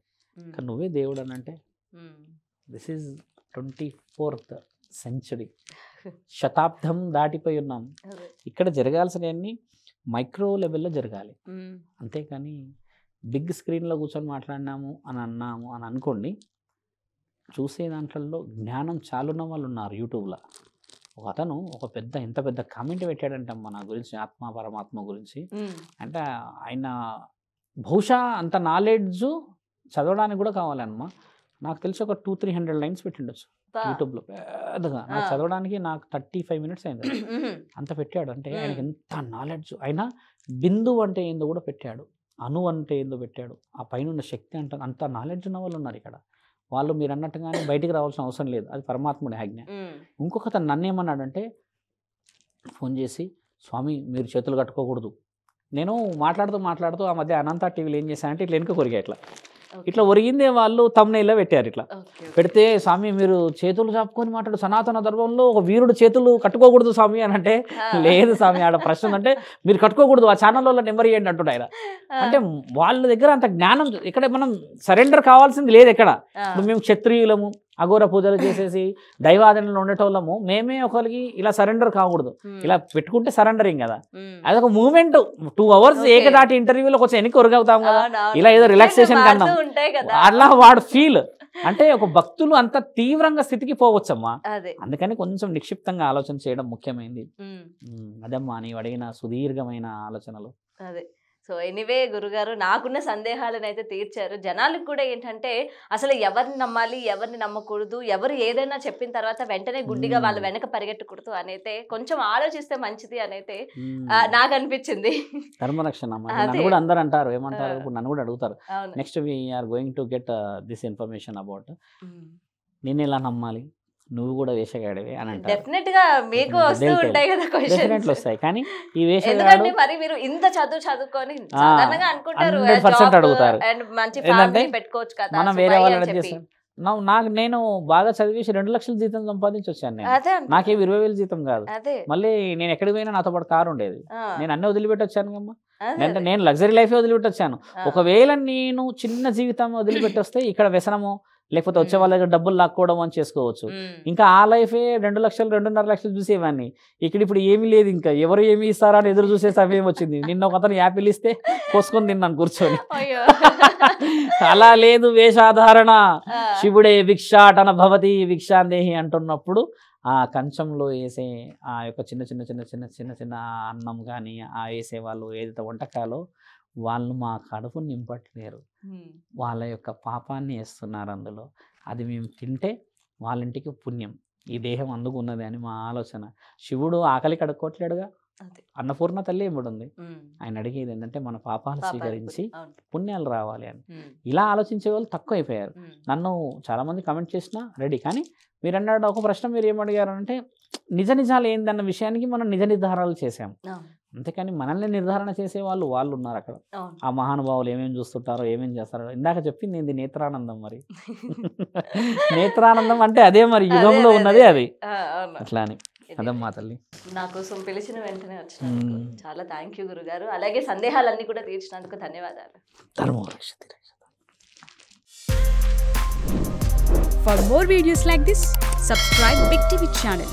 కానీ నువ్వే దేవుడు అని అంటే this is twenty fourth century శతాబ్దం దాటిపోయి ఉన్నాం ఇక్కడ జరగాల్సినవన్నీ మైక్రో లెవెల్లో జరగాలి అంతేకాని బిగ్ స్క్రీన్లో కూర్చొని మాట్లాడినాము అని అన్నాము అని అనుకోండి చూసే దాంట్లో జ్ఞానం చాలున్న వాళ్ళు ఉన్నారు యూట్యూబ్లో ఒక అతను ఒక పెద్ద ఇంత పెద్ద కామెంట్ పెట్టాడంట మన గురించి ఆత్మ పరమాత్మ గురించి అంటే ఆయన బహుశా అంత నాలెడ్జ్ చదవడానికి కూడా కావాలమ్మా నాకు తెలిసి ఒక టూ త్రీ హండ్రెడ్ లైన్స్ పెట్టిండొచ్చు యూట్యూబ్లో పెద్దగా నాకు చదవడానికి నాకు థర్టీ ఫైవ్ మినిట్స్ అయింది అంత పెట్టాడు అంటే ఆయనకి ఎంత నాలెడ్జ్ ఆయన బిందు అంటే ఏందో కూడా పెట్టాడు అణు అంటే ఏందో పెట్టాడు ఆ పైన శక్తి అంటే అంత నాలెడ్జ్ ఉన్న వాళ్ళు ఉన్నారు ఇక్కడ వాళ్ళు మీరు అన్నట్టుగానే బయటికి రావాల్సిన అవసరం లేదు అది పరమాత్ముడి ఆజ్ఞ ఇంకొక నన్ను ఏమన్నాడంటే ఫోన్ చేసి స్వామి మీరు చేతులు కట్టుకోకూడదు నేను మాట్లాడుతూ మాట్లాడుతూ ఆ మధ్య అనంత టీవీలో ఏం చేశానంటే ఇట్లా వెనుక కొరిగా ఇట్లా ఇట్లా ఒరిగిందే వాళ్ళు తమ్నైలో పెట్టారు ఇట్లా పెడితే స్వామి మీరు చేతులు చాపుకొని మాట్లాడు సనాతన ధర్మంలో ఒక వీరుడు చేతులు కట్టుకోకూడదు స్వామి అని అంటే లేదు స్వామి ఆడ ప్రశ్న అంటే మీరు కట్టుకోకూడదు ఆ ఛానల్లో నెంబర్ ఇవ్వండి అంటున్నాయి అంటే వాళ్ళ దగ్గర అంత జ్ఞానం ఇక్కడ మనం సరెండర్ కావాల్సింది లేదు ఎక్కడ మేము క్షత్రియులము అఘోర పూజలు చేసేసి దైవాదనలు ఉండేటోళ్ళము మేమే ఒకరికి ఇలా సరెండర్ కాకూడదు hmm. ఇలా పెట్టుకుంటే సరెండరింగ్ కదా అది ఒక మూమెంట్ టూ అవర్స్ ఏకదాటి ఇంటర్వ్యూలో కొంచెం వెనక్కి ఒరగవుతాం కదా ఇలా ఏదో రిలాక్సేషన్ కన్నా అలా వాడు ఫీల్ అంటే ఒక భక్తులు అంత తీవ్రంగా స్థితికి పోవచ్చమ్మా అందుకని కొంచెం నిక్షిప్తంగా ఆలోచన చేయడం ముఖ్యమైంది hmm. Hmm. అదమ్మా నీవు అడిగిన సుదీర్ఘమైన ఆలోచనలు అదే సో ఎనీవే గురుగారు నాకున్న సందేహాలను అయితే తీర్చారు జనాలకు కూడా ఏంటంటే అసలు ఎవరిని నమ్మాలి ఎవరిని నమ్మకూడదు ఎవరు ఏదైనా చెప్పిన తర్వాత వెంటనే గుడ్డిగా వాళ్ళు వెనక పరిగెట్టకూడదు అనైతే కొంచెం ఆలోచిస్తే మంచిది అనైతే నాకు అనిపించింది ధర్మరక్షణ అందరు అంటారు ఏమంటారు ఇప్పుడు నన్ను కూడా అడుగుతారు next we're going to get this information about నేను ఎలా నమ్మాలి నువ్వు కూడా వేషగాడివి అని అంటారు డెఫినెట్ గా మీకు వస్తూ ఉంటాయి కదా క్వశ్చన్స్ వస్తాయి కానీ ఈ వేషగాడు మరి మీరు ఇంత చదువు చదువుకొని అనుకుంటారు అడుగుతారు అండ్ మంచి ఫ్యామిలీ పెట్టుకోవచ్చు కదా మనం వేరే వాళ్ళని చేస్తాం నాకు నేను బాగా చదివేసి రెండు లక్షల జీతం సంపాదించి వచ్చాను నేను నాకేం ఇరవై వేలు జీతం కాదు మళ్ళీ నేను ఎక్కడికి పోయినా నాతో పాటు కారు ఉండేది నేను అన్ని వదిలిపెట్టి వచ్చాను కమ్మా అంటే నేను లగ్జరీ లైఫ్ వదిలిపెట్టి వచ్చాను ఒకవేళ నేను చిన్న జీవితం వదిలిపెట్టి వస్తే ఇక్కడ వ్యసనము లేకపోతే వచ్చే వాళ్ళ దగ్గర డబ్బులు లాక్కోవడం అని చేసుకోవచ్చు ఇంకా ఆ లైఫే రెండు లక్షలు రెండున్నర లక్షలు చూసేవాన్ని ఇక్కడ ఇప్పుడు ఏమీ లేదు ఇంకా ఎవరు ఏమి ఇస్తారా అని ఎదురు చూసే సమయం వచ్చింది నిన్న ఒక అతను యాపిల్ ఇస్తే కోసుకొని తిన్నాను కూర్చొని అలా లేదు వేషాధారణ శివుడే భిక్షాటన భవతి భిక్షాందేహి అంటున్నప్పుడు ఆ కంచంలో వేసే ఆ యొక్క చిన్న చిన్న చిన్న చిన్న చిన్న చిన్న అన్నం కానీ ఆ వేసే వాళ్ళు ఏదైతే వంటకాలో వాళ్ళు మా కడుపు నింపట్లేరు వాళ్ళ యొక్క పాపాన్ని వేస్తున్నారు అందులో అది మేము తింటే వాళ్ళింటికి పుణ్యం ఈ దేహం అందుకున్నది అని మా ఆలోచన శివుడు ఆకలి కడుక్కోవట్లేడుగా అన్నపూర్ణ తల్లి ఇవ్వడుంది ఆయన అడిగేది ఏంటంటే మన పాపాలు స్వీకరించి పుణ్యాలు రావాలి అని ఇలా ఆలోచించే వాళ్ళు తక్కువ అయిపోయారు నన్ను చాలా మంది కమెంట్ చేసినా రెడీ కానీ మీరు అన్నాడు ఒక ప్రశ్న మీరు ఏమడిగారు అంటే నిజ నిజాలు ఏందన్న విషయానికి మనం నిజ నిర్ధారాలు చేసాము అంతేకాని మనల్ని నిర్ధారణ చేసే వాళ్ళు వాళ్ళు ఉన్నారు అక్కడ ఆ మహానుభావులు ఏమేమి చూస్తుంటారో ఏమేమి చేస్తారో ఇందాక చెప్పింది ఏంది నేత్రానందం మరి నేత్రానందం అంటే అదే మరి యుగంలో ఉన్నది అది అట్లా అని నా కోసం పిలిచిన వెంటనే వచ్చినందుకు చాలా థ్యాంక్ యూ గురుగారు అలాగే సందేహాలన్నీ కూడా తీర్చినందుకు ధన్యవాదాలు for more videos like this subscribe this, TV channel